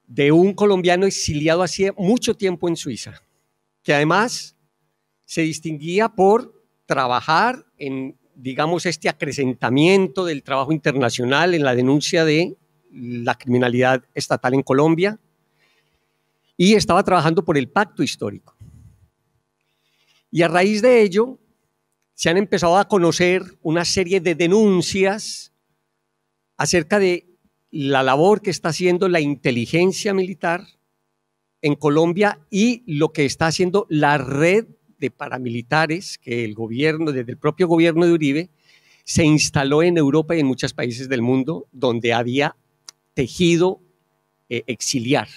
de un colombiano exiliado hace mucho tiempo en Suiza, que además se distinguía por trabajar en digamos, este acrecentamiento del trabajo internacional en la denuncia de la criminalidad estatal en Colombia y estaba trabajando por el pacto histórico. Y a raíz de ello, se han empezado a conocer una serie de denuncias acerca de la labor que está haciendo la inteligencia militar en Colombia y lo que está haciendo la red de paramilitares que el gobierno, desde el propio gobierno de Uribe, se instaló en Europa y en muchos países del mundo donde había tejido eh, exiliar.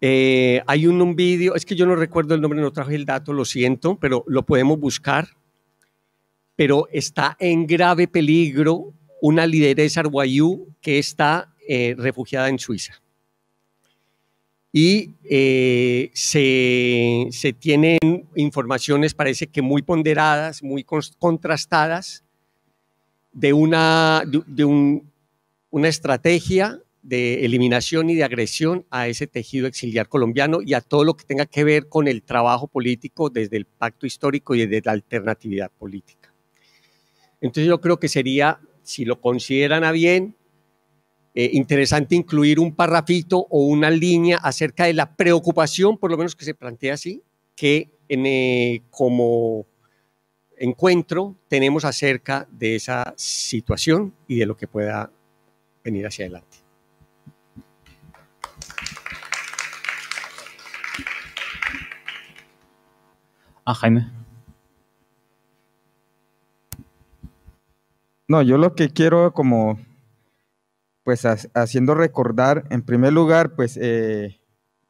Eh, hay un, un vídeo, es que yo no recuerdo el nombre, no traje el dato, lo siento, pero lo podemos buscar. Pero está en grave peligro una lideresa Arguayú que está eh, refugiada en Suiza y eh, se, se, tienen informaciones, parece que muy ponderadas, muy contrastadas, de una, de, un, una estrategia de eliminación y de agresión a ese tejido exiliar colombiano y a todo lo que tenga que ver con el trabajo político desde el pacto histórico y desde la alternatividad política. Entonces yo creo que sería, si lo consideran a bien, eh, interesante incluir un parrafito o una línea acerca de la preocupación, por lo menos que se plantea así, que eh, como encuentro tenemos acerca de esa situación y de lo que pueda venir hacia adelante. Ah, Jaime. No, yo lo que quiero como pues haciendo recordar, en primer lugar, pues eh,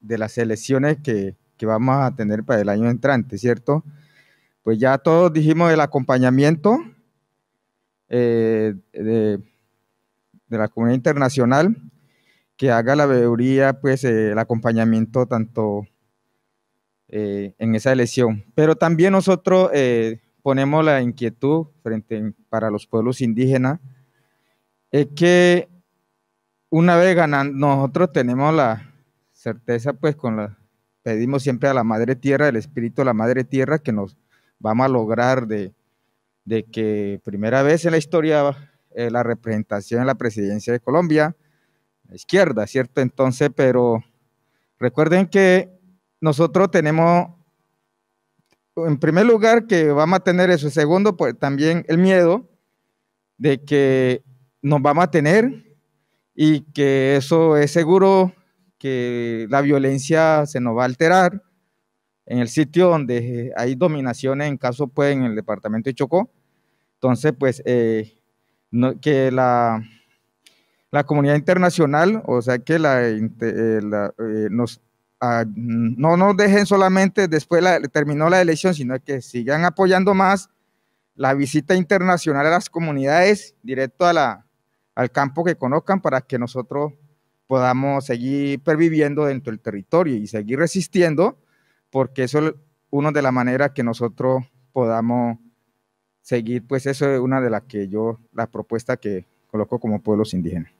de las elecciones que, vamos a tener para el año entrante, ¿cierto? Pues ya todos dijimos el acompañamiento eh, de, la comunidad internacional que haga la veeduría, pues eh, el acompañamiento tanto en esa elección. Pero también nosotros ponemos la inquietud frente para los pueblos indígenas es que una vez ganando, nosotros tenemos la certeza, pues con la, pedimos siempre a la Madre Tierra, el Espíritu de la Madre Tierra, que nos vamos a lograr de, que primera vez en la historia eh, la representación en la presidencia de Colombia, la izquierda, ¿cierto? Entonces, pero recuerden que nosotros tenemos, en primer lugar, que vamos a tener eso, segundo, pues también el miedo de que nos vamos a tener y que eso es seguro que la violencia se nos va a alterar en el sitio donde hay dominaciones, en caso pues en el departamento de Chocó. Entonces, pues eh, que la, la, comunidad internacional, o sea, que la, eh, eh, nos, ah, no nos dejen solamente después la, terminó la elección, sino que sigan apoyando más la visita internacional a las comunidades directo a la, al campo que conozcan para que nosotros podamos seguir perviviendo dentro del territorio y seguir resistiendo, porque eso es una de las maneras que nosotros podamos seguir, pues eso es una de las que yo, la propuesta que coloco como pueblos indígenas.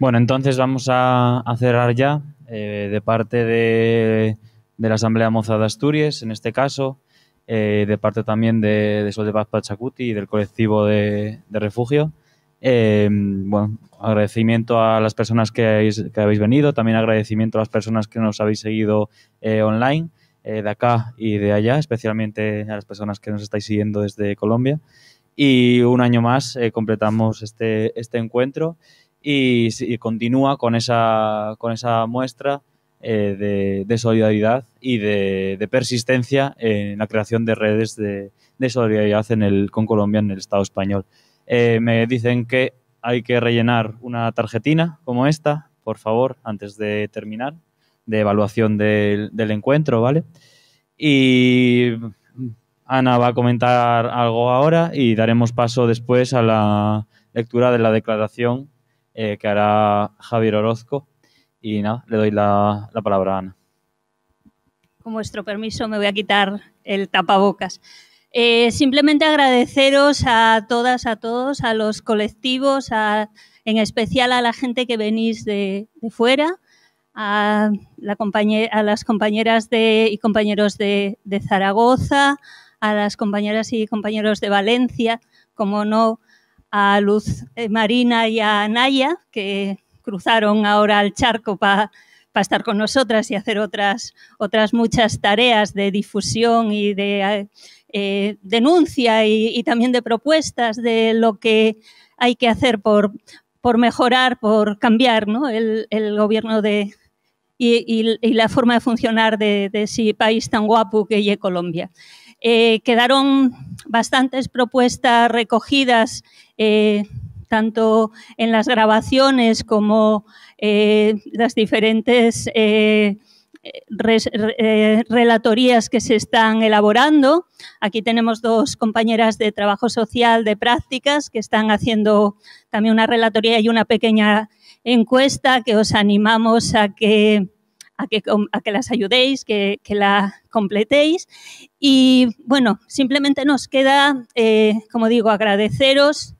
Bueno, entonces vamos a, cerrar ya eh, de parte de, de la Asamblea Moza de Asturias, en este caso, eh, de parte también de, de de Pachacuti y del colectivo de, de refugio. Eh, bueno, agradecimiento a las personas que habéis, que habéis, venido, también agradecimiento a las personas que nos habéis seguido eh, online, de acá y de allá, especialmente a las personas que nos estáis siguiendo desde Colombia. Y un año más completamos este, este encuentro y, y continúa con esa, con esa muestra eh, de, solidaridad y de, persistencia en la creación de redes de, solidaridad en el, con Colombia en el Estado español. Eh, me dicen que hay que rellenar una tarjetina como esta, por favor, antes de terminar, de evaluación del, encuentro, ¿vale? Y Ana va a comentar algo ahora y daremos paso después a la lectura de la declaración eh, que hará Javier Orozco y nada, le doy la, palabra a Ana. Con vuestro permiso me voy a quitar el tapabocas. Eh, simplemente agradeceros a todas, a todos, a los colectivos, en especial a la gente que venís de, fuera, a, las compañeras de, y compañeros de, Zaragoza, a las compañeras y compañeros de Valencia, como no a Luz eh, Marina y a Naya, que cruzaron ahora al charco para estar con nosotras y hacer otras, muchas tareas de difusión y de eh, denuncia y, también de propuestas de lo que hay que hacer por, mejorar, por cambiar el, gobierno de, y, la forma de funcionar de, ese país tan guapo que es Colombia. Eh, quedaron bastantes propuestas recogidas eh, tanto en las grabaciones como eh, las diferentes eh, eh, relatorías que se están elaborando. Aquí tenemos dos compañeras de trabajo social de prácticas que están haciendo también una relatoría y una pequeña encuesta que os animamos a que, que, las ayudéis, que, que, la completéis. Y bueno, simplemente nos queda, como digo, agradeceros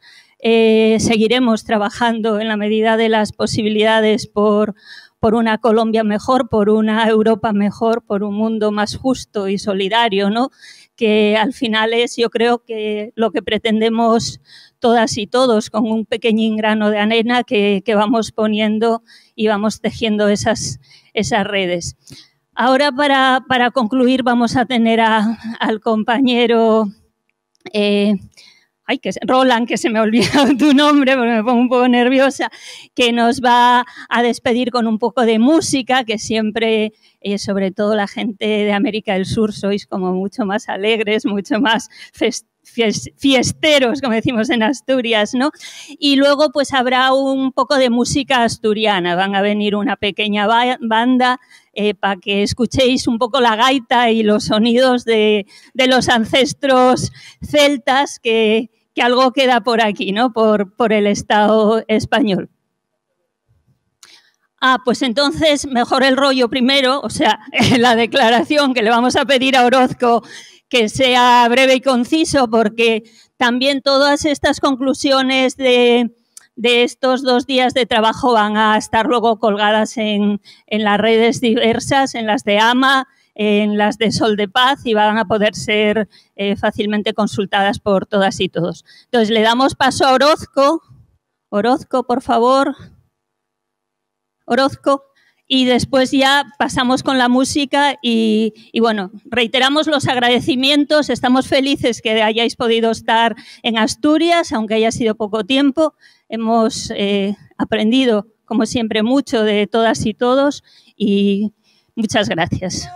eh, seguiremos trabajando en la medida de las posibilidades por, por una Colombia mejor, por una Europa mejor, por un mundo más justo y solidario, ¿no? que al final es, yo creo que lo que pretendemos todas y todos, con un pequeñín grano de arena que, vamos poniendo y vamos tejiendo esas, esas redes. Ahora para, concluir vamos a tener al compañero eh, ay, que Roland, que se me ha olvidado tu nombre, porque me pongo un poco nerviosa, que nos va a despedir con un poco de música, que siempre, eh, sobre todo la gente de América del Sur, sois como mucho más alegres, mucho más festivos fiesteros, como decimos en Asturias, ¿no? Y luego pues habrá un poco de música asturiana, van a venir una pequeña banda eh, para que escuchéis un poco la gaita y los sonidos de, los ancestros celtas, que, algo queda por aquí, ¿no? Por, por el Estado español. Ah, pues entonces mejor el rollo primero, o sea, la declaración que le vamos a pedir a Orozco que sea breve y conciso, porque también todas estas conclusiones de, estos dos días de trabajo van a estar luego colgadas en, las redes diversas, en las de AMA, en las de Sol de Paz y van a poder ser eh, fácilmente consultadas por todas y todos. Entonces, le damos paso a Orozco. Orozco, por favor. Orozco y después ya pasamos con la música y, bueno, reiteramos los agradecimientos, estamos felices que hayáis podido estar en Asturias, aunque haya sido poco tiempo, hemos eh, aprendido, como siempre, mucho de todas y todos y muchas gracias.